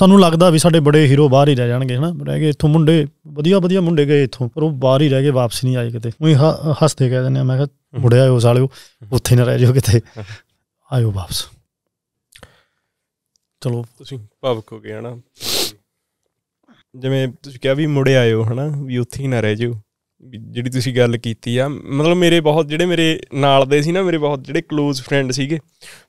ਸਾਨੂੰ ਲੱਗਦਾ ਵੀ ਸਾਡੇ ਬੜੇ ਹੀਰੋ ਬਾਹਰ ਹੀ ਰਹਿ ਜਾਣਗੇ ਹਨਾ ਰਹਿ ਗਏ ਇੱਥੋਂ ਮੁੰਡੇ ਵਧੀਆ ਵਧੀਆ ਮੁੰਡੇ ਗਏ ਇੱਥੋਂ ਪਰ ਉਹ ਬਾਹਰ ਹੀ ਰਹਿ ਗਏ ਵਾਪਸ ਨਹੀਂ ਆਏ ਕਿਤੇ ਉਹੀ ਹੱਸਦੇ ਕਹਿ ਦਿੰਦੇ ਆ ਮੈਂ ਕਿਹਾ ਮੁੜਿਆ ਆਇਓ ਸਾਲਿਓ ਉੱਥੇ ਨਾ ਰਹਿ ਜਿਓ ਕਿਤੇ ਆਇਓ ਵਾਪਸ ਚਲੋ ਤੁਸੀਂ ਭਾਵਕ ਹੋ ਗਏ ਹਨਾ ਜਿਵੇਂ ਤੁਸੀਂ ਕਿਹਾ ਵੀ ਮੁੜੇ ਆਇਓ ਹਨਾ ਵੀ ਉੱਥੇ ਹੀ ਨਾ ਰਹਿ ਜਿਓ ਜਿਹੜੀ ਤੁਸੀਂ ਗੱਲ ਕੀਤੀ ਆ ਮਤਲਬ ਮੇਰੇ ਬਹੁਤ ਜਿਹੜੇ ਮੇਰੇ ਨਾਲ ਦੇ ਸੀ ਨਾ ਮੇਰੇ ਬਹੁਤ ਜਿਹੜੇ ক্লোਜ਼ ਫਰੈਂਡ ਸੀਗੇ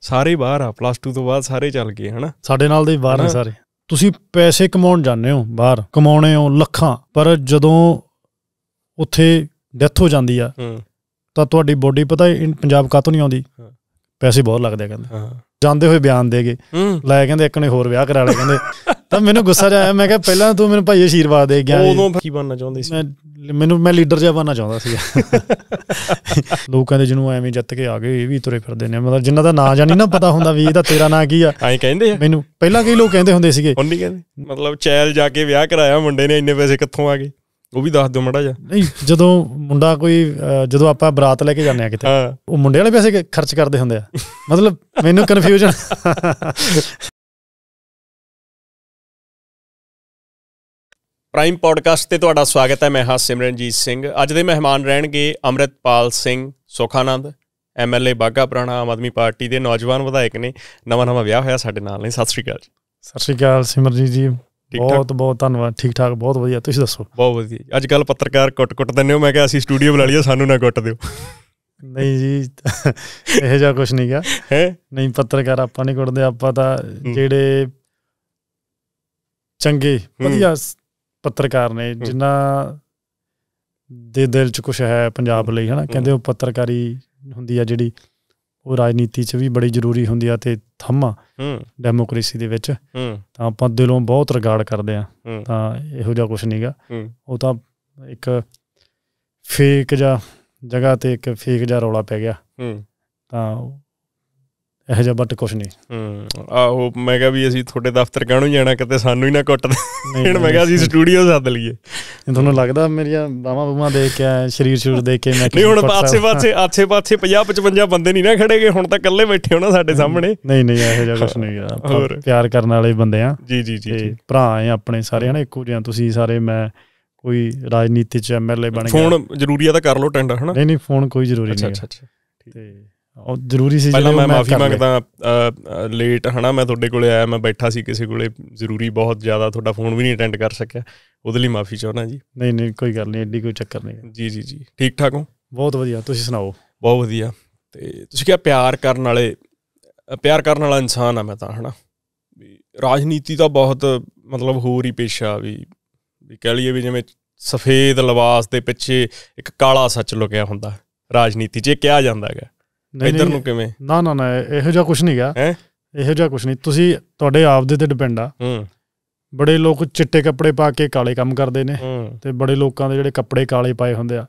ਸਾਰੇ ਬਾਹਰ ਆ ਪਲੱਸ 2 ਤੋਂ ਬਾਅਦ ਸਾਰੇ ਚੱਲ ਗਏ ਹਨਾ ਸਾਡੇ ਨਾਲ ਦੇ ਬਾਹਰ ਨੇ ਸਾਰੇ ਤੁਸੀਂ ਪੈਸੇ ਕਮਾਉਣ ਜਾਂਦੇ ਹੋ ਬਾਹਰ ਕਮਾਉਣੇ ਹੋ ਲੱਖਾਂ ਪਰ ਜਦੋਂ ਉੱਥੇ ਡੈਥ ਹੋ ਜਾਂਦੀ ਆ ਤਾਂ ਤੁਹਾਡੀ ਬੋਡੀ ਪਤਾ ਪੰਜਾਬ ਕਾਤੋਂ ਨਹੀਂ ਆਉਂਦੀ ਪੈਸੇ ਬਹੁਤ ਲੱਗਦੇ ਆ ਕਹਿੰਦੇ ਜਾਂਦੇ ਹੋਏ ਬਿਆਨ ਦੇਗੇ ਲੈ ਕਹਿੰਦੇ ਇੱਕ ਨੇ ਹੋਰ ਵਿਆਹ ਕਰਾ ਲਿਆ ਕਹਿੰਦੇ ਤਾਂ ਮੈਨੂੰ ਗੁੱਸਾ ਜਿਹਾ ਆਇਆ ਮੈਂ ਕਿਹਾ ਪਹਿਲਾਂ ਤੂੰ ਮੈਨੂੰ ਭਾਈ ਅਸ਼ੀਰਵਾਦ ਦੇ ਗਿਆ ਉਦੋਂ ਕੀ ਬਣਨਾ ਚਾਹੁੰਦੇ ਸੀ ਮੈਂ ਮੈਨੂੰ ਮੈਂ ਲੀਡਰ ਜਿਹਾ ਬਣਨਾ ਚਾਹੁੰਦਾ ਸੀ ਲੋਕਾਂ ਦੇ ਜਿਹਨੂੰ ਐਵੇਂ ਜਿੱਤ ਕੇ ਆ ਗਏ ਇਹ ਵੀ ਤੁਰੇ ਫਿਰਦੇ ਨੇ ਮਤਲਬ ਜਿਨ੍ਹਾਂ ਦਾ ਨਾਂ ਜਾਨੀ ਨਾ ਪਤਾ ਹੁੰਦਾ ਵੀ ਇਹਦਾ ਤੇਰਾ ਨਾਂ ਕੀ ਆ ਐਂ ਕਹਿੰਦੇ ਆ ਮੈਨੂੰ ਪਹਿਲਾਂ ਕਈ ਲੋਕ ਕਹਿੰਦੇ ਹੁੰਦੇ ਸੀਗੇ ਉਹ ਨਹੀਂ ਕਹਿੰਦੇ ਮਤਲਬ ਚੈਲ ਜਾ ਕੇ ਵਿਆਹ ਕਰਾਇਆ ਮੁੰਡੇ ਨੇ ਇੰਨੇ ਪੈਸੇ ਕਿੱਥੋਂ ਆ ਗਏ ਉਹ ਵੀ ਦੱਸ ਦਿਓ ਮੜਾ ਜਾ ਨਹੀਂ ਜਦੋਂ ਮੁੰਡਾ ਕੋਈ ਜਦੋਂ ਆਪਾਂ ਬਰਾਤ ਲੈ ਕੇ ਜਾਂਦੇ ਆ ਕਿਤੇ ਉਹ ਮੁੰਡੇ ਵਾਲੇ ਪੈਸੇ ਖਰਚ ਕਰਦੇ ਹੁੰਦੇ ਆ ਮਤਲਬ ਮੈਨੂੰ ਕਨਫਿਊਜ਼ਨ ਪ੍ਰਾਈਮ ਪੋਡਕਾਸਟ ਤੇ ਤੁਹਾਡਾ ਸਵਾਗਤ ਹੈ ਮੈਂ ਹਾਂ ਸਿਮਰਨਜੀਤ ਸਿੰਘ ਅੱਜ ਦੇ ਮਹਿਮਾਨ ਰਹਿਣਗੇ ਅਮਰਿਤਪਾਲ ਸਿੰਘ ਸੁਖਾਨੰਦ ਐਮਐਲਏ ਬਾਗਾ ਪੁਰਾਣਾ ਆਮ ਆਦਮੀ ਪਾਰਟੀ ਦੇ ਨੌਜਵਾਨ ਵਿਧਾਇਕ ਨੇ ਨਵਾਂ ਨਵਾਂ ਵਿਆਹ ਹੋਇਆ ਸਾਡੇ ਨਾਲ ਨੇ ਸਤਿ ਸ਼੍ਰੀ ਅਕਾਲ ਜੀ ਸਤਿ ਸ਼੍ਰੀ ਅਕਾਲ ਸਿਮਰਜੀਤ ਜੀ ਬਹੁਤ ਬਹੁਤ ਧੰਨਵਾਦ ਠੀਕ ਠਾਕ ਬਹੁਤ ਵਧੀਆ ਤੁਸੀਂ ਦੱਸੋ ਬਹੁਤ ਵਧੀਆ ਅੱਜ ਕੱਲ ਪੱਤਰਕਾਰ ਕੁੱਟ-ਕੁੱਟ ਦਿੰਦੇ ਹੋ ਮੈਂ ਕਿਹਾ ਅਸੀਂ ਸਟੂਡੀਓ ਬੁਲਾ ਲਈਏ ਸਾਨੂੰ ਨਾ ਕੁੱਟ ਦਿਓ ਨਹੀਂ ਜੀ ਇਹ ਜਾ ਕੁਝ ਨਹੀਂ ਗਿਆ ਹੈ ਨਹੀਂ ਪੱਤਰਕਾਰ ਆਪਾਂ ਨਹੀਂ ਕੁੱਟਦੇ ਆਪਾਂ ਤਾਂ ਜਿਹੜੇ ਚੰਗੇ ਵਧੀਆ ਪੱਤਰਕਾਰ ਨੇ ਜਿਨ੍ਹਾਂ ਦੇ ਦਿਲ 'ਚ ਕੁਝ ਹੈ ਪੰਜਾਬ ਲਈ ਹਨਾ ਕਹਿੰਦੇ ਉਹ ਪੱਤਰਕਾਰੀ ਹੁੰਦੀ ਆ ਜਿਹੜੀ ਉਹ ਰਾਜਨੀਤੀ 'ਚ ਵੀ ਬੜੀ ਜ਼ਰੂਰੀ ਹੁੰਦੀ ਆ ਤੇ ਥੰਮਾ ਡੈਮੋਕ੍ਰੇਸੀ ਦੇ ਵਿੱਚ ਤਾਂ ਆਪਾਂ ਦਿਲੋਂ ਬਹੁਤ ਰਿਗਾਰਡ ਕਰਦੇ ਆ ਤਾਂ ਇਹੋ ਜਿਹਾ ਕੁਝ ਨਹੀਂਗਾ ਉਹ ਤਾਂ ਇੱਕ ਫੇਕ ਜਾਂ ਜਗ੍ਹਾ ਤੇ ਇੱਕ ਫੇਕ ਜਾਂ ਰੌਲਾ ਪੈ ਗਿਆ ਤਾਂ ਇਹੋ ਜਿਹਾ ਬਟ ਕੁਛ ਨਹੀਂ ਹੂੰ ਆਹੋ ਮੈਂ ਕਿਹਾ ਵੀ ਅਸੀਂ ਤੁਹਾਡੇ ਦਫ਼ਤਰ ਕਾਹਨੂੰ ਜਾਣਾ ਕਿਤੇ ਸਾਨੂੰ ਹੀ ਨਾ ਕੁੱਟ ਦੇਣ ਮੈਂ ਕਿਹਾ ਅਸੀਂ ਸਟੂਡੀਓ ਸੱਦ ਲਈਏ ਤੁਹਾਨੂੰ ਲੱਗਦਾ ਮੇਰੀਆਂ ਬਾਹਾਂ ਬੂਹਾਂ ਦੇਖ ਕੇ ਸ਼ਰੀਰ ਸ਼ੂਰ ਦੇਖ ਕੇ ਮੈਂ ਨਹੀਂ ਹੁਣ ਪਾਸੇ ਪਾਸੇ ਆਸੇ ਪਾਸੇ 50 55 ਬੰਦੇ ਨਹੀਂ ਨਾ ਖੜੇਗੇ ਹੁਣ ਤਾਂ ਇਕੱਲੇ ਬੈਠੇ ਹੋਣਾ ਸਾਡੇ ਸਾਹਮਣੇ ਨਹੀਂ ਨਹੀਂ ਇਹੋ ਜਿਹਾ ਕੁਛ ਨਹੀਂ ਹੋਰ ਪਿਆਰ ਕਰਨ ਵਾਲੇ ਬੰਦੇ ਆ ਜੀ ਜੀ ਜੀ ਭਰਾ ਆ ਆਪਣੇ ਸਾਰੇ ਹਨ ਇੱਕੋ ਜਿਹੇ ਤੁਸੀਂ ਸਾਰੇ ਮੈਂ ਕੋਈ ਰਾਜਨੀਤੀ ਚ ਐਮਐਲਏ ਬਣ ਗਿਆ ਫੋਨ ਜ਼ਰੂਰੀ ਆ ਤਾਂ ਕਰ ਲਓ ਟੈਂਡ ਹਨਾ ਨਹੀਂ ਨਹੀਂ ਫੋਨ ਕੋਈ ਜ਼ਰੂਰੀ ਨਹੀਂ ਅੱਛਾ ਅੱਛਾ ਤੇ ਉਹ ਜ਼ਰੂਰੀ ਸੀ ਜਿਹੜਾ ਮੈਂ ਮਾਫੀ ਮੰਗਦਾ ਲੇਟ ਹਨਾ ਮੈਂ ਤੁਹਾਡੇ ਕੋਲੇ ਆਇਆ ਮੈਂ ਬੈਠਾ ਸੀ ਕਿਸੇ ਕੋਲੇ ਜ਼ਰੂਰੀ ਬਹੁਤ ਜ਼ਿਆਦਾ ਤੁਹਾਡਾ ਫੋਨ ਵੀ ਨਹੀਂ ਅਟੈਂਡ ਕਰ ਸਕਿਆ ਉਹਦੇ ਲਈ ਮਾਫੀ ਚਾਹਣਾ ਜੀ ਨਹੀਂ ਨਹੀਂ ਕੋਈ ਗੱਲ ਨਹੀਂ ਐਡੀ ਕੋਈ ਚੱਕਰ ਨਹੀਂ ਜੀ ਜੀ ਜੀ ਠੀਕ ਠਾਕ ਹੋ ਬਹੁਤ ਵਧੀਆ ਤੁਸੀਂ ਸੁਣਾਓ ਬਹੁਤ ਵਧੀਆ ਤੇ ਤੁਸੀਂ ਕਿਹਾ ਪਿਆਰ ਕਰਨ ਵਾਲੇ ਪਿਆਰ ਕਰਨ ਵਾਲਾ ਇਨਸਾਨ ਆ ਮੈਂ ਤਾਂ ਹਨਾ ਵੀ ਰਾਜਨੀਤੀ ਤਾਂ ਬਹੁਤ ਮਤਲਬ ਹੋਰ ਹੀ ਪੇਸ਼ਾ ਵੀ ਵੀ ਕਹਿ ਲਈਏ ਵੀ ਜਿਵੇਂ ਸਫੇਦ ਲਿਬਾਸ ਦੇ ਪਿੱਛੇ ਇੱਕ ਕਾਲਾ ਸੱਚ ਲੁਕਿਆ ਹੁੰਦਾ ਰਾਜਨੀਤੀ 'ਚ ਕਿਹਾ ਜਾਂਦਾ ਹੈਗਾ ਇਧਰ ਨੂੰ ਕਿਵੇਂ ਨਾ ਨਾ ਨਾ ਇਹੋ ਜਿਹਾ ਕੁਝ ਨਹੀਂ ਗਿਆ ਇਹੋ ਜਿਹਾ ਕੁਝ ਨਹੀਂ ਤੁਸੀਂ ਤੁਹਾਡੇ ਆਪ ਦੇ ਤੇ ਡਿਪੈਂਡ ਆ ਹੂੰ ਬੜੇ ਲੋਕ ਚਿੱਟੇ ਕੱਪੜੇ ਪਾ ਕੇ ਕਾਲੇ ਕੰਮ ਕਰਦੇ ਨੇ ਤੇ ਬੜੇ ਲੋਕਾਂ ਦੇ ਜਿਹੜੇ ਕੱਪੜੇ ਕਾਲੇ ਪਾਏ ਹੁੰਦੇ ਆ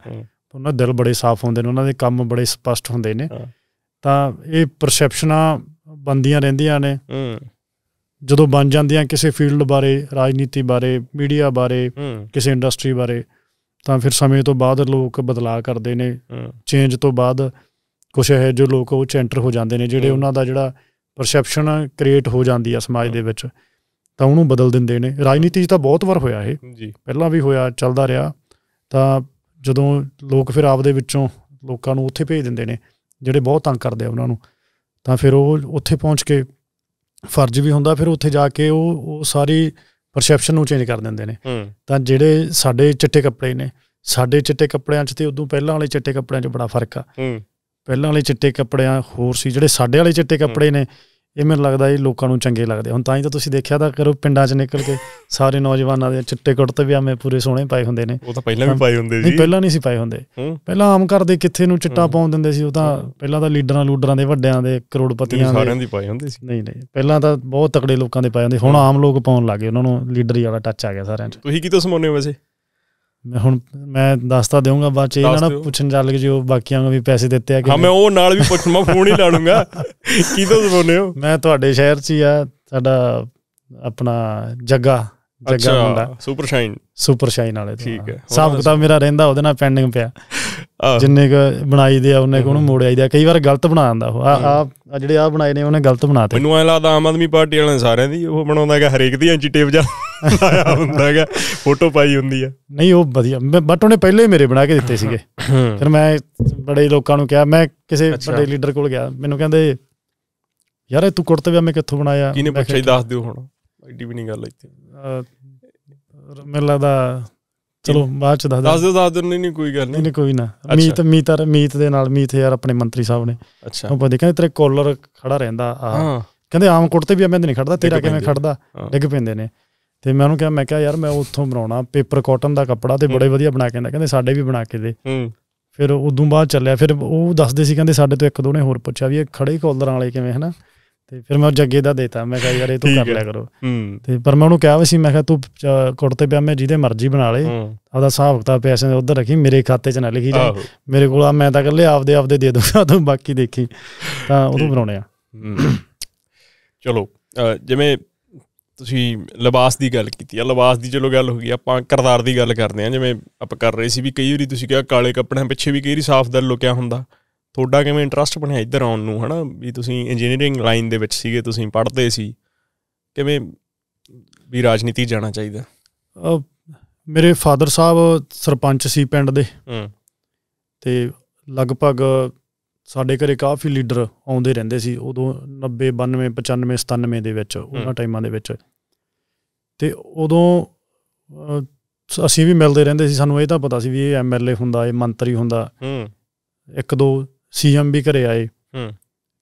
ਉਹਨਾਂ ਦੇ ਦਿਲ ਬੜੇ ਸਾਫ਼ ਹੁੰਦੇ ਨੇ ਉਹਨਾਂ ਦੇ ਕੰਮ ਬੜੇ ਸਪਸ਼ਟ ਹੁੰਦੇ ਨੇ ਤਾਂ ਇਹ ਪਰਸੈਪਸ਼ਨਾਂ ਬੰਦੀਆਂ ਰਹਿੰਦੀਆਂ ਨੇ ਜਦੋਂ ਬਣ ਜਾਂਦੀਆਂ ਕਿਸੇ ਫੀਲਡ ਬਾਰੇ ਰਾਜਨੀਤੀ ਬਾਰੇ ਮੀਡੀਆ ਬਾਰੇ ਕਿਸੇ ਇੰਡਸਟਰੀ ਬਾਰੇ ਤਾਂ ਫਿਰ ਸਮੇਂ ਤੋਂ ਬਾਅਦ ਲੋਕ ਬਦਲਾਅ ਕਰਦੇ ਨੇ ਚੇਂਜ ਤੋਂ ਬਾਅਦ ਕੁਝ ਹੈ ਜੋ ਲੋਕ ਉਹ ਚੈਂਟਰ ਹੋ ਜਾਂਦੇ ਨੇ ਜਿਹੜੇ ਉਹਨਾਂ ਦਾ ਜਿਹੜਾ ਪਰਸੈਪਸ਼ਨ ਕ੍ਰੀਏਟ ਹੋ ਜਾਂਦੀ ਆ ਸਮਾਜ ਦੇ ਵਿੱਚ ਤਾਂ ਉਹਨੂੰ ਬਦਲ ਦਿੰਦੇ ਨੇ ਰਾਜਨੀਤੀ 'ਚ ਤਾਂ ਬਹੁਤ ਵਾਰ ਹੋਇਆ ਇਹ ਪਹਿਲਾਂ ਵੀ ਹੋਇਆ ਚੱਲਦਾ ਰਿਹਾ ਤਾਂ ਜਦੋਂ ਲੋਕ ਫਿਰ ਆਪਦੇ ਵਿੱਚੋਂ ਲੋਕਾਂ ਨੂੰ ਉੱਥੇ ਭੇਜ ਦਿੰਦੇ ਨੇ ਜਿਹੜੇ ਬਹੁਤ ਤੰਗ ਕਰਦੇ ਆ ਉਹਨਾਂ ਨੂੰ ਤਾਂ ਫਿਰ ਉਹ ਉੱਥੇ ਪਹੁੰਚ ਕੇ ਫਰਜ਼ ਵੀ ਹੁੰਦਾ ਫਿਰ ਉੱਥੇ ਜਾ ਕੇ ਉਹ ਉਹ ਸਾਰੀ ਪਰਸੈਪਸ਼ਨ ਨੂੰ ਚੇਂਜ ਕਰ ਦਿੰਦੇ ਨੇ ਤਾਂ ਜਿਹੜੇ ਸਾਡੇ ਚਿੱਟੇ ਕੱਪੜੇ ਨੇ ਸਾਡੇ ਚਿੱਟੇ ਕੱਪੜਿਆਂ 'ਚ ਤੇ ਉਦੋਂ ਪਹਿਲਾਂ ਵਾਲੇ ਚਿੱਟੇ ਕੱਪੜਿਆਂ 'ਚ ਬੜਾ ਫਰਕ ਆ ਪਹਿਲਾਂ ਵਾਲੇ ਚਿੱਟੇ ਕੱਪੜੇ ਹੋਰ ਸੀ ਜਿਹੜੇ ਸਾਡੇ ਵਾਲੇ ਚਿੱਟੇ ਕੱਪੜੇ ਨੇ ਇਹ ਮੈਨੂੰ ਲੱਗਦਾ ਇਹ ਲੋਕਾਂ ਨੂੰ ਚੰਗੇ ਲੱਗਦੇ ਹੁਣ ਤਾਂ ਹੀ ਤਾਂ ਤੁਸੀਂ ਦੇਖਿਆ ਤਾਂ ਕਰੋ ਪਿੰਡਾਂ 'ਚ ਨਿਕਲ ਕੇ ਸਾਰੇ ਨੌਜਵਾਨਾਂ ਦੇ ਚਿੱਟੇ ਕੁੜਤੇ ਵੀ ਆਵੇਂ ਪੂਰੇ ਸੋਹਣੇ ਪਾਏ ਹੁੰਦੇ ਨੇ ਉਹ ਤਾਂ ਪਹਿਲਾਂ ਵੀ ਪਾਏ ਹੁੰਦੇ ਜੀ ਨਹੀਂ ਪਹਿਲਾਂ ਨਹੀਂ ਸੀ ਪਾਏ ਹੁੰਦੇ ਪਹਿਲਾਂ ਆਮ ਕਰਦੇ ਕਿੱਥੇ ਨੂੰ ਚਿੱਟਾ ਪਾਉਣ ਦਿੰਦੇ ਸੀ ਉਹ ਤਾਂ ਪਹਿਲਾਂ ਤਾਂ ਲੀਡਰਾਂ ਲੂਡਰਾਂ ਦੇ ਵੱਡਿਆਂ ਦੇ ਕਰੋੜਪਤੀਆਂ ਦੇ ਸਾਰਿਆਂ ਦੀ ਪਾਏ ਹੁੰਦੇ ਸੀ ਨਹੀਂ ਨਹੀਂ ਪਹਿਲਾਂ ਤਾਂ ਬਹੁਤ ਤਕੜੇ ਲੋਕਾਂ ਦੇ ਪਾਏ ਹੁੰਦੇ ਹੁਣ ਆਮ ਲੋਕ ਪਾਉਣ ਲੱਗੇ ਉਹਨਾਂ ਨੂੰ ਲੀਡਰੀ ਵਾਲਾ ਟੱਚ ਆ ਗਿਆ ਸਾਰਿਆਂ 'ਚ ਤੁਸੀਂ ਕੀ ਤੋਂ ਸਮਾਉਂਦੇ ਹੋ ਵੈਸੇ ਮੈਂ ਹੁਣ ਮੈਂ ਦੱਸਤਾ ਦੇਵਾਂਗਾ ਬਾਅਦ ਚ ਇਹਨਾਂ ਨੂੰ ਪੁੱਛਣ ਚੱਲ ਕੇ ਜੋ ਬਾਕੀਆਂ ਨੂੰ ਵੀ ਪੈਸੇ ਦਿੱਤੇ ਆ ਕਿ ਹਾਂ ਮੈਂ ਉਹ ਨਾਲ ਵੀ ਪੁੱਛ ਮੈਂ ਫੋਨ ਹੀ ਲਾ ਲੂੰਗਾ ਕੀ ਤੋਂ ਸੁਣਨੇ ਹੋ ਮੈਂ ਤੁਹਾਡੇ ਸ਼ਹਿਰ 'ਚ ਹੀ ਆ ਸਾਡਾ ਆਪਣਾ ਜੱਗਾ ਜੱਗਾ ਹੁੰਦਾ ਸੁਪਰ ਸ਼ਾਈਨ ਸੁਪਰ ਸ਼ਾਈਨ ਵਾਲੇ ਠੀਕ ਹੈ ਸਾਬ ਮੇਰਾ ਰਹਿੰਦਾ ਉਹਦੇ ਨਾਲ ਪੈਂਡਿੰਗ ਪਿਆ ਜਿੰਨੇ ਕ ਬਣਾਈ ਦੇ ਆ ਉਹਨੇ ਕੋ ਨੂੰ ਮੋੜਿਆਈ ਕਈ ਵਾਰ ਗਲਤ ਬਣਾ ਦਿੰਦਾ ਉਹ ਆ ਆ ਜਿਹੜੇ ਆ ਬਣਾਏ ਨੇ ਉਹਨੇ ਗਲਤ ਬਣਾਤੇ ਮੈਨੂੰ ਐ ਲੱਗਦਾ ਆਮ ਆਦਮੀ ਪਾਰਟੀ ਵਾਲਿਆਂ ਸਾਰਿਆਂ ਦੀ ਉਹ ਬਣਾਉਂਦਾ ਹੈਗਾ ਹਰੇਕ ਦੀ ਐਂਚੀ ਟੇਪ ਜਾ ਆਇਆ ਹੁੰਦਾ ਹੈਗਾ ਫੋਟੋ ਪਾਈ ਹੁੰਦੀ ਆ ਨਹੀਂ ਉਹ ਵਧੀਆ ਬਟ ਉਹਨੇ ਪਹਿਲੇ ਮੇਰੇ ਬਣਾ ਕੇ ਦਿੱਤੇ ਸੀਗੇ ਫਿਰ ਮੈਂ ਬੜੇ ਲੋਕਾਂ ਨੂੰ ਕਿਹਾ ਮੈਂ ਕਿਸੇ ਵੱਡੇ ਲੀਡਰ ਕੋਲ ਗਿਆ ਮੈਨੂੰ ਕਹਿੰਦੇ ਯਾਰ ਇਹ ਤੂੰ ਕੁੜਤੇ ਵੀ ਮੈਂ ਕਿੱਥੋਂ ਬਣਾਇਆ ਕਿਹਨੇ ਪੁੱਛਿਆ ਦੱਸ ਦਿਓ ਹੁਣ ਐਡੀ ਵੀ ਨਹੀਂ ਗੱਲ ਇੱਥੇ ਮੈਨੂੰ ਲੱਗਦਾ ਚਲੋ ਬਾਅਦ ਚ ਦੱਸ ਦੱਸ ਦਿਓ ਦੱਸ ਦਿਓ ਨਹੀਂ ਨਹੀਂ ਕੋਈ ਗੱਲ ਨਹੀਂ ਕੋਈ ਨਾ ਮੀਤ ਮੀਤਰ ਮੀਤ ਦੇ ਨਾਲ ਮੀਤ ਯਾਰ ਆਪਣੇ ਮੰਤਰੀ ਸਾਹਿਬ ਨੇ ਅੱਛਾ ਉਹ ਕਹਿੰਦੇ ਤੇਰੇ ਕੋਲਰ ਖੜਾ ਰਹਿੰਦਾ ਆ ਕਹਿੰਦੇ ਆਮ ਕੁੜ ਤੇ ਵੀ ਮੈਂ ਨਹੀਂ ਖੜਦਾ ਤੇਰਾ ਕਿਵੇਂ ਖੜਦਾ ਡਿੱਗ ਪੈਂਦੇ ਨੇ ਤੇ ਮੈਂ ਉਹਨੂੰ ਕਿਹਾ ਮੈਂ ਕਿਹਾ ਯਾਰ ਮੈਂ ਉੱਥੋਂ ਬਣਾਉਣਾ ਪੇਪਰ ਕਾਟਨ ਦਾ ਕੱਪੜਾ ਤੇ ਬੜੇ ਵਧੀਆ ਬਣਾ ਕੇ ਦਿੰਦਾ ਕਹਿੰਦੇ ਸਾਡੇ ਵੀ ਬਣਾ ਕੇ ਦੇ ਫਿਰ ਉਦੋਂ ਬਾਅਦ ਚੱਲਿਆ ਫਿਰ ਉਹ ਦੱਸਦੇ ਸੀ ਕਹਿੰਦੇ ਸਾਡੇ ਤੋਂ ਇੱਕ ਦੋ ਨੇ ਹੋਰ ਪੁੱਛਿਆ ਵੀ ਇਹ ਖੜੇ ਕੋਲਰਾਂ ਵਾਲੇ ਕਿਵੇਂ ਹਨਾ ਤੇ ਫਿਰ ਮੈਂ ਉਹ ਜੱਗੇ ਦਾ ਦੇਤਾ ਮੈਂ ਕਿਹਾ ਯਾਰ ਇਹ ਤੂੰ ਕਰ ਲਿਆ ਕਰੋ ਤੇ ਪਰ ਮੈਂ ਉਹਨੂੰ ਕਿਹਾ ਵੀ ਸੀ ਮੈਂ ਕਿਹਾ ਤੂੰ ਕੁੜਤੇ ਪਜਾਮੇ ਜਿਹਦੇ ਮਰਜ਼ੀ ਬਣਾ ਲੈ ਆਪਦਾ ਹਿਸਾਬ ਕਿਤਾਬ ਪੈਸੇ ਉਧਰ ਰੱਖੀ ਮੇਰੇ ਖਾਤੇ 'ਚ ਨਾ ਲਿਖੀ ਜਾ ਮੇਰੇ ਕੋਲ ਆ ਮੈਂ ਤਾਂ ਕੱਲੇ ਆਪਦੇ ਆਪਦੇ ਦੇ ਦੂੰਗਾ ਤੂੰ ਬਾਕੀ ਦੇਖੀ ਤਾਂ ਉਹਨੂੰ ਬਣਾਉਣੇ ਆ ਚਲੋ ਜਿਵੇਂ ਤੁਸੀਂ ਲਿਬਾਸ ਦੀ ਗੱਲ ਕੀਤੀ ਆ ਲਿਬਾਸ ਦੀ ਚਲੋ ਗੱਲ ਹੋ ਗਈ ਆਪਾਂ ਕਰਤਾਰ ਦੀ ਗੱਲ ਕਰਦੇ ਆ ਜਿਵੇਂ ਆਪਾਂ ਕਰ ਰਹੇ ਸੀ ਵੀ ਕਈ ਵਾਰੀ ਤੁਸੀਂ ਕਿਹਾ ਕਾਲੇ ਕੱਪੜਿਆਂ ਪਿੱਛੇ ਵੀ ਕਈ ਵਾਰੀ ਸਾਫ਼ ਦਿਲ ਲੁਕਿਆ ਹੁੰਦਾ ਤੁਹਾਡਾ ਕਿਵੇਂ ਇੰਟਰਸਟ ਬਣਿਆ ਇੱਧਰ ਆਉਣ ਨੂੰ ਹਨਾ ਵੀ ਤੁਸੀਂ ਇੰਜੀਨੀਅਰਿੰਗ ਲਾਈਨ ਦੇ ਵਿੱਚ ਸੀਗੇ ਤੁਸੀਂ ਪੜ੍ਹਦੇ ਸੀ ਕਿਵੇਂ ਵੀ ਰਾਜਨੀਤੀ ਜਾਣਾ ਚਾਹੀਦਾ ਮੇਰੇ ਫਾਦਰ ਸਾਹਿਬ ਸਰਪੰਚ ਸੀ ਪਿੰਡ ਦੇ ਹੂੰ ਤੇ ਲਗਭਗ ਸਾਡੇ ਘਰੇ ਕਾਫੀ ਲੀਡਰ ਆਉਂਦੇ ਰਹਿੰਦੇ ਸੀ ਉਦੋਂ 90 92 95 97 ਦੇ ਵਿੱਚ ਉਹਨਾਂ ਟਾਈਮਾਂ ਦੇ ਵਿੱਚ ਤੇ ਉਦੋਂ ਅਸੀਂ ਵੀ ਮਿਲਦੇ ਰਹਿੰਦੇ ਸੀ ਸਾਨੂੰ ਇਹ ਤਾਂ ਪਤਾ ਸੀ ਵੀ ਇਹ ਐਮਐਲਏ ਹੁੰਦਾ ਇਹ ਮੰਤਰੀ ਹੁੰਦਾ ਹੂੰ ਇੱਕ ਦੋ ਸੀਐਮ ਵੀ ਘਰੇ ਆਏ ਹੂੰ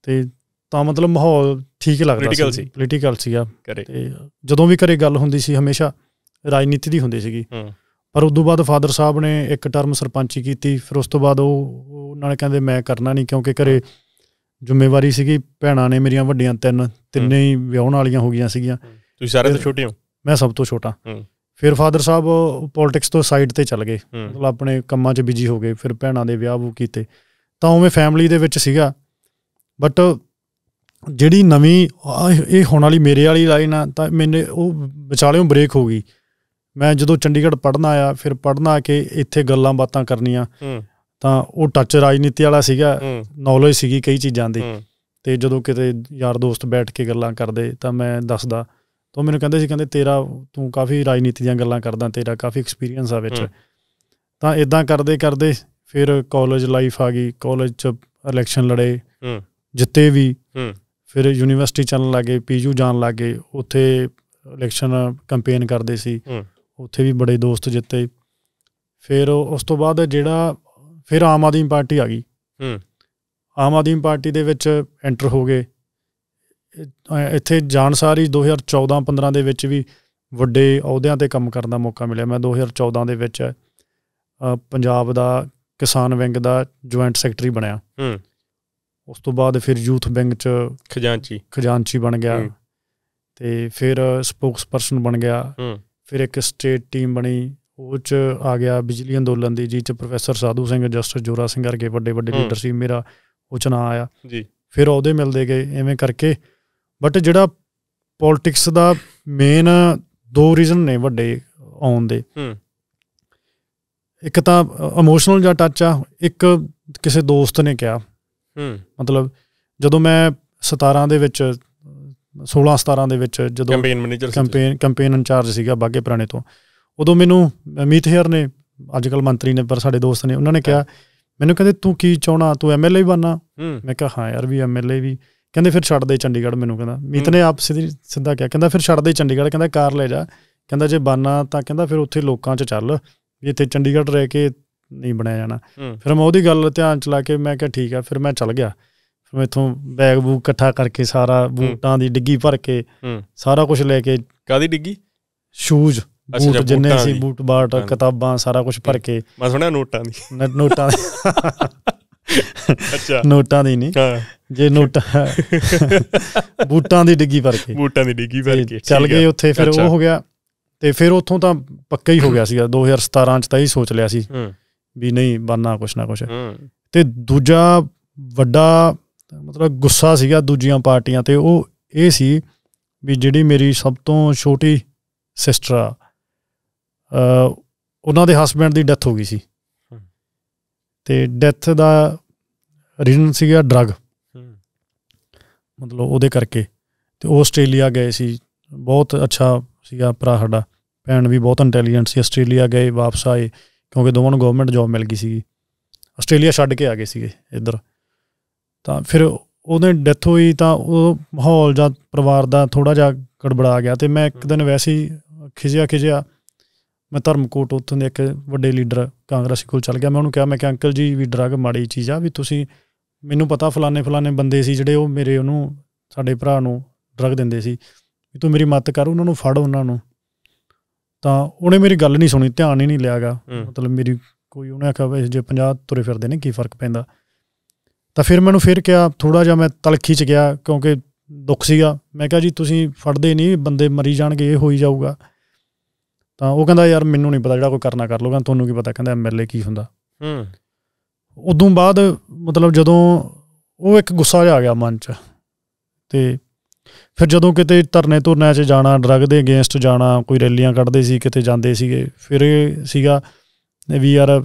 ਤੇ ਤਾਂ ਮਤਲਬ ਮਾਹੌਲ ਠੀਕ ਲੱਗਦਾ ਸੀ ਪੋਲੀਟੀਕਲ ਸੀਗਾ ਤੇ ਜਦੋਂ ਵੀ ਘਰੇ ਗੱਲ ਹੁੰਦੀ ਸੀ ਹਮੇਸ਼ਾ ਰਾਜਨੀਤੀ ਦੀ ਹੁੰਦੀ ਸੀਗੀ ਪਰ ਉਸ ਤੋਂ ਬਾਅਦ ਫਾਦਰ ਸਾਹਿਬ ਨੇ ਇੱਕ ਟਰਮ ਸਰਪੰਚੀ ਕੀਤੀ ਫਿਰ ਉਸ ਤੋਂ ਬਾਅਦ ਉਹ ਉਹਨਾਂ ਨੇ ਕਹਿੰਦੇ ਮੈਂ ਕਰਨਾ ਨਹੀਂ ਕਿਉਂਕਿ ਘਰੇ ਜ਼ਿੰਮੇਵਾਰੀ ਸੀਗੀ ਭੈਣਾਂ ਨੇ ਮੇਰੀਆਂ ਵੱਡੀਆਂ ਤਿੰਨ ਤਿੰਨੇ ਹੀ ਵਿਆਹਣ ਵਾਲੀਆਂ ਹੋ ਗਈਆਂ ਸੀਗੀਆਂ ਤੁਸੀਂ ਸਾਰੇ ਤੋਂ ਛੋਟੇ ਹੋ ਮੈਂ ਸਭ ਤੋਂ ਛੋਟਾ ਫਿਰ ਫਾਦਰ ਸਾਹਿਬ ਪੋਲਿਟਿਕਸ ਤੋਂ ਸਾਈਡ ਤੇ ਚੱਲ ਗਏ ਮਤਲਬ ਆਪਣੇ ਕੰਮਾਂ 'ਚ ਬਿਜੀ ਹੋ ਗਏ ਫਿਰ ਭੈਣਾਂ ਦੇ ਵਿਆਹ ਉਹ ਕੀਤੇ ਤਾਂ ਉਵੇਂ ਫੈਮਿਲੀ ਦੇ ਵਿੱਚ ਸੀਗਾ ਬਟ ਜਿਹੜੀ ਨਵੀਂ ਇਹ ਹੋਣ ਵਾਲੀ ਮੇਰੇ ਵਾਲੀ ਲਾਈਨ ਆ ਤਾਂ ਮੈਨੇ ਉਹ ਵਿਚਾਲਿਓਂ ਬ੍ਰੇਕ ਹੋ ਗਈ ਮੈਂ ਜਦੋਂ ਚੰਡੀਗੜ੍ਹ ਪੜਨ ਆਇਆ ਫਿਰ ਪੜਨ ਆ ਕੇ ਇੱਥੇ ਗੱਲਾਂ ਬਾਤਾਂ ਕਰਨੀਆਂ ਤਾਂ ਉਹ ਟੱਚ ਰਾਜਨੀਤੀ ਵਾਲਾ ਸੀਗਾ ਨੌਲੇਜ ਸੀਗੀ ਕਈ ਚੀਜ਼ਾਂ ਦੀ ਤੇ ਜਦੋਂ ਕਿਤੇ ਯਾਰ ਦੋਸਤ ਬੈਠ ਕੇ ਗੱਲਾਂ ਕਰਦੇ ਤਾਂ ਮੈਂ ਦੱਸਦਾ ਤੋਂ ਮੈਨੂੰ ਕਹਿੰਦੇ ਸੀ ਕਹਿੰਦੇ ਤੇਰਾ ਤੂੰ ਕਾਫੀ ਰਾਜਨੀਤੀ ਦੀਆਂ ਗੱਲਾਂ ਕਰਦਾ ਤੇਰਾ ਕਾਫੀ ਐਕਸਪੀਰੀਅੰਸ ਆ ਵਿੱਚ ਤਾਂ ਇਦਾਂ ਕਰਦੇ ਕਰਦੇ ਫਿਰ ਕਾਲਜ ਲਾਈਫ ਆ ਗਈ ਕਾਲਜ ਚ ਇਲੈਕਸ਼ਨ ਲੜੇ ਹੂੰ ਜਿੱਤੇ ਵੀ ਹੂੰ ਫਿਰ ਯੂਨੀਵਰਸਿਟੀ ਚੱਲਣ ਲੱਗੇ ਪੀਯੂ ਜਾਣ ਲੱਗੇ ਉੱਥੇ ਇਲੈਕਸ਼ਨ ਕੈਂਪੇਨ ਕਰਦੇ ਸੀ ਉੱਥੇ ਵੀ ਬੜੇ ਦੋਸਤ ਜਿੱਤੇ ਫਿਰ ਉਸ ਤੋਂ ਬਾਅਦ ਜਿਹੜਾ ਫਿਰ ਆਮ ਆਦਮੀ ਪਾਰਟੀ ਆ ਗਈ ਹੂੰ ਆਮ ਆਦਮੀ ਪਾਰਟੀ ਦੇ ਵਿੱਚ ਐਂਟਰ ਹੋ ਗਏ ਇੱਥੇ ਜਾਣ ਸਾਰੀ 2014-15 ਦੇ ਵਿੱਚ ਵੀ ਵੱਡੇ ਅਹੁਦਿਆਂ ਤੇ ਕੰਮ ਕਰਨ ਦਾ ਮੌਕਾ ਮਿਲਿਆ ਮੈਂ 2014 ਦੇ ਵਿੱਚ ਪੰਜਾਬ ਦਾ ਕਿਸਾਨ ਵਿੰਗ ਦਾ ਜੁਆਇੰਟ ਸੈਕਟਰੀ ਬਣਿਆ ਹੂੰ ਉਸ ਤੋਂ ਬਾਅਦ ਫਿਰ ਯੂਥ ਵਿੰਗ ਚ ਖਜ਼ਾਂਚੀ ਖਜ਼ਾਂਚੀ ਬਣ ਗਿਆ ਤੇ ਫਿਰ ਸਪੋਕਸ ਪਰਸਨ ਬਣ ਗਿਆ ਹੂੰ ਫਿਰ ਇੱਕ ਸਟੇਟ ਟੀਮ ਬਣੀ ਉਹ ਚ ਆ ਗਿਆ ਬਿਜਲੀ ਅੰਦੋਲਨ ਦੀ ਜੀ ਚ ਪ੍ਰੋਫੈਸਰ ਸਾਧੂ ਸਿੰਘ ਜਸਟਿਸ ਜੋਰਾ ਸਿੰਘ ਵਰਗੇ ਵੱਡੇ ਵੱਡੇ ਲੀਡਰ ਸੀ ਮੇਰਾ ਉਹ ਚ ਨਾ ਆਇਆ ਜੀ ਫਿਰ ਉਹਦੇ ਮਿਲਦੇ ਗਏ ਐਵੇਂ ਕਰਕੇ ਬਟ ਜਿਹੜਾ ਪੋਲਿਟਿਕਸ ਦਾ ਮੇਨ ਦੋ ਰੀਜ਼ਨ ਨੇ ਵੱਡੇ ਆਉਣ ਦੇ ਇੱਕ ਤਾਂ ਇਮੋਸ਼ਨਲ ਜਾਂ ਟੱਚ ਆ ਇੱਕ ਕਿਸੇ ਦੋਸਤ ਨੇ ਕਿਹਾ ਹੂੰ ਮਤਲਬ ਜਦੋਂ ਮੈਂ 17 ਦੇ ਵਿੱਚ 16 17 ਦੇ ਵਿੱਚ ਜਦੋਂ campaign manager campaign campaign incharge ਸੀਗਾ ਬਾਗੇ ਪੁਰਾਣੇ ਤੋਂ ਉਦੋਂ ਮੈਨੂੰ ਮੀਤ ਹੇਅਰ ਨੇ ਅੱਜ ਕੱਲ ਮੰਤਰੀ ਨੇ ਪਰ ਸਾਡੇ ਦੋਸਤ ਨੇ ਉਹਨਾਂ ਨੇ ਕਿਹਾ ਮੈਨੂੰ ਕਹਿੰਦੇ ਤੂੰ ਕੀ ਚਾਹਣਾ ਤੂੰ ਐਮਐਲਏ ਬਣਨਾ ਮੈਂ ਕਿਹਾ ਹਾਂ ਯਾਰ ਵੀ ਐਮਐਲਏ ਵੀ ਕਹਿੰਦੇ ਫਿਰ ਛੱਡ ਦੇ ਚੰਡੀਗੜ੍ਹ ਮੈਨੂੰ ਕਹਿੰਦਾ ਮੀਤ ਨੇ ਆਪ ਸਿੱਧੀ ਸਿੱਧਾ ਕਿਹਾ ਕਹਿੰਦਾ ਫਿਰ ਛੱਡ ਦੇ ਚੰਡੀਗੜ੍ਹ ਕਹਿੰਦਾ ਕਾਰ ਲੈ ਜਾ ਕਹਿੰਦਾ ਜੇ ਬਾਨਾ ਤਾਂ ਕਹਿੰਦਾ ਫਿਰ ਉੱਥੇ ਲੋਕਾਂ 'ਚ ਚੱਲ ਵੀ ਇੱਥੇ ਚੰਡੀਗੜ੍ਹ ਰਹਿ ਕੇ ਨਹੀਂ ਬਣਿਆ ਜਾਣਾ ਫਿਰ ਮੈਂ ਉਹਦੀ ਗੱਲ ਧਿਆਨ ਚ ਲਾ ਕੇ ਮੈਂ ਕਿਹਾ ਠੀਕ ਆ ਫਿਰ ਮੈਂ ਚੱਲ ਗਿਆ ਫਿਰ ਮੈਂ ਇਥੋਂ ਬੈਗ ਬੂਕ ਇਕੱਠਾ ਕਰਕੇ ਸਾਰਾ ਬੂਟਾਂ ਦੀ ਡਿੱਗੀ ਭਰ ਕੇ ਸਾਰਾ ਕੁਝ ਲੈ ਕੇ ਕਾਦੀ ਡਿੱਗੀ ਸ਼ੂਜ਼ ਬੂਟ ਜਿੰਨੇ ਸੀ ਬੂਟ ਬਾਟ ਕਿਤਾਬਾਂ ਸਾਰਾ ਕੁਝ ਭਰ ਕੇ ਮੈਂ ਸੁਣਿਆ ਨੋਟਾਂ ਦੀ ਨੋਟਾਂ ਅੱਛਾ ਨੋਟਾਂ ਦੀ ਨਹੀਂ ਜੇ ਨੋਟਾਂ ਬੂਟਾਂ ਦੀ ਡਿੱਗੀ ਭਰ ਕੇ ਬੂਟਾਂ ਦੀ ਡਿੱਗੀ ਭਰ ਕੇ ਚੱਲ ਗਏ ਉੱਥੇ ਫਿਰ ਉਹ ਹੋ ਗਿਆ ਤੇ ਫਿਰ ਉੱਥੋਂ ਤਾਂ ਪੱਕਾ ਹੀ ਹੋ ਗਿਆ ਸੀਗਾ 2017 ਚ ਤਾਂ ਇਹ ਸੋਚ ਲਿਆ ਸੀ ਵੀ ਨਹੀਂ ਬੰਨਾ ਕੁਛ ਨਾ ਕੁਛ ਤੇ ਦੂਜਾ ਵੱਡਾ ਮਤਲਬ ਗੁੱਸਾ ਸੀਗਾ ਦੂਜੀਆਂ ਪਾਰਟੀਆਂ ਤੇ ਉਹ ਇਹ ਸੀ ਵੀ ਜਿਹੜੀ ਮੇਰੀ ਸਭ ਤੋਂ ਛੋਟੀ ਸਿਸਟਰ ਆ ਉਹਨਾਂ ਦੇ ਹਸਬੰਡ ਦੀ ਡੈਥ ਹੋ ਗਈ ਸੀ ਤੇ ਡੈਥ ਦਾ ਰੀਜ਼ਨ ਸੀਗਾ ਡਰਗ ਮਤਲਬ ਉਹਦੇ ਕਰਕੇ ਤੇ ਆਸਟ੍ਰੇਲੀਆ ਗਏ ਸੀ ਬਹੁਤ ਅੱਛਾ ਸੀਗਾ ਭਰਾ ਸਾਡਾ ਭੈਣ ਵੀ ਬਹੁਤ ਇੰਟੈਲੀਜੈਂਟ ਸੀ ਆਸਟ੍ਰੇਲੀਆ ਗਏ ਵਾਪਸ ਆਏ ਕਿਉਂਕਿ ਦੋਵਾਂ ਨੂੰ ਗਵਰਨਮੈਂਟ ਜੌਬ ਮਿਲ ਗਈ ਸੀਗੀ ਆਸਟ੍ਰੇਲੀਆ ਛੱਡ ਕੇ ਆ ਗਏ ਸੀਗੇ ਇੱਧਰ ਤਾਂ ਫਿਰ ਉਹਦੇ ਡੈਥ ਹੋਈ ਤਾਂ ਉਹ ਮਾਹੌਲ ਜਾਂ ਪਰਿਵਾਰ ਦਾ ਥੋੜਾ ਜਿਹਾ ਗੜਬੜਾ ਗਿਆ ਤੇ ਮੈਂ ਇੱਕ ਦਿਨ ਵੈਸੇ ਹੀ ਖਿਜਿਆ ਖਿਜਿਆ ਮੈਂ ਧਰਮਕੋਟ ਉੱਥੋਂ ਦੇ ਇੱਕ ਵੱਡੇ ਲੀਡਰ ਕਾਂਗਰਸੀ ਕੋਲ ਚੱਲ ਗਿਆ ਮੈਂ ਉਹਨੂੰ ਕਿਹਾ ਮੈਂ ਕਿ ਅੰਕਲ ਜੀ ਵੀ ਡਰਗ ਮਾੜੀ ਚੀਜ਼ ਆ ਵੀ ਤੁਸੀਂ ਮੈਨੂੰ ਪਤਾ ਫਲਾਣੇ ਫਲਾਣੇ ਬੰਦੇ ਸੀ ਜਿਹੜੇ ਉਹ ਮੇਰੇ ਉਹਨੂੰ ਸਾਡੇ ਭਰਾ ਨੂੰ ਡਰਗ ਦਿੰਦੇ ਸੀ ਵੀ ਤੂੰ ਮੇਰੀ ਮਦਦ ਕਰ ਉਹਨਾਂ ਨੂੰ ਫੜ ਉਹਨਾਂ ਨੂੰ ਤਾਂ ਉਹਨੇ ਮੇਰੀ ਗੱਲ ਨਹੀਂ ਸੁਣੀ ਧਿਆਨ ਹੀ ਨਹੀਂ ਲਿਆਗਾ ਮਤਲਬ ਮੇਰੀ ਕੋਈ ਉਹਨੇ ਆਖਿਆ ਵੇ ਜੇ 50 ਤੁਰੇ ਫਿਰਦੇ ਨੇ ਕੀ ਫਰਕ ਪੈਂਦਾ ਤਾਂ ਫਿਰ ਮੈਨੂੰ ਫਿਰ ਕਿਹਾ ਥੋੜਾ ਜਿਹਾ ਮੈਂ ਤਲਖੀ ਚ ਗਿਆ ਕਿਉਂਕਿ ਦੁੱਖ ਸੀਗਾ ਮੈਂ ਕਿਹਾ ਜੀ ਤੁਸੀਂ ਫੜਦੇ ਨਹੀਂ ਬੰਦੇ ਮਰੀ ਜਾਣਗੇ ਇਹ ਹੋਈ ਜਾਊਗਾ ਤਾਂ ਉਹ ਕਹਿੰਦਾ ਯਾਰ ਮੈਨੂੰ ਨਹੀਂ ਪਤਾ ਜਿਹੜਾ ਕੋਈ ਕਰਨਾ ਕਰ ਲੂਗਾ ਤੁਹਾਨੂੰ ਕੀ ਪਤਾ ਕਹਿੰਦਾ ਐਮਐਲਏ ਕੀ ਹੁੰਦਾ ਹੂੰ ਉਦੋਂ ਬਾਅਦ ਮਤਲਬ ਜਦੋਂ ਉਹ ਇੱਕ ਗੁੱਸਾ ਜਿਹਾ ਆ ਗਿਆ ਮਨ 'ਚ ਤੇ ਫਿਰ ਜਦੋਂ ਕਿਤੇ ਧਰਨੇ ਧੁਰਨਿਆਂ 'ਚ ਜਾਣਾ ਡਰਗ ਦੇ ਅਗੇਂਸਟ ਜਾਣਾ ਕੋਈ ਰੈਲੀਆਂ ਕੱਢਦੇ ਸੀ ਕਿਤੇ ਜਾਂਦੇ ਸੀਗੇ ਫਿਰ ਇਹ ਸੀਗਾ ਵੀ ਯਾਰ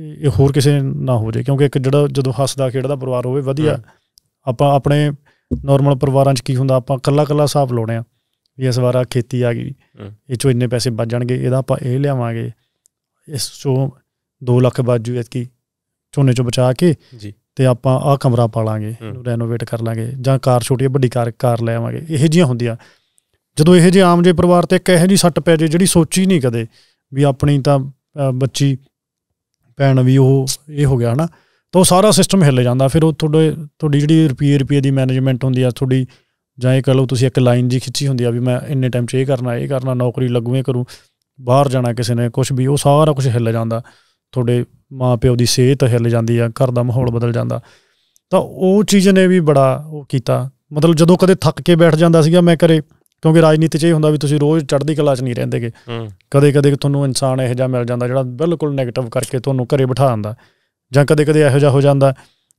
ਇਹ ਹੋਰ ਕਿਸੇ ਨਾ ਹੋ ਜੇ ਕਿਉਂਕਿ ਇੱਕ ਜਿਹੜਾ ਜਦੋਂ ਹੱਸਦਾ ਖੇਡਦਾ ਪਰਿਵਾਰ ਹੋਵੇ ਵਧੀਆ ਆਪਾਂ ਆਪਣੇ ਨਾਰਮਲ ਪਰਿਵਾਰਾਂ 'ਚ ਕੀ ਹੁੰਦਾ ਆਪਾਂ ਕੱਲਾ ਕੱਲਾ ਸਾਫ ਲਾਉਣੇ ਆ ਵੀ ਇਸ ਵਾਰ ਆ ਖੇਤੀ ਆ ਗਈ ਇਹ ਚੋਂ ਇੰਨੇ ਪੈਸੇ ਬਚ ਜਾਣਗੇ ਇਹਦਾ ਆਪਾਂ ਇਹ ਲਿਆਵਾਂਗੇ ਇਸ ਚੋਂ 2 ਲੱਖ ਬਚ ਜੂ ਐਤਕੀ ਝੋਨੇ ਚੋਂ ਬਚਾ ਕੇ ਜੀ ਤੇ ਆਪਾਂ ਆ ਕਮਰਾ ਪਾ ਲਾਂਗੇ ਇਹਨੂੰ ਰੈਨੋਵੇਟ ਕਰ ਲਾਂਗੇ ਜਾਂ ਕਾਰ ਛੋਟੀ ਵੱਡੀ ਕਾਰ ਕਾਰ ਲੈ ਆਵਾਂਗੇ ਇਹੋ ਜੀਆਂ ਹੁੰਦੀਆਂ ਜਦੋਂ ਇਹੋ ਜੇ ਆਮ ਜੇ ਪਰਿਵਾਰ ਤੇ ਇੱਕ ਇਹੋ ਜੀ ਸੱਟ ਪੈ ਜੇ ਜਿਹੜੀ ਸੋਚੀ ਨਹੀਂ ਕਦੇ ਵੀ ਆਪਣੀ ਤਾਂ ਬੱਚੀ ਭੈਣ ਵੀ ਉਹ ਇਹ ਹੋ ਗਿਆ ਹਨਾ ਤਾਂ ਉਹ ਸਾਰਾ ਸਿਸਟਮ ਹਿੱਲ ਜਾਂਦਾ ਫਿਰ ਉਹ ਤੁਹਾਡੇ ਤੁਹਾਡੀ ਜਿਹੜੀ ਰੁਪਏ ਰੁਪਏ ਦੀ ਮੈਨੇਜਮੈਂਟ ਹੁੰਦੀ ਆ ਤੁਹਾਡੀ ਜਾਂ ਇਹ ਕਹ ਲਓ ਤੁਸੀਂ ਇੱਕ ਲਾਈਨ ਜੀ ਖਿੱਚੀ ਹੁੰਦੀ ਆ ਵੀ ਮੈਂ ਇੰਨੇ ਟਾਈਮ 'ਚ ਇਹ ਕਰਨਾ ਇਹ ਕਰਨਾ ਨੌਕਰੀ ਲੱਗੂਏ ਕਰੂੰ ਬਾਹਰ ਜਾਣਾ ਕਿਸੇ ਨੇ ਕੁਝ ਵੀ ਉਹ ਸਾਰਾ ਕੁਝ ਹਿੱਲ ਜਾਂਦਾ ਤੁਹਾਡੇ ਮਾਪਿਓ ਦੀ ਸਿਹਤ ਹਿੱਲ ਜਾਂਦੀ ਆ ਘਰ ਦਾ ਮਾਹੌਲ ਬਦਲ ਜਾਂਦਾ ਤਾਂ ਉਹ ਚੀਜ਼ ਨੇ ਵੀ ਬੜਾ ਉਹ ਕੀਤਾ ਮਤਲਬ ਜਦੋਂ ਕਦੇ ਥੱਕ ਕੇ ਬੈਠ ਜਾਂਦਾ ਸੀਗਾ ਮੈਂ ਕਰੇ ਕਿਉਂਕਿ ਰਾਜਨੀਤੀ 'ਚ ਇਹ ਹੁੰਦਾ ਵੀ ਤੁਸੀਂ ਰੋਜ਼ ਚੜ੍ਹਦੀ ਕਲਾ 'ਚ ਨਹੀਂ ਰਹਿੰਦੇਗੇ ਕਦੇ-ਕਦੇ ਤੁਹਾਨੂੰ ਇਨਸਾਨ ਇਹੋ ਜਿਹਾ ਮਿਲ ਜਾਂਦਾ ਜਿਹੜਾ ਬਿਲਕੁਲ 네ਗੇਟਿਵ ਕਰਕੇ ਤੁਹਾਨੂੰ ਘਰੇ ਬਿਠਾ ਦਿੰਦਾ ਜਾਂ ਕਦੇ-ਕਦੇ ਇਹੋ ਜਿਹਾ ਹੋ ਜਾਂਦਾ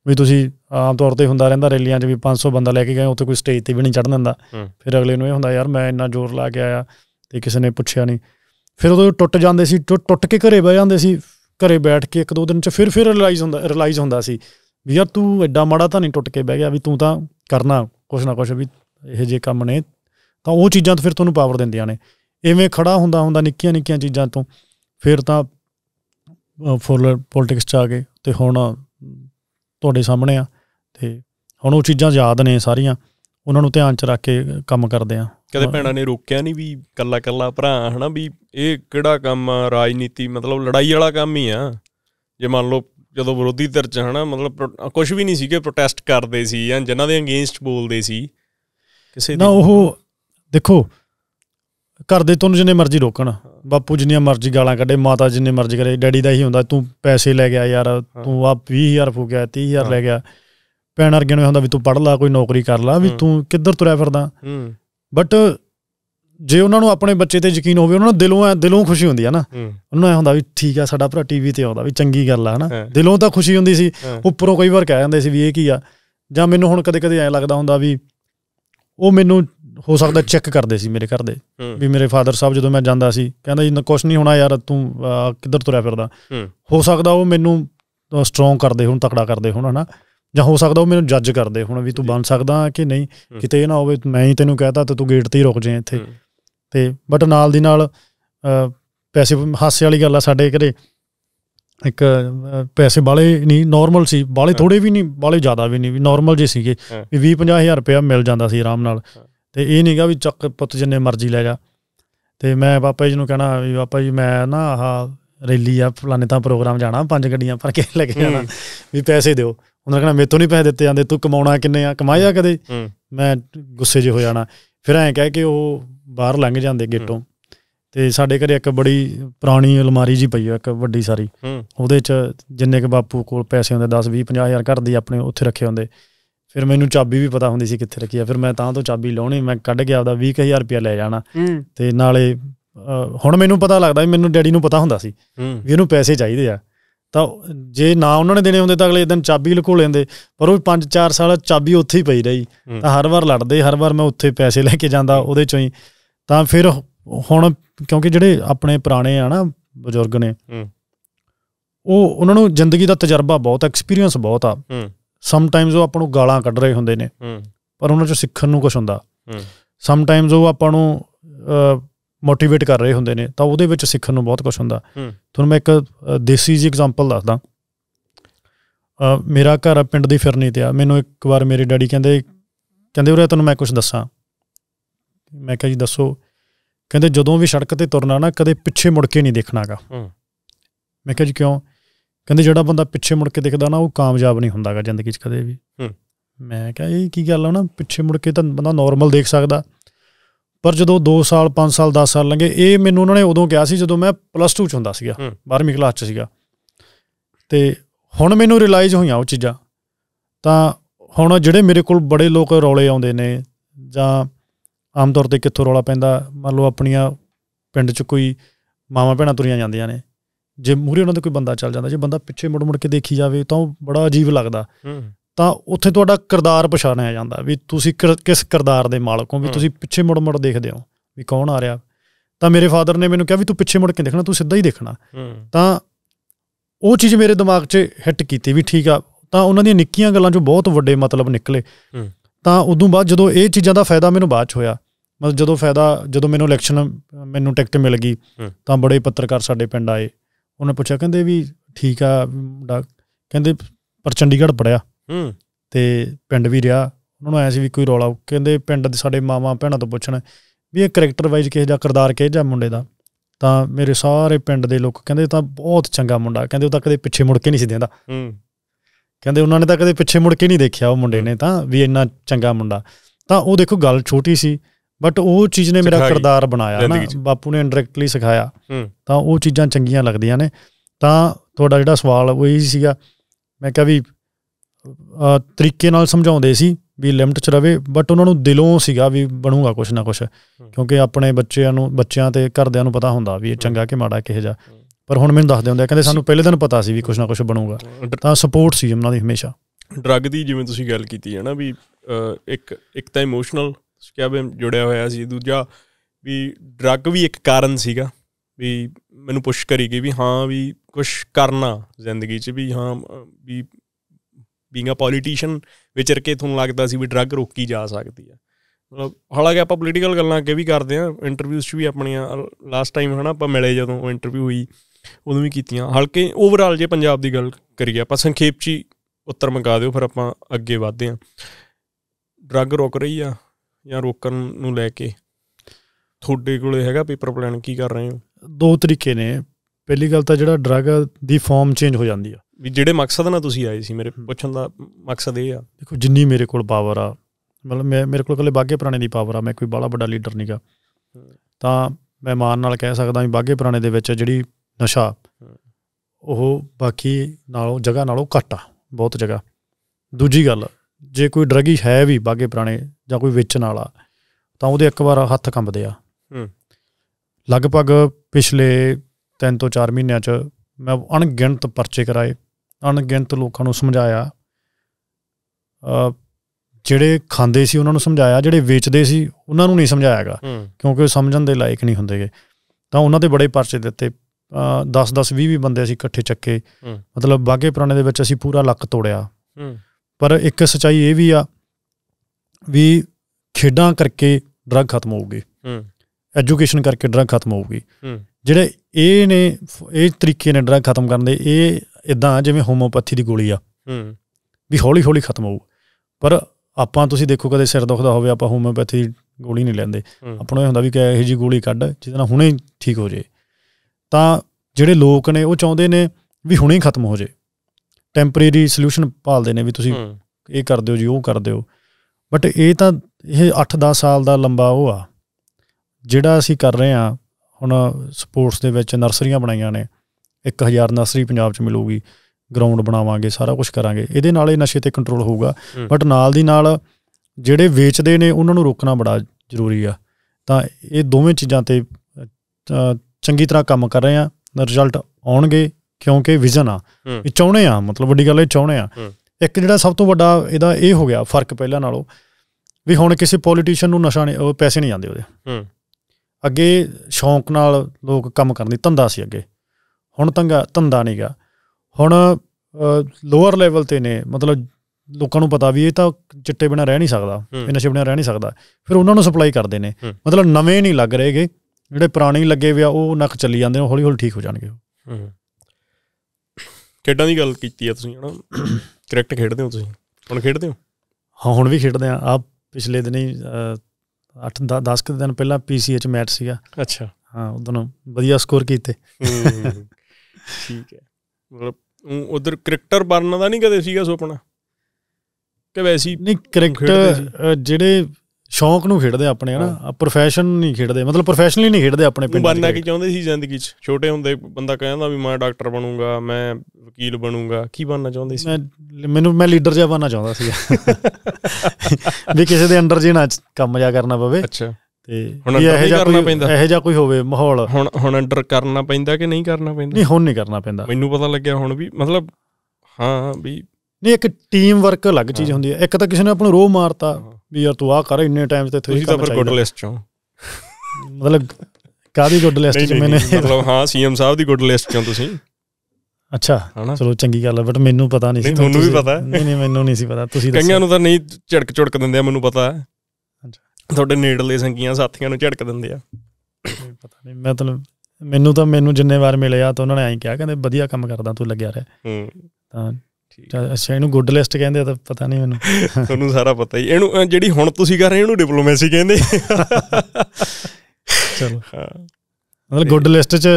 ਵੀ ਤੁਸੀਂ ਆਮ ਤੌਰ ਤੇ ਹੁੰਦਾ ਰਹਿੰਦਾ ਰੈਲੀਆਂ 'ਚ ਵੀ 500 ਬੰਦਾ ਲੈ ਕੇ ਗਏ ਉੱਥੇ ਕੋਈ ਸਟੇਜ ਤੇ ਵੀ ਨਹੀਂ ਚੜ੍ਹਨ ਦਿੰਦਾ ਫਿਰ ਅਗਲੇ ਨੂੰ ਇਹ ਹੁੰਦਾ ਯਾਰ ਮੈਂ ਇੰਨਾ ਜ਼ੋਰ ਲਾ ਕੇ ਆਇਆ ਤੇ ਕਿਸੇ ਨੇ ਪੁੱਛਿਆ ਨਹੀਂ ਫਿਰ ਉਦੋਂ ਟੁੱਟ ਜਾਂਦੇ ਸੀ ਟੁੱਟ ਕੇ ਘਰੇ ਬਹਿ ਜਾਂਦੇ ਸੀ ਘਰੇ ਬੈਠ ਕੇ ਇੱਕ ਦੋ ਦਿਨ ਚ ਫਿਰ ਫਿਰ ਰਿਅਲਾਈਜ਼ ਹੁੰਦਾ ਰਿਅਲਾਈਜ਼ ਹੁੰਦਾ ਸੀ ਵੀ ਯਾਰ ਤੂੰ ਐਡਾ ਮਾੜਾ ਤਾਂ ਨਹੀਂ ਟੁੱਟ ਕੇ ਬਹਿ ਗਿਆ ਵੀ ਤੂੰ ਤਾਂ ਕਰਨਾ ਕੁਛ ਨਾ ਕੁਛ ਵੀ ਇਹ ਜੇ ਕੰਮ ਨੇ ਤਾਂ ਉਹ ਚੀਜ਼ਾਂ ਤਾਂ ਫਿਰ ਤੁਹਾਨੂੰ ਪਾਵਰ ਦਿੰਦੀਆਂ ਨੇ ਐਵੇਂ ਖੜਾ ਹੁੰਦਾ ਹੁੰਦਾ ਨਿੱਕੀਆਂ ਨਿੱਕੀਆਂ ਚੀਜ਼ਾਂ ਤੋਂ ਫਿਰ ਤਾਂ ਫੋਲਰ ਪੋਲਿਟਿਕਸ ਚ ਆ ਗਏ ਤੇ ਹੁਣ ਤੁਹਾਡੇ ਸਾਹਮਣੇ ਆ ਤੇ ਹੁਣ ਉਹ ਚੀਜ਼ਾਂ ਯਾਦ ਨੇ ਸਾਰੀਆਂ ਉਹਨਾਂ ਨੂੰ ਧਿਆਨ 'ਚ ਰੱਖ ਕੇ ਕੰਮ ਕਰਦੇ ਆ ਕਦੇ ਭੈਣਾਂ ਨੇ ਰੋਕਿਆ ਨਹੀਂ ਵੀ ਕੱਲਾ ਕੱਲਾ ਭਰਾ ਹਨਾ ਵੀ ਇਹ ਕਿਹੜਾ ਕੰਮ ਆ ਰਾਜਨੀਤੀ ਮਤਲਬ ਲੜਾਈ ਵਾਲਾ ਕੰਮ ਹੀ ਆ ਜੇ ਮੰਨ ਲਓ ਜਦੋਂ ਵਿਰੋਧੀ ਧਿਰ 'ਚ ਹਨਾ ਮਤਲਬ ਕੁਝ ਵੀ ਨਹੀਂ ਸੀਗੇ ਪ੍ਰੋਟੈਸਟ ਕਰਦੇ ਸੀ ਜਾਂ ਜਿਨ੍ਹਾਂ ਦੇ ਅਗੇਂਸਟ ਬੋਲਦੇ ਸੀ ਕਿਸੇ ਦੀ ਨਾ ਉਹ ਦੇਖੋ ਕਰਦੇ ਦੇ ਤੁਹਾਨੂੰ ਜਿੰਨੇ ਮਰਜ਼ੀ ਰੋਕਣ ਬਾਪੂ ਜਿੰਨੀਆਂ ਮਰਜ਼ੀ ਗਾਲਾਂ ਕੱਢੇ ਮਾਤਾ ਜਿੰਨੇ ਮਰਜ਼ੀ ਕਰੇ ਡੈਡੀ ਦਾ ਹੀ ਹੁੰਦਾ ਤੂੰ ਪੈਸੇ ਲੈ ਗਿਆ ਯਾਰ ਤੂੰ ਆ 20000 ਫੂਕਿਆ 30000 ਲੈ ਗਿਆ ਪੈਣ ਵਰਗਿਆਂ ਨੂੰ ਹੁੰਦਾ ਵੀ ਤੂੰ ਪੜ ਲਾ ਕੋਈ ਨੌਕਰੀ ਕਰ ਲਾ ਵੀ ਤੂੰ ਕਿੱਧਰ ਤੁਰਿਆ ਫਿਰਦਾ ਬਟ ਜੇ ਉਹਨਾਂ ਨੂੰ ਆਪਣੇ ਬੱਚੇ ਤੇ ਯਕੀਨ ਹੋਵੇ ਉਹਨਾਂ ਨੂੰ ਦਿਲੋਂ ਐ ਦਿਲੋਂ ਖੁਸ਼ੀ ਹੁੰਦੀ ਹੈ ਨਾ ਉਹਨਾਂ ਨੂੰ ਐ ਹੁੰਦਾ ਵੀ ਠੀਕ ਆ ਸਾਡਾ ਭਰਾ ਟੀਵੀ ਤੇ ਆਉਂਦਾ ਵੀ ਚੰਗੀ ਗੱਲ ਆ ਹਨਾ ਦਿਲੋਂ ਤਾਂ ਖੁਸ਼ੀ ਹੁੰਦੀ ਸੀ ਉੱਪਰੋਂ ਕਈ ਵਾਰ ਕਹਿ ਜਾਂਦੇ ਸੀ ਵੀ ਇਹ ਕੀ ਆ ਜਾਂ ਮੈਨੂੰ ਹੁਣ ਕਦੇ-ਕਦੇ ਐ ਲੱਗਦਾ ਹੁੰਦਾ ਵੀ ਉਹ ਮੈਨੂੰ ਹੋ ਸਕਦਾ ਚੈੱਕ ਕਰਦੇ ਸੀ ਮੇਰੇ ਘਰ ਦੇ ਵੀ ਮੇਰੇ ਫਾਦਰ ਸਾਹਿਬ ਜਦੋਂ ਮੈਂ ਜਾਂਦਾ ਸੀ ਕਹਿੰਦਾ ਜੀ ਕੁਛ ਨਹੀਂ ਹੋਣਾ ਯਾਰ ਤੂੰ ਕਿੱਧਰ ਤੁਰਿਆ ਫਿਰਦਾ ਹੋ ਸਕਦਾ ਉਹ ਮੈਨੂੰ ਸਟਰੋਂਗ ਕਰਦੇ ਹੁਣ ਤਕੜਾ ਕਰਦੇ ਹੁਣ ਹਨਾ ਜਾਂ ਹੋ ਸਕਦਾ ਉਹ ਮੈਨੂੰ ਜੱਜ ਕਰਦੇ ਹੁਣ ਵੀ ਤੂੰ ਬਣ ਸਕਦਾ ਕਿ ਨਹੀਂ ਕਿਤੇ ਇਹ ਨਾ ਹੋਵੇ ਮੈਂ ਹੀ ਤੈਨੂੰ ਕਹਤਾ ਤੇ ਤੂੰ ਗੇਟ ਤੇ ਹੀ ਰੁਕ ਜਾਏ ਇੱਥੇ ਤੇ ਬਟ ਨਾਲ ਦੀ ਨਾਲ ਪੈਸੇ ਹਾਸੇ ਵਾਲੀ ਗੱਲ ਆ ਸਾਡੇ ਘਰੇ ਇੱਕ ਪੈਸੇ ਵਾਲੇ ਨਹੀਂ ਨਾਰਮਲ ਸੀ ਵਾਲੇ ਥੋੜੇ ਵੀ ਨਹੀਂ ਵਾਲੇ ਜ਼ਿਆਦਾ ਵੀ ਨਹੀਂ ਨਾਰਮਲ ਜੇ ਸੀਗੇ ਵੀ 20 50000 ਰੁਪਿਆ ਮਿਲ ਜਾਂਦਾ ਸੀ ਆਰਾਮ ਨਾਲ ਤੇ ਇਹ ਨਹੀਂਗਾ ਵੀ ਚੱਕ ਪੁੱਤ ਜਿੰਨੇ ਮਰਜ਼ੀ ਲੈ ਜਾ ਤੇ ਮੈਂ ਪਾਪਾ ਜੀ ਨੂੰ ਕਹਿਣਾ ਵੀ ਪਾਪਾ ਜੀ ਮੈਂ ਨਾ ਆਹ ਰੈਲੀ ਆ ਫਲਾਣੇ ਤਾਂ ਪ੍ਰੋਗਰਾਮ ਜਾਣਾ ਪੰਜ ਗੱਡੀਆਂ ਭਰ ਕੇ ਲੈ ਕੇ ਜਾਣਾ ਵੀ ਪੈਸੇ ਦਿਓ ਉਹਨਾਂ ਕਹਿੰਦਾ ਮੇਤੋਂ ਨਹੀਂ ਪੈਸੇ ਦਿੱਤੇ ਜਾਂਦੇ ਤੂੰ ਕਮਾਉਣਾ ਕਿੰਨੇ ਆ ਕਮਾਇਆ ਕਦੇ ਮੈਂ ਗੁੱਸੇ ਜੇ ਹੋ ਜਾਣਾ ਫਿਰ ਐਂ ਕਹਿ ਕੇ ਉਹ ਬਾਹਰ ਲੰਘ ਜਾਂਦੇ ਗੇਟੋਂ ਤੇ ਸਾਡੇ ਘਰੇ ਇੱਕ ਬੜੀ ਪੁਰਾਣੀ ਅਲਮਾਰੀ ਜੀ ਪਈ ਆ ਇੱਕ ਵੱਡੀ ਸਾਰੀ ਉਹਦੇ 'ਚ ਜਿੰਨੇ ਕ ਬਾਪੂ ਕੋਲ ਪੈਸੇ ਹੁੰਦੇ 10 20 50000 ਘਰ ਦੀ ਆਪਣੇ ਉੱਥੇ ਰੱਖੇ ਹੁੰਦੇ ਫਿਰ ਮੈਨੂੰ ਚਾਬੀ ਵੀ ਪਤਾ ਹੁੰਦੀ ਸੀ ਕਿੱਥੇ ਰੱਖੀ ਆ ਫਿਰ ਮੈਂ ਤਾਂ ਤੋਂ ਚਾਬੀ ਲਾਉਣੀ ਮੈਂ ਕੱਢ ਕੇ ਆਪਦਾ 20000 ਰੁਪਿਆ ਲੈ ਜਾਣਾ ਤੇ ਨਾਲੇ ਹੁਣ ਮੈਨੂੰ ਪਤਾ ਲੱਗਦਾ ਵੀ ਮੈਨੂੰ ਡੈਡੀ ਨੂੰ ਪਤਾ ਹੁੰਦਾ ਸੀ ਵੀ ਇਹਨੂੰ ਪੈਸੇ ਚਾਹੀਦੇ ਆ ਤਾਂ ਜੇ ਨਾ ਉਹਨਾਂ ਨੇ ਦੇਣੇ ਹੁੰਦੇ ਤਾਂ ਅਗਲੇ ਦਿਨ ਚਾਬੀ ਲੁਕੋ ਲੈਂਦੇ ਪਰ ਉਹ 5-4 ਸਾਲ ਚਾਬੀ ਉੱਥੇ ਹੀ ਪਈ ਰਹੀ ਤਾਂ ਹਰ ਵਾਰ ਲੜਦੇ ਹਰ ਵਾਰ ਮੈਂ ਉੱਥੇ ਪੈਸੇ ਲੈ ਕੇ ਜਾਂਦਾ ਉਹਦੇ ਚੋਂ ਹੀ ਤਾਂ ਫਿਰ ਹੁਣ ਕਿਉਂਕਿ ਜਿਹੜੇ ਆਪਣੇ ਪੁਰਾਣੇ ਆ ਨਾ ਬਜ਼ੁਰਗ ਨੇ ਉਹ ਉਹਨਾਂ ਨੂੰ ਜ਼ਿੰਦਗੀ ਦਾ ਤਜਰਬਾ ਬਹੁਤ ਐਕਸਪੀਰੀਅੰਸ ਬਹੁਤ ਆ ਸਮ ਟਾਈਮਸ ਉਹ ਆਪਾਂ ਨੂੰ ਗਾਲਾਂ ਕੱਢ ਰਹੇ ਹੁੰਦੇ ਨੇ ਪਰ ਉਹਨਾਂ ਚੋਂ ਸਿੱਖਣ ਨੂੰ ਕੁਝ ਹੁੰਦਾ ਸਮ ਟਾਈਮਸ ਉਹ ਆਪਾਂ ਨੂੰ ਮੋਟੀਵੇਟ ਕਰ ਰਹੇ ਹੁੰਦੇ ਨੇ ਤਾਂ ਉਹਦੇ ਵਿੱਚ ਸਿੱਖਣ ਨੂੰ ਬਹੁਤ ਕੁਝ ਹੁੰਦਾ ਤੁਹਾਨੂੰ ਮੈਂ ਇੱਕ ਦੇਸੀ ਜੀ ਐਗਜ਼ਾਮਪਲ ਦੱਸਦਾ ਮੇਰਾ ਘਰ ਪਿੰਡ ਦੀ ਫਿਰਨੀ ਤੇ ਆ ਮੈਨੂੰ ਇੱਕ ਵਾਰ ਮੇਰੇ ਡੈਡੀ ਕਹਿੰਦੇ ਕਹਿੰਦੇ ਉਰੇ ਤੁਹਾਨੂੰ ਮੈਂ ਕੁਝ ਦੱਸਾਂ ਮੈਂ ਕਿਹਾ ਜੀ ਦੱਸੋ ਕਹਿੰਦੇ ਜਦੋਂ ਵੀ ਸੜਕ ਤੇ ਤੁਰਨਾ ਨਾ ਕਦੇ ਪਿੱਛੇ ਮੁੜ ਕੇ ਨਹੀਂ ਦੇਖਣਾਗਾ ਮੈਂ ਕਿਹਾ ਜੀ ਕਿਉਂ ਕਹਿੰਦੇ ਜਿਹੜਾ ਬੰਦਾ ਪਿੱਛੇ ਮੁੜ ਕੇ ਦੇਖਦਾ ਨਾ ਉਹ ਕਾਮਯਾਬ ਨਹੀਂ ਹੁੰਦਾਗਾ ਜ਼ਿੰਦਗੀ 'ਚ ਕਦੇ ਵੀ ਮੈਂ ਕਿਹਾ ਇਹ ਕੀ ਗੱਲ ਆ ਨਾ ਪਿੱਛੇ ਮੁੜ ਕੇ ਤਾਂ ਬੰਦਾ ਨਾਰਮਲ ਦੇਖ ਸਕਦਾ ਪਰ ਜਦੋਂ 2 ਸਾਲ 5 ਸਾਲ 10 ਸਾਲ ਲੰਘੇ ਇਹ ਮੈਨੂੰ ਉਹਨਾਂ ਨੇ ਉਦੋਂ ਕਿਹਾ ਸੀ ਜਦੋਂ ਮੈਂ ਪਲੱਸ 2 ਚ ਹੁੰਦਾ ਸੀਗਾ 12ਵੀਂ ਕਲਾਸ ਚ ਸੀਗਾ ਤੇ ਹੁਣ ਮੈਨੂੰ ਰਿਅਲਾਈਜ਼ ਹੋਈਆਂ ਉਹ ਚੀਜ਼ਾਂ ਤਾਂ ਹੁਣ ਜਿਹੜੇ ਮੇਰੇ ਕੋਲ ਬੜੇ ਲੋਕ ਰੌਲੇ ਆਉਂਦੇ ਨੇ ਜਾਂ ਆਮ ਤੌਰ ਤੇ ਕਿੱਥੋਂ ਰੌਲਾ ਪੈਂਦਾ ਮੰਨ ਲਓ ਆਪਣੀਆਂ ਪਿੰਡ 'ਚ ਕੋਈ ਮਾਵਾ ਭੈਣਾ ਤੁਰੀਆਂ ਜਾਂਦੀਆਂ ਨੇ ਜੇ ਮੂਰੇ ਉਹਨਾਂ ਦਾ ਕੋਈ ਬੰਦਾ ਚੱਲ ਜਾਂਦਾ ਜੇ ਬੰਦਾ ਪਿੱਛੇ ਮੁੜ ਮੁੜ ਕੇ ਦੇਖੀ ਜਾਵੇ ਤਾਂ ਉਹ ਬੜਾ ਅਜੀਬ ਲੱਗਦਾ ਤਾਂ ਉੱਥੇ ਤੁਹਾਡਾ ਕਿਰਦਾਰ ਪਛਾਣਿਆ ਜਾਂਦਾ ਵੀ ਤੁਸੀਂ ਕਿਸ ਕਿਰਦਾਰ ਦੇ ਮਾਲਕ ਹੋ ਵੀ ਤੁਸੀਂ ਪਿੱਛੇ ਮੁੜ ਮੁੜ ਦੇਖਦੇ ਹੋ ਵੀ ਕੌਣ ਆ ਰਿਹਾ ਤਾਂ ਮੇਰੇ ਫਾਦਰ ਨੇ ਮੈਨੂੰ ਕਿਹਾ ਵੀ ਤੂੰ ਪਿੱਛੇ ਮੁੜ ਕੇ ਦੇਖਣਾ ਤੂੰ ਸਿੱਧਾ ਹੀ ਦੇਖਣਾ ਤਾਂ ਉਹ ਚੀਜ਼ ਮੇਰੇ ਦਿਮਾਗ 'ਚ ਹਿੱਟ ਕੀਤੀ ਵੀ ਠੀਕ ਆ ਤਾਂ ਉਹਨਾਂ ਦੀਆਂ ਨਿੱਕੀਆਂ ਗੱਲਾਂ 'ਚੋਂ ਬਹੁਤ ਵੱਡੇ ਮਤਲਬ ਨਿਕਲੇ ਤਾਂ ਉਦੋਂ ਬਾਅਦ ਜਦੋਂ ਇਹ ਚੀਜ਼ਾਂ ਦਾ ਫਾਇਦਾ ਮੈਨੂੰ ਬਾਅਦ 'ਚ ਹੋਇਆ ਮਤਲਬ ਜਦੋਂ ਫਾਇਦਾ ਜਦੋਂ ਮੈਨੂੰ ਇਲੈਕਸ਼ਨ ਮੈਨੂੰ ਟਿਕਟ ਮਿਲ ਗਈ ਤਾਂ ਬੜੇ ਪੱਤਰਕਾਰ ਸਾਡੇ ਪਿੰਡ ਆਏ ਉਹਨੇ ਪੁੱਛਿਆ ਕਹਿੰਦੇ ਵੀ ਠੀਕ ਆ ਕਹਿੰਦੇ ਪਰ ਚੰਡੀਗੜ੍ਹ ਪੜਿਆ ਹੂੰ ਤੇ ਪਿੰਡ ਵੀ ਰਿਹਾ ਉਹਨਾਂ ਨੂੰ ਆਇਆ ਸੀ ਵੀ ਕੋਈ ਰੌਲਾ ਕਹਿੰਦੇ ਪਿੰਡ ਦੇ ਸਾਡੇ ਮਾਮਾ ਭੈਣਾਂ ਤੋਂ ਪੁੱਛਣ ਵੀ ਇਹ ਕੈਰੈਕਟਰ ਵਾਈਜ਼ ਕਿਹੋ ਜਿਹਾ ਕਰਦਾਰ ਕਿਹੋ ਜਿਹਾ ਮੁੰਡੇ ਦਾ ਤਾਂ ਮੇਰੇ ਸਾਰੇ ਪਿੰਡ ਦੇ ਲੋਕ ਕਹਿੰਦੇ ਤਾਂ ਬਹੁਤ ਚੰਗਾ ਮੁੰਡਾ ਕਹਿੰਦੇ ਉਹ ਤਾਂ ਕਦੇ ਪਿੱਛੇ ਮੁੜ ਕੇ ਨਹੀਂ ਸੀ ਦਿੰਦਾ ਹੂੰ ਕਹਿੰਦੇ ਉਹਨਾਂ ਨੇ ਤਾਂ ਕਦੇ ਪਿੱਛੇ ਮੁੜ ਕੇ ਨਹੀਂ ਦੇਖਿਆ ਉਹ ਮੁੰਡੇ ਨੇ ਤਾਂ ਵੀ ਇੰਨਾ ਚੰਗਾ ਮੁੰਡਾ ਤਾਂ ਉਹ ਦੇਖੋ ਗੱਲ ਛੋਟੀ ਸੀ ਬਟ ਉਹ ਚੀਜ਼ ਨੇ ਮੇਰਾ ਕਿਰਦਾਰ ਬਣਾਇਆ ਨਾ ਬਾਪੂ ਨੇ ਇਨਡਾਇਰੈਕਟਲੀ ਸਿਖਾਇਆ ਹੂੰ ਤਾਂ ਉਹ ਚੀਜ਼ਾਂ ਚੰਗੀਆਂ ਲੱਗਦੀਆਂ ਨੇ ਤਾਂ ਤੁਹਾਡਾ ਜਿਹੜਾ ਸਵਾਲ ਉਹ ਹੀ ਸੀਗਾ ਮੈਂ ਕਿਹਾ ਵੀ ਤਰੀਕੇ ਨਾਲ ਸਮਝਾਉਂਦੇ ਸੀ ਵੀ ਲਿਮਟ 'ਚ ਰਵੇ ਬਟ ਉਹਨਾਂ ਨੂੰ ਦਿਲੋਂ ਸੀਗਾ ਵੀ ਬਣੂਗਾ ਕੁਛ ਨਾ ਕੁਛ ਕਿਉਂਕਿ ਆਪਣੇ ਬੱਚਿਆਂ ਨੂੰ ਬੱਚਿਆਂ ਤੇ ਘਰਦਿਆਂ ਨੂੰ ਪਤਾ ਹੁੰਦਾ ਵੀ ਇਹ ਚੰਗਾ ਕਿ ਮਾੜਾ ਕਿਹੋ ਜਿਹਾ ਪਰ ਹੁਣ ਮੈਨੂੰ ਦੱਸਦੇ ਹੁੰਦੇ ਆ ਕਹਿੰਦੇ ਸਾਨੂੰ ਪਹਿਲੇ ਦਿਨ ਪਤਾ ਸੀ ਵੀ ਕੁਛ ਨਾ ਕੁਛ ਬਣੂਗਾ ਤਾਂ ਸਪੋਰਟ ਸੀ ਉਹਨਾਂ ਦੀ ਹਮੇਸ਼ਾ ਡਰੱਗ ਦੀ ਜਿਵੇਂ ਤੁਸੀਂ ਗੱਲ ਕੀਤੀ ਹੈ ਨਾ ਵੀ ਇੱਕ ਇੱਕ ਤਾਂ ਇਮੋਸ਼ਨਲ ਕਿਹਾ ਵੀ ਜੁੜਿਆ ਹੋਇਆ ਸੀ ਦੂਜਾ ਵੀ ਡਰੱਗ ਵੀ ਇੱਕ ਕਾਰਨ ਸੀਗਾ ਵੀ ਮੈਨੂੰ ਪੁਸ਼ ਕਰੀ ਗਈ ਵੀ ਹਾਂ ਵੀ ਕੁਝ ਕਰਨਾ ਜ਼ਿੰਦਗੀ 'ਚ ਵੀ ਹਾਂ ਵੀ ਬੀਇੰਗ ਅ ਪੋਲੀਟੀਸ਼ੀਅਨ ਵਿਚਰ ਕੇ ਤੁਹਾਨੂੰ ਲੱਗਦਾ ਸੀ ਵੀ ਡਰੱਗ ਰੋਕੀ ਜਾ ਸਕਦੀ ਆ ਮਤਲਬ ਹਾਲਾਂਕਿ ਆਪਾਂ ਪੋਲੀਟੀਕਲ ਗੱਲਾਂ ਅੱਗੇ ਵੀ ਕਰਦੇ ਆ ਇੰਟਰਵਿਊਸ 'ਚ ਵੀ ਆਪਣੀਆਂ ਲਾਸਟ ਟਾਈਮ ਹਨਾ ਆਪਾਂ ਮਿਲੇ ਜਦੋਂ ਇੰਟਰਵਿਊ ਹੋਈ ਉਦੋਂ ਵੀ ਕੀਤੀਆਂ ਹਲਕੇ ਓਵਰਆਲ ਜੇ ਪੰਜਾਬ ਦੀ ਗੱਲ ਕਰੀਏ ਆਪਾਂ ਸੰਖੇਪ 'ਚ ਉੱਤਰ ਮੰਗਾ ਦਿਓ ਫਿਰ ਆਪਾਂ ਅੱਗੇ ਵਧਦੇ ਆ ਡਰੱਗ ਰੋਕ ਰਹੀ ਆ ਜਾਂ ਰੋਕਣ ਨੂੰ ਲੈ ਕੇ ਤੁਹਾਡੇ ਕੋਲੇ ਹੈਗਾ ਪੇਪਰ ਪਲਾਨ ਕੀ ਕਰ ਰਹੇ ਹੋ ਦੋ ਤਰੀਕੇ ਨੇ ਪਹਿਲੀ ਗੱਲ ਤਾਂ ਜਿਹੜਾ ਡਰੱਗ ਦੀ ਫਾਰਮ ਚੇਂਜ ਹੋ ਜਾਂਦੀ ਆ ਵੀ ਜਿਹੜੇ ਮਕਸਦ ਨਾਲ ਤੁਸੀਂ ਆਏ ਸੀ ਮੇਰੇ ਪੁੱਛਣ ਦਾ ਮਕਸਦ ਇਹ ਆ ਦੇਖੋ ਜਿੰਨੀ ਮੇਰੇ ਕੋਲ ਪਾਵਰ ਆ ਮਤਲਬ ਮੈਂ ਮੇਰੇ ਕੋਲ ਕੱਲੇ ਬਾਗੇ ਪੁਰਾਣੇ ਦੀ ਪਾਵਰ ਆ ਮੈਂ ਕੋਈ ਬਾਲਾ ਵੱਡਾ ਲੀਡਰ ਨਹੀਂਗਾ ਤਾਂ ਮੈਂ ਮਾਨ ਨਾਲ ਕਹਿ ਸਕਦਾ ਵੀ ਬਾਗੇ ਪੁਰਾਣੇ ਦੇ ਵਿੱਚ ਜਿਹੜੀ ਨਸ਼ਾ ਉਹ ਬਾਕੀ ਨਾਲੋਂ ਜਗ੍ਹਾ ਨਾਲੋਂ ਘੱਟ ਆ ਬਹੁਤ ਜਗ੍ਹਾ ਦੂਜੀ ਗੱਲ ਜੇ ਕੋਈ ਡਰਗੀ ਹੈ ਵੀ ਬਾਗੇ ਪੁਰਾਣੇ ਜਾਂ ਕੋਈ ਵੇਚਣ ਵਾਲਾ ਤਾਂ ਉਹਦੇ ਇੱਕ ਵਾਰ ਹੱਥ ਕੰਬਦੇ ਆ ਹੂੰ ਲਗਭਗ ਪਿਛਲੇ ਤਿੰਨ ਤੋਂ ਚਾਰ ਮਹੀਨਿਆਂ 'ਚ ਮੈਂ ਅਣਗਿਣਤ ਪਰਚੇ ਕਰਾਏ ਅਣਗਿਣਤ ਲੋਕਾਂ ਨੂੰ ਸਮਝਾਇਆ ਜਿਹੜੇ ਖਾਂਦੇ ਸੀ ਉਹਨਾਂ ਨੂੰ ਸਮਝਾਇਆ ਜਿਹੜੇ ਵੇਚਦੇ ਸੀ ਉਹਨਾਂ ਨੂੰ ਨਹੀਂ ਸਮਝਾਇਆਗਾ ਕਿਉਂਕਿ ਉਹ ਸਮਝਣ ਦੇ ਲਾਇਕ ਨਹੀਂ ਹੁੰਦੇਗੇ ਤਾਂ ਉਹਨਾਂ ਤੇ ਬੜੇ ਪਰਚੇ ਦਿੱਤੇ 10 10 20 20 ਬੰਦੇ ਅਸੀਂ ਇਕੱਠੇ ਚੱਕੇ ਮਤਲਬ ਬਾਗੇ ਪੁਰਾਣੇ ਦੇ ਵਿੱਚ ਅਸੀਂ ਪੂਰਾ ਲੱਕ ਤੋੜਿਆ ਪਰ ਇੱਕ ਸਚਾਈ ਇਹ ਵੀ ਆ ਵੀ ਖੇਡਾਂ ਕਰਕੇ ਡਰੱਗ ਖਤਮ ਹੋਊਗੀ ਐਜੂਕੇਸ਼ਨ ਕਰਕੇ ਡਰੱਗ ਖਤਮ ਹੋਊਗੀ ਜਿਹੜੇ ਇਹ ਨੇ ਇਹ ਤਰੀਕੇ ਨੇ ਡਰਗ ਖਤਮ ਕਰਨ ਦੇ ਇਹ ਇਦਾਂ ਜਿਵੇਂ ਹੋਮੋਪੈਥੀ ਦੀ ਗੋਲੀ ਆ ਹੂੰ ਵੀ ਹੌਲੀ ਹੌਲੀ ਖਤਮ ਹੋਊ ਪਰ ਆਪਾਂ ਤੁਸੀਂ ਦੇਖੋ ਕਦੇ ਸਿਰ ਦੁਖਦਾ ਹੋਵੇ ਆਪਾਂ ਹੋਮੋਪੈਥੀ ਦੀ ਗੋਲੀ ਨਹੀਂ ਲੈਂਦੇ ਆਪਣਾ ਇਹ ਹੁੰਦਾ ਵੀ ਕਿ ਇਹ ਜੀ ਗੋਲੀ ਕੱਢ ਜਿਹਦੇ ਨਾਲ ਹੁਣੇ ਠੀਕ ਹੋ ਜੇ ਤਾਂ ਜਿਹੜੇ ਲੋਕ ਨੇ ਉਹ ਚਾਹੁੰਦੇ ਨੇ ਵੀ ਹੁਣੇ ਖਤਮ ਹੋ ਜੇ ਟੈਂਪਰੇਰੀ ਸੋਲੂਸ਼ਨ ਪਾਲਦੇ ਨੇ ਵੀ ਤੁਸੀਂ ਇਹ ਕਰ ਦਿਓ ਜੀ ਉਹ ਕਰ ਦਿਓ ਬਟ ਇਹ ਤਾਂ ਇਹ 8-10 ਸਾਲ ਦਾ ਲੰਬਾ ਉਹ ਆ ਜਿਹੜਾ ਅਸੀਂ ਕਰ ਰਹੇ ਆ ਹੁਣ ਸਪੋਰਟਸ ਦੇ ਵਿੱਚ ਨਰਸਰੀਆਂ ਬਣਾਈਆਂ ਨੇ 1000 ਨਰਸਰੀ ਪੰਜਾਬ 'ਚ ਮਿਲੂਗੀ ਗਰਾਊਂਡ ਬਣਾਵਾਂਗੇ ਸਾਰਾ ਕੁਝ ਕਰਾਂਗੇ ਇਹਦੇ ਨਾਲ ਇਹ ਨਸ਼ੇ ਤੇ ਕੰਟਰੋਲ ਹੋਊਗਾ ਬਟ ਨਾਲ ਦੀ ਨਾਲ ਜਿਹੜੇ ਵੇਚਦੇ ਨੇ ਉਹਨਾਂ ਨੂੰ ਰੋਕਣਾ ਬੜਾ ਜ਼ਰੂਰੀ ਆ ਤਾਂ ਇਹ ਦੋਵੇਂ ਚੀਜ਼ਾਂ ਤੇ ਚੰਗੀ ਤਰ੍ਹਾਂ ਕੰਮ ਕਰ ਰਹੇ ਆ ਰਿਜ਼ਲਟ ਆਉਣਗੇ ਕਿਉਂਕਿ ਵਿਜ਼ਨ ਆ ਇਹ ਚਾਹੁੰਦੇ ਆ ਮਤਲਬ ਵੱਡੀ ਗੱਲ ਇਹ ਚਾਹੁੰਦੇ ਆ ਇੱਕ ਜਿਹੜਾ ਸਭ ਤੋਂ ਵੱਡਾ ਇਹਦਾ ਇਹ ਹੋ ਗਿਆ ਫਰਕ ਪਹਿਲਾਂ ਨਾਲੋਂ ਵੀ ਹੁਣ ਕਿਸੇ ਪੋਲੀਟੀਸ਼ੀਅਨ ਨੂੰ ਨਸ਼ਾ ਨਹੀਂ ਪੈਸੇ ਨਹੀਂ ਜਾਂਦੇ ਉਹਦੇ ਅੱਗੇ ਸ਼ੌਂਕ ਨਾਲ ਲੋਕ ਕੰਮ ਕਰਨ ਦੀ ਧੰਦਾ ਸੀ ਅੱਗੇ ਹੁਣ ਤੰਗਾ ਧੰਦਾ ਨਹੀਂਗਾ ਹੁਣ ਲੋਅਰ ਲੈਵਲ ਤੇ ਨੇ ਮਤਲਬ ਲੋਕਾਂ ਨੂੰ ਪਤਾ ਵੀ ਇਹ ਤਾਂ ਚਿੱਟੇ ਬਿਨਾ ਰਹਿ ਨਹੀਂ ਸਕਦਾ ਇਹ ਨਸ਼ੇ ਬਿਨਾ ਰਹਿ ਨਹੀਂ ਸਕਦਾ ਫਿਰ ਉਹਨਾਂ ਨੂੰ ਸਪਲਾਈ ਕਰਦੇ ਨੇ ਮਤਲਬ ਨਵੇਂ ਨਹੀਂ ਲੱਗ ਰਹੇਗੇ ਜਿਹੜੇ ਪੁਰਾਣੇ ਲੱਗੇ ਵਿਆ ਉਹ ਨੱਕ ਚੱਲੀ ਜਾਂਦੇ ਨੇ ਹੌਲੀ ਹੌਲੀ ਠੀਕ ਹੋ ਜਾਣਗੇ ਖੇਡਾਂ ਦੀ ਗੱਲ ਕੀਤੀ ਆ ਤੁਸੀਂ ਹਨਾ ਕ੍ਰਿਕਟ ਖੇਡਦੇ ਹੋ ਤੁਸੀਂ ਹੁਣ ਖੇਡਦੇ ਹੋ ਹਾਂ ਹੁਣ ਵੀ ਖੇਡਦੇ ਆ ਆ ਪਿਛਲੇ ਦਿਨੀ 8 10 ਕਿ ਦਿਨ ਪਹਿਲਾਂ ਪੀਸੀਐਚ ਮੈਚ ਸੀਗਾ ਅੱਛਾ ਹਾਂ ਉਦੋਂ ਵਧੀਆ ਸਕੋਰ ਕੀਤੇ ਠੀਕ ਹੈ ਮਤਲਬ ਉਧਰ ਕ੍ਰਿਕਟਰ ਬਣਨ ਦਾ ਨਹੀਂ ਕਦੇ ਸੀਗਾ ਸੁਪਨਾ ਕਿ ਵੈਸੀ ਨਹੀਂ ਕ੍ਰਿਕਟ ਜਿਹੜੇ ਸ਼ੌਂਕ ਨੂੰ ਖੇਡਦੇ ਆਪਣੇ ਹਨਾ ਪ੍ਰੋਫੈਸ਼ਨ ਨਹੀਂ ਖੇਡਦੇ ਮਤਲਬ ਪ੍ਰੋਫੈਸ਼ਨਲੀ ਨਹੀਂ ਖੇਡਦੇ ਆਪਣੇ ਪਿੰਡ ਬੰਦਾ ਕੀ ਚਾਹੁੰਦੇ ਸੀ ਜ਼ਿੰਦਗੀ 'ਚ ਛੋਟੇ ਹੁੰਦੇ ਬੰਦਾ ਕਹਿੰਦਾ ਵੀ ਮੈਂ ਡਾਕਟਰ ਬਣੂੰਗਾ ਮੈਂ ਵਕੀਲ ਬਣੂੰਗਾ ਕੀ ਬਣਨਾ ਚਾਹੁੰਦੇ ਸੀ ਮੈਂ ਮੈਨੂੰ ਮੈਂ ਲੀਡਰ ਜਿਹਾ ਬਣਨਾ ਚਾਹੁੰਦਾ ਸੀ ਵੀ ਕਿਸੇ ਦੇ ਅੰਡਰ ਜੇ ਨਾ ਕੰਮ ਜਾ ਕਰਨਾ ਪਵੇ ਅੱਛਾ ਤੇ ਹੁਣ ਇਹ ਕਰਨਾ ਕੋਈ ਇਹੋ ਜਿਹਾ ਕੋਈ ਹੋਵੇ ਮਾਹੌਲ ਹੁਣ ਹੁਣ ਅੰਡਰ ਕਰਨਾ ਪੈਂਦਾ ਕਿ ਨਹੀਂ ਕਰਨਾ ਪੈਂਦਾ ਨਹੀਂ ਹੁਣ ਨਹੀਂ ਕਰਨਾ ਪੈਂਦਾ ਮੈਨੂੰ ਪਤਾ ਲੱਗਿਆ ਹੁਣ ਵੀ ਮਤਲਬ ਹਾਂ ਵੀ ਨਹੀਂ ਇੱਕ ਟੀਮ ਵਰਕ ਅਲੱਗ ਚੀਜ਼ ਹੁੰਦੀ ਹੈ ਇੱਕ ਤਾਂ ਕਿਸੇ ਨੇ ਆਪਣਾ ਰੋਹ ਮਾਰਤਾ ਵੀ ਯਾਰ ਤੂੰ ਆ ਕਰ ਇੰਨੇ ਟਾਈਮ ਤੇ ਤੁਸੀਂ ਤਾਂ ਫਿਰ ਗੁੱਡ ਲਿਸਟ ਚੋਂ ਮਤਲਬ ਕਾਦੀ ਗੁੱਡ ਲਿਸਟ ਚ ਮੈਨੇ ਮਤਲਬ ਹਾਂ ਸੀਐਮ ਸਾਹਿਬ ਦੀ ਗੁੱਡ ਲਿਸਟ ਚੋਂ ਤੁਸੀਂ ਅੱਛਾ ਚਲੋ ਚੰਗੀ ਗੱਲ ਹੈ ਬਟ ਮੈਨੂੰ ਪਤਾ ਨਹੀਂ ਸੀ ਤੁਹਾਨੂੰ ਵੀ ਪਤਾ ਨਹੀਂ ਨਹੀਂ ਮੈਨੂੰ ਨਹੀਂ ਸੀ ਪਤਾ ਤੁਸੀਂ ਕਈਆਂ ਨੂੰ ਤਾਂ ਨਹੀਂ ਝੜਕ ਝੜਕ ਦਿੰਦੇ ਆ ਮੈਨੂੰ ਪਤਾ ਹੈ ਤੁਹਾਡੇ ਨੇੜਲੇ ਸੰਗੀਆਂ ਸਾਥੀਆਂ ਨੂੰ ਝੜਕ ਦਿੰਦੇ ਆ ਪਤਾ ਨਹੀਂ ਮੈਂ ਤਾਂ ਮੈਨੂੰ ਤਾਂ ਮੈਨੂੰ ਜਿੰਨੇ ਵਾਰ ਮਿਲਿਆ ਤਾਂ ਉਹਨਾਂ ਨੇ ਐਂ ਕਿਹਾ ਕਹਿੰਦੇ ਵਧੀਆ ਕੰਮ ਕਰਦਾ ਤੂੰ ਲੱਗਿਆ ਰਹਿ ਹੂੰ ਤਾਂ ਅੱਛਾ ਇਹਨੂੰ ਗੁੱਡ ਲਿਸਟ ਕਹਿੰਦੇ ਆ ਤਾਂ ਪਤਾ ਨਹੀਂ ਮੈਨੂੰ ਤੁਹਾਨੂੰ ਸਾਰਾ ਪਤਾ ਹੀ ਇਹਨੂੰ ਜਿਹੜੀ ਹੁਣ ਤੁਸੀਂ ਕਰ ਰਹੇ ਇਹਨੂੰ ਡਿਪਲੋਮੇਸੀ ਕਹਿੰਦੇ ਚਲੋ ਹਾਂ ਮਤਲਬ ਗੁੱਡ ਲਿਸਟ 'ਚ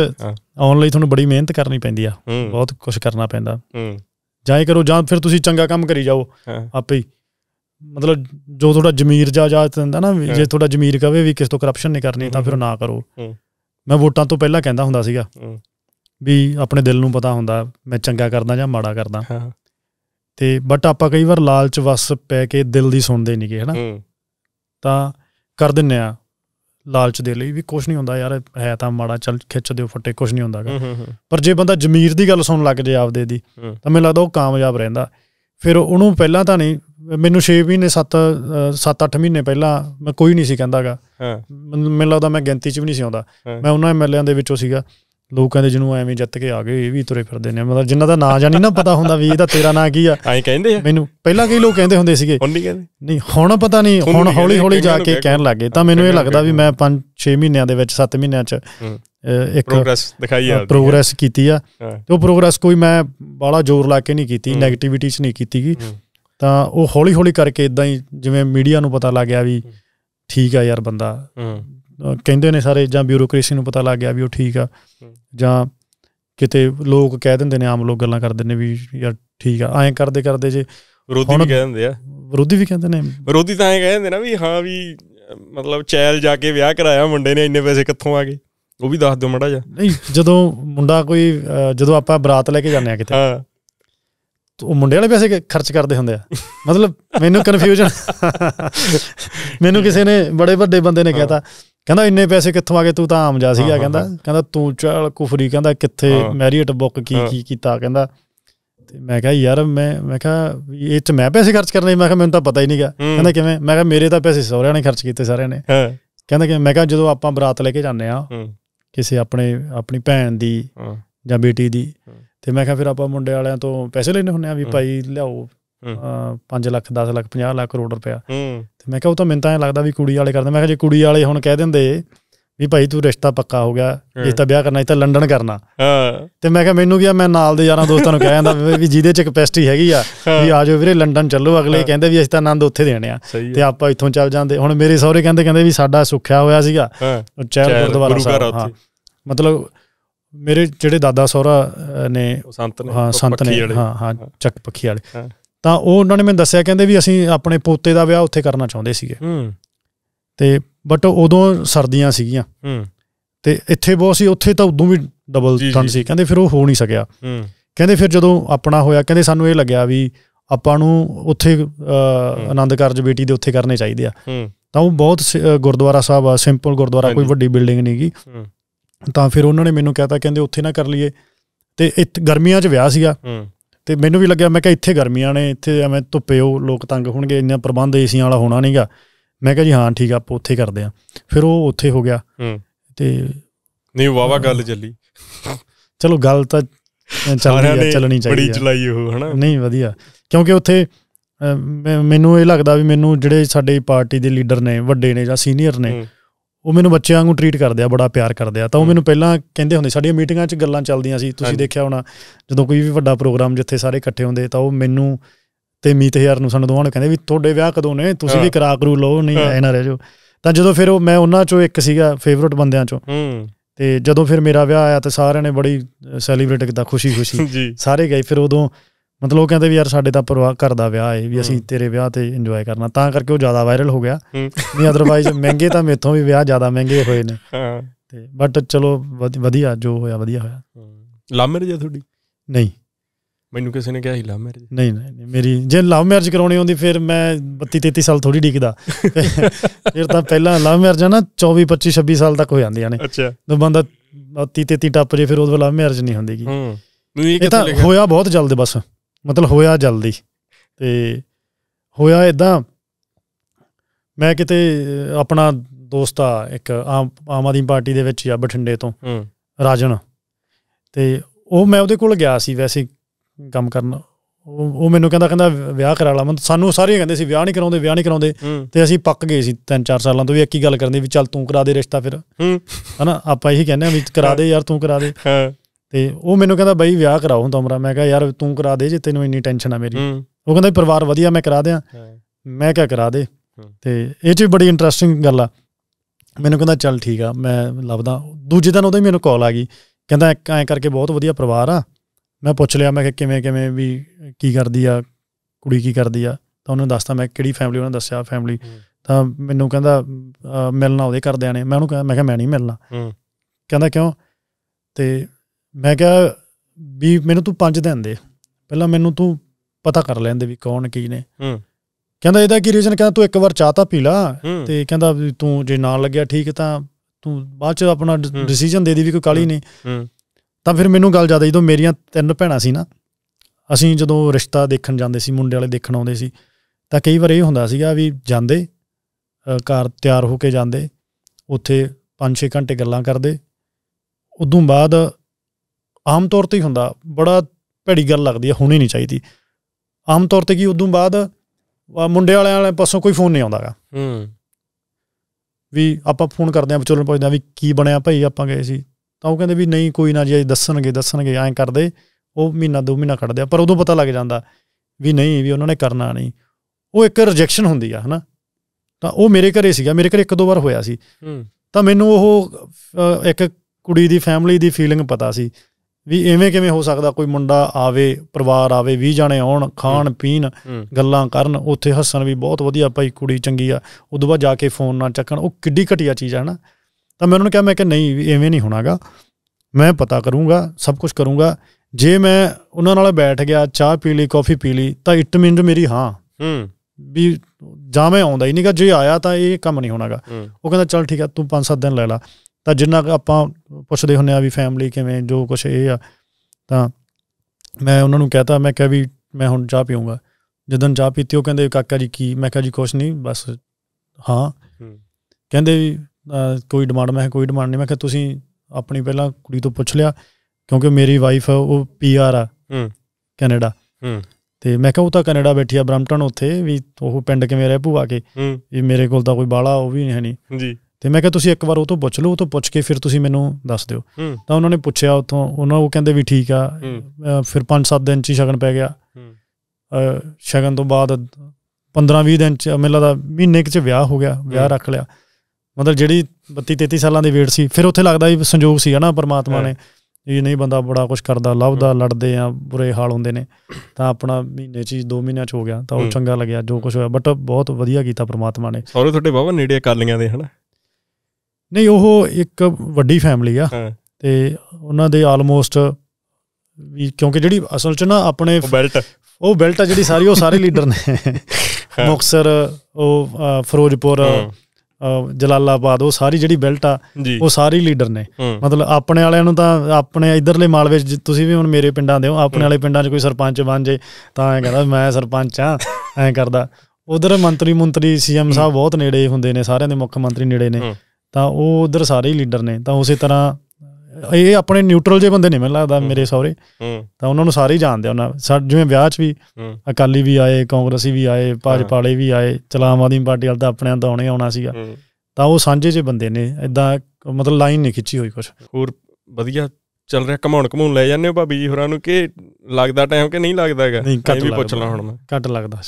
ਆਉਣ ਲਈ ਤੁਹਾਨੂੰ ਬੜੀ ਮਿਹਨਤ ਕਰਨੀ ਪੈਂਦੀ ਆ ਬਹੁਤ ਕੁਝ ਕਰਨਾ ਪੈਂਦਾ ਹੂੰ ਜਾਂ ਕਰੋ ਜਾਂ ਫਿਰ ਤੁਸੀਂ ਚੰਗਾ ਕੰਮ ਕਰੀ ਜਾਓ ਆਪੇ ਹੀ ਮਤਲਬ ਜੋ ਤੁਹਾਡਾ ਜ਼ਮੀਰ ਜਾ ਜਾ ਦਿੰਦਾ ਨਾ ਜੇ ਤੁਹਾਡਾ ਜ਼ਮੀਰ ਕਵੇ ਵੀ ਕਿਸ ਤੋਂ ਕਰਪਸ਼ਨ ਨਹੀਂ ਕਰਨੀ ਤਾਂ ਫਿਰ ਨਾ ਕਰੋ ਮੈਂ ਵੋਟਾਂ ਤੋਂ ਪਹਿਲਾਂ ਕਹਿੰਦਾ ਹੁੰਦਾ ਸੀਗਾ ਵੀ ਆਪਣੇ ਦਿਲ ਨੂੰ ਪਤਾ ਹੁੰਦਾ ਮੈਂ ਚੰਗਾ ਕਰਦਾ ਜਾਂ ਮਾੜਾ ਕਰਦਾ ਤੇ ਬਟ ਆਪਾਂ ਕਈ ਵਾਰ ਲਾਲਚ ਵਸ ਪੈ ਕੇ ਦਿਲ ਦੀ ਸੁਣਦੇ ਨਹੀਂਗੇ ਹਨਾ ਤਾਂ ਕਰ ਦਿੰਨੇ ਆ ਲਾਲਚ ਦੇ ਲਈ ਵੀ ਕੁਝ ਨਹੀਂ ਹੁੰਦਾ ਯਾਰ ਹੈ ਤਾਂ ਮਾੜਾ ਚੱਲ ਖਿੱਚ ਦਿਓ ਫੱਟੇ ਕੁਝ ਨਹੀਂ ਹੁੰਦਾਗਾ ਪਰ ਜੇ ਬੰਦਾ ਜ਼ਮੀਰ ਦੀ ਗੱਲ ਸੁਣਨ ਲੱਗ ਜੇ ਆਪਦੇ ਦੀ ਤਾਂ ਮੈਨੂੰ ਲੱਗਦਾ ਉਹ ਕਾਮਯਾਬ ਰਹਿੰਦਾ ਫਿਰ ਉਹਨੂੰ ਪਹਿਲਾਂ ਤਾਂ ਨਹੀਂ ਮੈਨੂੰ 6 ਮਹੀਨੇ 7 7-8 ਮਹੀਨੇ ਪਹਿਲਾਂ ਮੈਂ ਕੋਈ ਨਹੀਂ ਸੀ ਕਹਿੰਦਾਗਾ ਮੈਨੂੰ ਲੱਗਦਾ ਮੈਂ ਗਿਣਤੀ 'ਚ ਵੀ ਨਹੀਂ ਸੀ ਆਉਂਦਾ ਮੈਂ ਉਹਨਾਂ ਐਮਐਲਏਆਂ ਦੇ ਵਿੱਚੋਂ ਸੀਗਾ ਲੋਕ ਕਹਿੰਦੇ ਜਿਹਨੂੰ ਐਵੇਂ ਜਿੱਤ ਕੇ ਆ ਗਏ ਇਹ ਵੀ ਤੁਰੇ ਫਿਰਦੇ ਨੇ ਮਤਲਬ ਜਿਨ੍ਹਾਂ ਦਾ ਨਾਂ ਜਾਣੀ ਨਾ ਪਤਾ ਹੁੰਦਾ ਵੀ ਇਹਦਾ ਤੇਰਾ ਨਾਂ ਕੀ ਆ ਐਂ ਕਹਿੰਦੇ ਆ ਮੈਨੂੰ ਪਹਿਲਾਂ ਕਈ ਲੋਕ ਕਹਿੰਦੇ ਹੁੰਦੇ ਸੀਗੇ ਹੁਣ ਨਹੀਂ ਕਹਿੰਦੇ ਨਹੀਂ ਹੁਣ ਪਤਾ ਨਹੀਂ ਹੁਣ ਹੌਲੀ ਹੌਲੀ ਜਾ ਕੇ ਕਹਿਣ ਲੱਗੇ ਤਾਂ ਮੈਨੂੰ ਇਹ ਲੱਗਦਾ ਵੀ ਮੈਂ 5 6 ਮਹੀਨਿਆਂ ਦੇ ਵਿੱਚ 7 ਮਹੀਨਿਆਂ 'ਚ ਇੱਕ ਪ੍ਰੋਗਰੈਸ ਦਿਖਾਈ ਆ ਪ੍ਰੋਗਰੈਸ ਕੀਤੀ ਆ ਤੇ ਉਹ ਪ੍ਰੋਗਰੈਸ ਕੋਈ ਮੈਂ ਬਾਲਾ ਜ਼ੋਰ ਲਾ ਕੇ ਨਹੀਂ ਕੀਤੀ 네ਗੇਟਿਵਿਟੀ 'ਚ ਨਹੀਂ ਕੀਤੀ ਕੀਤੀਗੀ ਤਾਂ ਉਹ ਹੌਲੀ ਹੌਲੀ ਕਰਕੇ ਇਦਾਂ ਹੀ ਜਿਵੇਂ ਮੀਡੀਆ ਨੂੰ ਪਤਾ ਲੱਗ ਗਿਆ ਵੀ ਠੀਕ ਆ ਯਾਰ ਬੰਦਾ ਕਹਿੰਦੇ ਨੇ ਸਾਰੇ ਜਾਂ ਬਿਊਰੋਕ੍ਰੇਸੀ ਨੂੰ ਪਤਾ ਲੱਗ ਗਿਆ ਵੀ ਉਹ ਠੀਕ ਆ ਜਾਂ ਕਿਤੇ ਲੋਕ ਕਹਿ ਦਿੰਦੇ ਨੇ ਆਮ ਲੋਕ ਗੱਲਾਂ ਕਰਦੇ ਨੇ ਵੀ ਯਾਰ ਠੀਕ ਆ ਐਂ ਕਰਦੇ ਕਰਦੇ ਜੇ ਵਿਰੋਧੀ ਵੀ ਕਹਿ ਦਿੰਦੇ ਆ ਵਿਰੋਧੀ ਵੀ ਕਹਿੰਦੇ ਨੇ ਵਿਰੋਧੀ ਤਾਂ ਐਂ ਕਹਿ ਦਿੰਦੇ ਨਾ ਵੀ ਹਾਂ ਵੀ ਮਤਲਬ ਚੈਲ ਜਾ ਕੇ ਵਿਆਹ ਕਰਾਇਆ ਮੁੰਡੇ ਨੇ ਇੰਨੇ ਪੈਸੇ ਕਿੱਥੋਂ ਆ ਗਏ ਉਹ ਵੀ ਦੱਸ ਦਿਓ ਮੜਾ ਜਾ ਨਹੀਂ ਜਦੋਂ ਮੁੰਡਾ ਕੋਈ ਜਦੋਂ ਆਪਾਂ ਬਰਾਤ ਲੈ ਕੇ ਜਾਂਦੇ ਆ ਕਿਤੇ ਹਾਂ ਉਹ ਮੁੰਡੇ ਵਾਲੇ ਪੈਸੇ ਖਰਚ ਕਰਦੇ ਹੁੰਦੇ ਆ ਮਤਲਬ ਮੈਨੂੰ ਕਨਫਿਊਜ਼ਨ ਮੈਨੂੰ ਕਿਸੇ ਨੇ ਬੜੇ ਵੱਡੇ ਬੰਦੇ ਨੇ ਕਹਿਤਾ ਕਹਿੰਦਾ ਇੰਨੇ ਪੈਸੇ ਕਿੱਥੋਂ ਆ ਗਏ ਤੂੰ ਤਾਂ ਆਮ ਜਾ ਸੀਗਾ ਕਹਿੰਦਾ ਕਹਿੰਦਾ ਤੂੰ ਚਲ ਕੁਫਰੀ ਕਹਿੰਦਾ ਕਿੱਥੇ ਮੈਰੀਟ ਬੁੱਕ ਕੀ ਕੀ ਕੀਤਾ ਕਹਿੰਦਾ ਤੇ ਮੈਂ ਕਿਹਾ ਯਾਰ ਮੈਂ ਮੈਂ ਕਿਹਾ ਇਹ ਚ ਮੈਂ ਪੈਸੇ ਖਰਚ ਕਰਨੇ ਮੈਂ ਕਿਹਾ ਮੈਨੂੰ ਤਾਂ ਪਤਾ ਹੀ ਨਹੀਂਗਾ ਕਹਿੰਦਾ ਕਿਵੇਂ ਮੈਂ ਕਿਹਾ ਮੇਰੇ ਤਾਂ ਪੈਸੇ ਸਹੁਰਿਆਂ ਨੇ ਖਰਚ ਕੀਤੇ ਸਾਰਿਆਂ ਨੇ ਕਹਿੰਦਾ ਕਿ ਮੈਂ ਕਿਹਾ ਜਦੋਂ ਆਪਾਂ ਬਰਾਤ ਲੈ ਕੇ ਜਾਂਦੇ ਆ ਕਿਸੇ ਆਪਣੇ ਆਪਣੀ ਭੈਣ ਦੀ ਜਾਂ ਬੇਟੀ ਦੀ ਤੇ ਮੈਂ ਕਿਹਾ ਫਿਰ ਆਪਾਂ ਮੁੰਡੇ ਵਾਲਿਆਂ ਤੋਂ ਪੈਸੇ ਲੈਣੇ ਹੁੰਨੇ ਆ ਵੀ ਭਾਈ ਲਿਆਓ 5 ਲੱਖ 10 ਲੱਖ 50 ਲੱਖ ਕਰੋੜ ਰੁਪਇਆ ਤੇ ਮੈਂ ਕਿਹਾ ਉਹ ਤਾਂ ਮੈਨੂੰ ਤਾਂ ਐ ਲੱਗਦਾ ਵੀ ਕੁੜੀ ਵਾਲੇ ਕਰਦੇ ਮੈਂ ਕਿਹਾ ਜੇ ਕੁੜੀ ਵਾਲੇ ਹੁਣ ਕਹਿ ਦਿੰਦੇ ਵੀ ਭਾਈ ਤੂੰ ਰਿਸ਼ਤਾ ਪੱਕਾ ਹੋ ਗਿਆ ਜੇ ਤਾਂ ਵਿਆਹ ਕਰਨਾ ਇਹ ਤਾਂ ਲੰਡਨ ਕਰਨਾ ਹਾਂ ਤੇ ਮੈਂ ਕਿਹਾ ਮੈਨੂੰ ਕੀ ਆ ਮੈਂ ਨਾਲ ਦੇ ਯਾਰਾਂ ਦੋਸਤਾਂ ਨੂੰ ਕਹਿ ਜਾਂਦਾ ਵੀ ਜਿਹਦੇ ਚ ਕਪੈਸਿਟੀ ਹੈਗੀ ਆ ਵੀ ਆ ਜਾਓ ਵੀਰੇ ਲੰਡਨ ਚੱਲੋ ਅਗਲੇ ਕਹਿੰਦੇ ਵੀ ਅਸੀਂ ਤਾਂ ਆਨੰਦ ਉੱਥੇ ਦੇਣੇ ਆ ਤੇ ਆਪਾਂ ਇੱਥੋਂ ਚੱਲ ਜਾਂਦੇ ਹੁਣ ਮੇਰੇ ਸਹੁਰੇ ਕਹਿੰਦੇ ਕਹਿੰਦੇ ਵੀ ਸਾਡਾ ਸੁੱਖਿਆ ਹੋਇਆ ਸੀਗਾ ਚੈਲ ਗੁਰਦੁਆਰਾ ਸਾਹਿਬ ਹਾਂ ਮਤਲਬ ਮੇਰੇ ਜਿਹੜੇ ਦਾਦਾ ਸਹੁਰਾ ਨੇ ਸੰਤ ਨੇ ਹਾਂ ਸੰਤ ਨੇ ਹਾਂ ਹਾਂ ਚੱਕ ਪੱਖੀ ਵਾਲੇ ਤਾਂ ਉਹ ਉਹਨਾਂ ਨੇ ਮੈਨੂੰ ਦੱਸਿਆ ਕਹਿੰਦੇ ਵੀ ਅਸੀਂ ਆਪਣੇ ਪੋਤੇ ਦਾ ਵਿਆਹ ਉੱਥੇ ਕਰਨਾ ਚਾਹੁੰਦੇ ਸੀਗੇ ਹੂੰ ਤੇ ਬਟ ਉਦੋਂ ਸਰਦੀਆਂ ਸੀਗੀਆਂ ਹੂੰ ਤੇ ਇੱਥੇ ਬਹੁਤ ਸੀ ਉੱਥੇ ਤਾਂ ਉਦੋਂ ਵੀ ਡਬਲ ਠੰਡ ਸੀ ਕਹਿੰਦੇ ਫਿਰ ਉਹ ਹੋ ਨਹੀਂ ਸਕਿਆ ਹੂੰ ਕਹਿੰਦੇ ਫਿਰ ਜਦੋਂ ਆਪਣਾ ਹੋਇਆ ਕਹਿੰਦੇ ਸਾਨੂੰ ਇਹ ਲੱਗਿਆ ਵੀ ਆਪਾਂ ਨੂੰ ਉੱਥੇ ਆਨੰਦ ਕਾਰਜ ਬੇਟੀ ਦੇ ਉੱਥੇ ਕਰਨੇ ਚਾਹੀਦੇ ਆ ਤਾਂ ਉਹ ਬਹੁਤ ਗੁਰਦੁਆਰਾ ਸਾਹਿਬ ਆ ਸਿੰਪਲ ਗੁਰਦੁਆਰਾ ਕੋਈ ਵੱਡੀ ਬਿਲਡਿੰਗ ਨਹੀਂਗੀ ਤਾਂ ਫਿਰ ਉਹਨਾਂ ਨੇ ਮੈਨੂੰ ਕਹਿਤਾ ਕਹਿੰਦੇ ਉੱਥੇ ਨਾ ਕਰ ਲਈਏ ਤੇ ਗਰਮੀਆਂ 'ਚ ਵਿਆਹ ਸੀਗਾ ਤੇ ਮੈਨੂੰ ਵੀ ਲੱਗਿਆ ਮੈਂ ਕਿਹਾ ਇੱਥੇ ਗਰਮੀਆਂ ਨੇ ਇੱਥੇ ਐਵੇਂ ਧੁੱਪੇ ਉਹ ਲੋਕ ਤੰਗ ਹੋਣਗੇ ਇੰਨਾ ਪ੍ਰਬੰਧ ਏਸੀਆਂ ਵਾਲਾ ਹੋਣਾ ਨਹੀਂਗਾ ਮੈਂ ਕਿਹਾ ਜੀ ਹਾਂ ਠੀਕ ਆ ਆਪਾਂ ਉੱਥੇ ਕਰਦੇ ਆ ਫਿਰ ਉਹ ਉੱਥੇ ਹੋ ਗਿਆ ਹੂੰ ਤੇ ਨਹੀਂ ਵਾਵਾ ਗੱਲ ਚੱਲੀ ਚਲੋ ਗੱਲ ਤਾਂ ਚੱਲਣੀ ਚੱਲਣੀ ਚਾਹੀਦੀ ਬੜੀ ਚਲਾਈ ਉਹ ਹਨਾ ਨਹੀਂ ਵਧੀਆ ਕਿਉਂਕਿ ਉੱਥੇ ਮੈਨੂੰ ਇਹ ਲੱਗਦਾ ਵੀ ਮੈਨੂੰ ਜਿਹੜੇ ਸਾਡੇ ਪਾਰਟੀ ਦੇ ਲੀਡਰ ਨੇ ਵੱਡੇ ਨੇ ਜਾਂ ਸੀਨੀਅਰ ਨੇ ਉਹ ਮੈਨੂੰ ਬੱਚਿਆਂ ਵਾਂਗੂ ਟ੍ਰੀਟ ਕਰਦੇ ਆ ਬੜਾ ਪਿਆਰ ਕਰਦੇ ਆ ਤਾਂ ਉਹ ਮੈਨੂੰ ਪਹਿਲਾਂ ਕਹਿੰਦੇ ਹੁੰਦੇ ਸਾਡੀਆਂ ਮੀਟਿੰਗਾਂ 'ਚ ਗੱਲਾਂ ਚੱਲਦੀਆਂ ਸੀ ਤੁਸੀਂ ਦੇਖਿਆ ਹੋਣਾ ਜਦੋਂ ਕੋਈ ਵੀ ਵੱਡਾ ਪ੍ਰੋਗਰਾਮ ਜਿੱਥੇ ਸਾਰੇ ਇਕੱਠੇ ਹੁੰਦੇ ਤਾਂ ਉਹ ਮੈਨੂੰ ਤੇ ਮੀਤ ਹਜ਼ਾਰ ਨੂੰ ਸਾਨੂੰ ਦੋਵਾਂ ਨੂੰ ਕਹਿੰਦੇ ਵੀ ਤੁਹਾਡੇ ਵਿਆਹ ਕਦੋਂ ਨੇ ਤੁਸੀਂ ਵੀ ਕਰਾ ਕਰੂ ਲਓ ਨਹੀਂ ਐ ਨਾ ਰਹਿ ਜਾਓ ਤਾਂ ਜਦੋਂ ਫਿਰ ਉਹ ਮੈਂ ਉਹਨਾਂ 'ਚੋਂ ਇੱਕ ਸੀਗਾ ਫੇਵਰਿਟ ਬੰਦਿਆਂ 'ਚੋਂ ਤੇ ਜਦੋਂ ਫਿਰ ਮੇਰਾ ਵਿਆਹ ਆਇਆ ਤਾਂ ਸਾਰਿਆਂ ਨੇ ਬੜੀ ਸੈਲੀਬ੍ਰੇਟ ਕੀਤਾ ਖੁਸ਼ੀ-ਖੁਸ਼ੀ ਸਾਰੇ ਗਏ ਫਿਰ ਉਦੋਂ ਮਤਲਬ ਉਹ ਕਹਿੰਦੇ ਵੀ ਯਾਰ ਸਾਡੇ ਤਾਂ ਪਰਿਵਾਰ ਘਰ ਦਾ ਵਿਆਹ ਹੈ ਵੀ ਅਸੀਂ ਤੇਰੇ ਵਿਆਹ ਤੇ ਇੰਜੋਏ ਕਰਨਾ ਤਾਂ ਕਰਕੇ ਉਹ ਜ਼ਿਆਦਾ ਵਾਇਰਲ ਹੋ ਗਿਆ ਨਹੀਂ ਅਦਰਵਾਈਜ਼ ਮਹਿੰਗੇ ਤਾਂ ਮੇਥੋਂ ਵੀ ਵਿਆਹ ਜ਼ਿਆਦਾ ਮਹਿੰਗੇ ਹੋਏ ਨੇ ਹਾਂ ਤੇ ਬਟ ਚਲੋ ਵਧੀਆ ਜੋ ਹੋਇਆ ਵਧੀਆ ਹੋਇਆ ਲਵ ਮੈਰਿਜ ਆ ਤੁਹਾਡੀ ਨਹੀਂ ਮੈਨੂੰ ਕਿਸੇ ਨੇ ਕਿਹਾ ਹੀ ਲਵ ਮੈਰਿਜ ਨਹੀਂ ਨਹੀਂ ਮੇਰੀ ਜੇ ਲਵ ਮੈਰਿਜ ਕਰਾਉਣੀ ਹੁੰਦੀ ਫਿਰ ਮੈਂ 32 33 ਸਾਲ ਥੋੜੀ ਡੀਕਦਾ ਫਿਰ ਤਾਂ ਪਹਿਲਾਂ ਲਵ ਮੈਰਿਜ ਨਾ 24 25 26 ਸਾਲ ਤੱਕ ਹੋ ਜਾਂਦੀਆਂ ਨੇ ਅੱਛਾ ਤਾਂ ਬੰਦਾ 33 33 ਟੱਪ ਜੇ ਫਿਰ ਉਹਦੇ ਲਵ ਮੈਰਿਜ ਨਹੀਂ ਹੁੰਦੀਗੀ ਹੂੰ ਇਹ ਤਾਂ ਹੋਇਆ ਬਹੁਤ ਜਲਦ ਬਸ ਮਤਲਬ ਹੋਇਆ ਜਲਦੀ ਤੇ ਹੋਇਆ ਇਦਾਂ ਮੈਂ ਕਿਤੇ ਆਪਣਾ ਦੋਸਤ ਆ ਇੱਕ ਆਮ ਆਦਮੀ ਪਾਰਟੀ ਦੇ ਵਿੱਚ ਆ ਬਠਿੰਡੇ ਤੋਂ ਰਾਜਨ ਤੇ ਉਹ ਮੈਂ ਉਹਦੇ ਕੋਲ ਗਿਆ ਸੀ ਵੈਸੇ ਕੰਮ ਕਰਨ ਉਹ ਮੈਨੂੰ ਕਹਿੰਦਾ ਕਹਿੰਦਾ ਵਿਆਹ ਕਰਾ ਲਾ ਮੈਂ ਸਾਨੂੰ ਸਾਰੇ ਕਹਿੰਦੇ ਸੀ ਵਿਆਹ ਨਹੀਂ ਕਰਾਉਂਦੇ ਵਿਆਹ ਨਹੀਂ ਕਰਾਉਂਦੇ ਤੇ ਅਸੀਂ ਪੱਕ ਗਏ ਸੀ 3-4 ਸਾਲਾਂ ਤੋਂ ਵੀ ਇੱਕ ਹੀ ਗੱਲ ਕਰਦੇ ਵੀ ਚੱਲ ਤੂੰ ਕਰਾ ਦੇ ਰਿਸ਼ਤਾ ਫਿਰ ਹਨਾ ਆਪਾਂ ਇਹੀ ਕਹਿੰਦੇ ਆ ਵੀ ਕਰਾ ਦੇ ਯਾਰ ਤੂੰ ਕਰਾ ਦੇ ਹਾਂ ਤੇ ਉਹ ਮੈਨੂੰ ਕਹਿੰਦਾ ਬਈ ਵਿਆਹ ਕਰਾਉ ਹੁਣ ਤੁਮਰਾ ਮੈਂ ਕਿਹਾ ਯਾਰ ਤੂੰ ਕਰਾ ਦੇ ਜੇ ਤੈਨੂੰ ਇੰਨੀ ਟੈਨਸ਼ਨ ਆ ਮੇਰੀ ਉਹ ਕਹਿੰਦਾ ਪਰਿਵਾਰ ਵਧੀਆ ਮੈਂ ਕਰਾ ਦਿਆਂ ਮੈਂ ਕਿਹਾ ਕਰਾ ਦੇ ਤੇ ਇਹ ਚ ਵੀ ਬੜੀ ਇੰਟਰਸਟਿੰਗ ਗੱਲ ਆ ਮੈਨੂੰ ਕਹਿੰਦਾ ਚੱਲ ਠੀਕ ਆ ਮੈਂ ਲੱਭਦਾ ਦੂਜੇ ਦਿਨ ਉਹਦੇ ਮੈਨੂੰ ਕਾਲ ਆ ਗਈ ਕਹਿੰਦਾ ਐਂ ਕਰਕੇ ਬਹੁਤ ਵਧੀਆ ਪਰਿਵਾਰ ਆ ਮੈਂ ਪੁੱਛ ਲਿਆ ਮੈਂ ਕਿ ਕਿਵੇਂ ਕਿਵੇਂ ਵੀ ਕੀ ਕਰਦੀ ਆ ਕੁੜੀ ਕੀ ਕਰਦੀ ਆ ਤਾਂ ਉਹਨੂੰ ਦੱਸਤਾ ਮੈਂ ਕਿਹੜੀ ਫੈਮਿਲੀ ਉਹਨਾਂ ਦੱਸਿਆ ਫੈਮਿਲੀ ਤਾਂ ਮੈਨੂੰ ਕਹਿੰਦਾ ਮਿਲਣਾ ਉਹਦੇ ਕਰਦਿਆਂ ਨੇ ਮੈਂ ਉਹਨੂੰ ਮੈਂ ਕਿਹਾ ਮੈਂ ਨਹੀਂ ਮਿਲਣਾ ਕਹਿੰਦਾ ਕਿਉਂ ਤੇ ਮੈਂ ਕਿਹਾ ਵੀ ਮੈਨੂੰ ਤੂੰ ਪੰਜ ਦਿਨ ਦੇ ਪਹਿਲਾਂ ਮੈਨੂੰ ਤੂੰ ਪਤਾ ਕਰ ਲੈਂਦੇ ਵੀ ਕੌਣ ਕੀ ਨੇ ਹੂੰ ਕਹਿੰਦਾ ਇਹਦਾ ਕੀ ਰੀਜ਼ਨ ਕਹਿੰਦਾ ਤੂੰ ਇੱਕ ਵਾਰ ਚਾਹ ਤਾਂ ਪੀ ਲਾ ਤੇ ਕਹਿੰਦਾ ਤੂੰ ਜੇ ਨਾਲ ਲੱਗਿਆ ਠੀਕ ਤਾਂ ਤੂੰ ਬਾਅਦ ਚ ਆਪਣਾ ਡਿਸੀਜਨ ਦੇ ਦੇ ਵੀ ਕੋਈ ਕਾਲੀ ਨਹੀਂ ਹੂੰ ਤਾਂ ਫਿਰ ਮੈਨੂੰ ਗੱਲ ਜ਼ਿਆਦਾ ਜਦੋਂ ਮੇਰੀਆਂ ਤਿੰਨ ਭੈਣਾਂ ਸੀ ਨਾ ਅਸੀਂ ਜਦੋਂ ਰਿਸ਼ਤਾ ਦੇਖਣ ਜਾਂਦੇ ਸੀ ਮੁੰਡੇ ਵਾਲੇ ਦੇਖਣ ਆਉਂਦੇ ਸੀ ਤਾਂ ਕਈ ਵਾਰ ਇਹ ਹੁੰਦਾ ਸੀਗਾ ਵੀ ਜਾਂਦੇ ਘਰ ਤਿਆਰ ਹੋ ਕੇ ਜਾਂਦੇ ਉੱਥੇ 5-6 ਘੰਟੇ ਗੱਲਾਂ ਕਰਦੇ ਉਦੋਂ ਬਾਅਦ ਆਮ ਤੌਰ ਤੇ ਹੀ ਹੁੰਦਾ ਬੜਾ ਭੈੜੀ ਗੱਲ ਲੱਗਦੀ ਹੈ ਹੋਣੀ ਨਹੀਂ ਚਾਹੀਦੀ ਆਮ ਤੌਰ ਤੇ ਕੀ ਉਦੋਂ ਬਾਅਦ ਮੁੰਡੇ ਵਾਲਿਆਂ ਵਾਲੇ ਪਾਸੋਂ ਕੋਈ ਫੋਨ ਨਹੀਂ ਆਉਂਦਾਗਾ ਹੂੰ ਵੀ ਆਪਾਂ ਫੋਨ ਕਰਦੇ ਆ ਵਿਚੋਲਨ ਪੁੱਛਦੇ ਆ ਵੀ ਕੀ ਬਣਿਆ ਭਾਈ ਆਪਾਂ ਗਏ ਸੀ ਤਾਂ ਉਹ ਕਹਿੰਦੇ ਵੀ ਨਹੀਂ ਕੋਈ ਨਾ ਜੀ ਅੱਜ ਦੱਸਣਗੇ ਦੱਸਣਗੇ ਐਂ ਕਰਦੇ ਉਹ ਮਹੀਨਾ ਦੋ ਮਹੀਨਾ ਕੱਢਦੇ ਆ ਪਰ ਉਦੋਂ ਪਤਾ ਲੱਗ ਜਾਂਦਾ ਵੀ ਨਹੀਂ ਵੀ ਉਹਨਾਂ ਨੇ ਕਰਨਾ ਨਹੀਂ ਉਹ ਇੱਕ ਰਿਜੈਕਸ਼ਨ ਹੁੰਦੀ ਆ ਹਨਾ ਤਾਂ ਉਹ ਮੇਰੇ ਘਰੇ ਸੀਗਾ ਮੇਰੇ ਘਰੇ ਇੱਕ ਦੋ ਵਾਰ ਹੋਇਆ ਸੀ ਹੂੰ ਤਾਂ ਮੈਨੂੰ ਉਹ ਇੱਕ ਕੁੜੀ ਦੀ ਫੈਮਿਲੀ ਦੀ ਫੀਲਿੰਗ ਪਤਾ ਸੀ ਵੀ ਐਵੇਂ ਕਿਵੇਂ ਹੋ ਸਕਦਾ ਕੋਈ ਮੁੰਡਾ ਆਵੇ ਪਰਿਵਾਰ ਆਵੇ 20 ਜਾਣੇ ਆਉਣ ਖਾਣ ਪੀਣ ਗੱਲਾਂ ਕਰਨ ਉੱਥੇ ਹੱਸਣ ਵੀ ਬਹੁਤ ਵਧੀਆ ਭਾਈ ਕੁੜੀ ਚੰਗੀ ਆ ਉਦੋਂ ਬਾਅਦ ਜਾ ਕੇ ਫੋਨ ਨਾ ਚੱਕਣ ਉਹ ਕਿੱਡੀ ਘਟੀਆ ਚੀਜ਼ ਹੈ ਨਾ ਤਾਂ ਮੈਂ ਉਹਨਾਂ ਨੂੰ ਕਿਹਾ ਮੈਂ ਕਿ ਨਹੀਂ ਐਵੇਂ ਨਹੀਂ ਹੋਣਾਗਾ ਮੈਂ ਪਤਾ ਕਰੂੰਗਾ ਸਭ ਕੁਝ ਕਰੂੰਗਾ ਜੇ ਮੈਂ ਉਹਨਾਂ ਨਾਲ ਬੈਠ ਗਿਆ ਚਾਹ ਪੀ ਲਈ ਕਾਫੀ ਪੀ ਲਈ ਤਾਂ ਇਟ ਮਿੰਟ ਮੇਰੀ ਹਾਂ ਹੂੰ ਵੀ ਜਾਵੇਂ ਆਉਂਦਾ ਹੀ ਨਹੀਂਗਾ ਜੇ ਆਇਆ ਤਾਂ ਇਹ ਕੰਮ ਨਹੀਂ ਹੋਣਾਗਾ ਉਹ ਕਹਿੰਦਾ ਚੱਲ ਠੀਕ ਆ ਤੂੰ 5-7 ਦਿਨ ਲੈ ਲੈ ਤਾਂ ਜਿੰਨਾ ਆਪਾਂ ਪੁੱਛਦੇ ਹੁੰਨੇ ਆ ਵੀ ਫੈਮਿਲੀ ਕਿਵੇਂ ਜੋ ਕੁਛ ਇਹ ਆ ਤਾਂ ਮੈਂ ਉਹਨਾਂ ਨੂੰ ਕਹਤਾ ਮੈਂ ਕਿਹਾ ਵੀ ਮੈਂ ਹੁਣ ਚਾਹ ਪੀਉਂਗਾ ਜਦੋਂ ਚਾਹ ਪੀਤੀ ਉਹ ਕਹਿੰਦੇ ਕਾਕਾ ਜੀ ਕੀ ਮੈਂ ਕਿਹਾ ਜੀ ਕੁਛ ਨਹੀਂ ਬਸ ਹਾਂ ਕਹਿੰਦੇ ਵੀ ਕੋਈ ਡਿਮਾਂਡ ਮੈਂ ਕੋਈ ਡਿਮਾਂਡ ਨਹੀਂ ਮੈਂ ਕਿਹਾ ਤੁਸੀਂ ਆਪਣੀ ਪਹਿਲਾਂ ਕੁੜੀ ਤੋਂ ਪੁੱਛ ਲਿਆ ਕਿਉਂਕਿ ਮੇਰੀ ਵਾਈਫ ਉਹ ਪੀਆਰ ਆ ਹੂੰ ਕੈਨੇਡਾ ਹੂੰ ਤੇ ਮੈਂ ਕਿਹਾ ਉਹ ਤਾਂ ਕੈਨੇਡਾ ਬੈਠੀ ਆ ਬ੍ਰਾਮਟਨ ਉੱਥੇ ਵੀ ਉਹ ਪਿੰਡ ਕਿਵੇਂ ਰਹਿ ਭੂਆ ਕੇ ਵੀ ਮੇਰੇ ਕੋਲ ਤਾਂ ਕੋਈ ਬਾਲਾ ਉਹ ਵੀ ਨਹੀਂ ਹੈ ਨਹੀਂ ਜੀ ਤੇ ਮੈਂ ਕਿਹਾ ਤੁਸੀਂ ਇੱਕ ਵਾਰ ਉਹ ਤੋਂ ਪੁੱਛ ਲਓ ਉਹ ਤੋਂ ਪੁੱਛ ਕੇ ਫਿਰ ਤੁਸੀਂ ਮੈਨੂੰ ਦੱਸ ਦਿਓ ਤਾਂ ਉਹਨਾਂ ਨੇ ਪੁੱਛਿਆ ਉਥੋਂ ਉਹਨਾਂ ਉਹ ਕਹਿੰਦੇ ਵੀ ਠੀਕ ਆ ਫਿਰ 5-7 ਦਿਨ ਚ ਹੀ ਸ਼ਗਨ ਪੈ ਗਿਆ ਸ਼ਗਨ ਤੋਂ ਬਾਅਦ 15-20 ਦਿਨ ਚ ਮੇਲਾ ਦਾ ਮਹੀਨੇ ਚ ਵਿਆਹ ਹੋ ਗਿਆ ਵਿਆਹ ਰੱਖ ਲਿਆ ਮਤਲਬ ਜਿਹੜੀ 32-33 ਸਾਲਾਂ ਦੀ ਵੇਟ ਸੀ ਫਿਰ ਉੱਥੇ ਲੱਗਦਾ ਵੀ ਸੰਜੋਗ ਸੀ ਹਨਾ ਪਰਮਾਤਮਾ ਨੇ ਇਹ ਨਹੀਂ ਬੰਦਾ ਬੜਾ ਕੁਝ ਕਰਦਾ ਲੱਭਦਾ ਲੜਦੇ ਆ ਬੁਰੇ ਹਾਲ ਹੁੰਦੇ ਨੇ ਤਾਂ ਆਪਣਾ ਮਹੀਨੇ ਚ 2 ਮਹੀਨਿਆਂ ਚ ਹੋ ਗਿਆ ਤਾਂ ਉਹ ਚੰਗਾ ਲੱਗਿਆ ਜੋ ਕੁਝ ਹੋਇਆ ਬਟ ਬਹੁਤ ਵਧੀਆ ਕੀਤਾ ਪਰਮਾਤਮਾ ਨੇ ਸਾਰੇ ਤੁਹਾਡੇ ਬਾਬਾ ਨੇੜੇ ਕਰ ਲੀਆਂ ਦੇ ਹਨਾ ਨਹੀਂ ਉਹ ਇੱਕ ਵੱਡੀ ਫੈਮਿਲੀ ਆ ਤੇ ਉਹਨਾਂ ਦੇ ਆਲਮੋਸਟ ਵੀ ਕਿਉਂਕਿ ਜਿਹੜੀ ਅਸਲ ਚ ਨਾ ਆਪਣੇ ਉਹ ਬੈਲਟ ਉਹ ਬੈਲਟ ਆ ਜਿਹੜੀ ਸਾਰੀ ਉਹ ਸਾਰੇ ਲੀਡਰ ਨੇ ਮੁਕਸਰ ਉਹ ਫਿਰੋਜ਼ਪੁਰ ਜਲਾਲਾਬਾਦ ਉਹ ਸਾਰੀ ਜਿਹੜੀ ਬੈਲਟ ਆ ਉਹ ਸਾਰੀ ਲੀਡਰ ਨੇ ਮਤਲਬ ਆਪਣੇ ਵਾਲਿਆਂ ਨੂੰ ਤਾਂ ਆਪਣੇ ਇਧਰਲੇ ਮਾਲਵੇ ਚ ਤੁਸੀਂ ਵੀ ਹੁਣ ਮੇਰੇ ਪਿੰਡਾਂ ਦੇ ਹੋ ਆਪਣੇ ਵਾਲੇ ਪਿੰਡਾਂ 'ਚ ਕੋਈ ਸਰਪੰਚ ਬਣ ਜੇ ਤਾਂ ਐ ਕਹਿੰਦਾ ਮੈਂ ਸਰਪੰਚ ਆ ਐ ਕਰਦਾ ਉਧਰ ਮੰਤਰੀ ਮੰਤਰੀ ਸੀਐਮ ਸਾਹਿਬ ਬਹੁਤ ਨੇੜੇ ਹੁੰਦੇ ਨੇ ਸਾਰਿਆਂ ਦੇ ਮੁੱਖ ਮੰਤਰੀ ਨੇੜੇ ਨੇ ਤਾਂ ਉਹ ਉਧਰ ਸਾਰੇ ਹੀ ਲੀਡਰ ਨੇ ਤਾਂ ਉਸੇ ਤਰ੍ਹਾਂ ਇਹ ਆਪਣੇ ਨਿਊਟਰਲ ਜੇ ਬੰਦੇ ਨਹੀਂ ਮੈਨੂੰ ਲੱਗਦਾ ਮੇਰੇ ਸਹੁਰੇ ਤਾਂ ਉਹਨਾਂ ਨੂੰ ਸਾਰੇ ਹੀ ਜਾਣਦੇ ਉਹਨਾਂ ਜਿਵੇਂ ਵਿਆਹ 'ਚ ਵੀ ਅਕਾਲੀ ਵੀ ਆਏ ਕਾਂਗਰਸੀ ਵੀ ਆਏ ਭਾਜਪਾਲੇ ਵੀ ਆਏ ਚਲਾਵਾਦੀ ਪਾਰਟੀ ਵਾਲਾ ਤਾਂ ਆਪਣੇ ਆਉਣੇ ਆਉਣਾ ਸੀਗਾ ਤਾਂ ਉਹ ਸਾਂਝੇ ਜੇ ਬੰਦੇ ਨੇ ਇਦਾਂ ਮਤਲਬ ਲਾਈਨ ਨਹੀਂ ਖਿੱਚੀ ਹੋਈ ਕੁਝ ਹੋਰ ਵਧੀਆ ਚੱਲ ਰਿਹਾ ਕਮਾਉਣ ਕਮਾਉਣ ਲੈ ਜਾਂਦੇ ਹੋ ਭਾਬੀ ਜੀ ਹੋਰਾਂ ਨੂੰ ਕਿ ਲੱਗਦਾ ਟਾਈਮ ਕਿ ਨਹੀਂ ਲੱਗਦਾ ਹੈਗਾ ਇਹ ਵੀ ਪੁੱਛਣਾ ਹੁਣ ਮੈਂ ਘੱਟ ਲੱਗਦਾ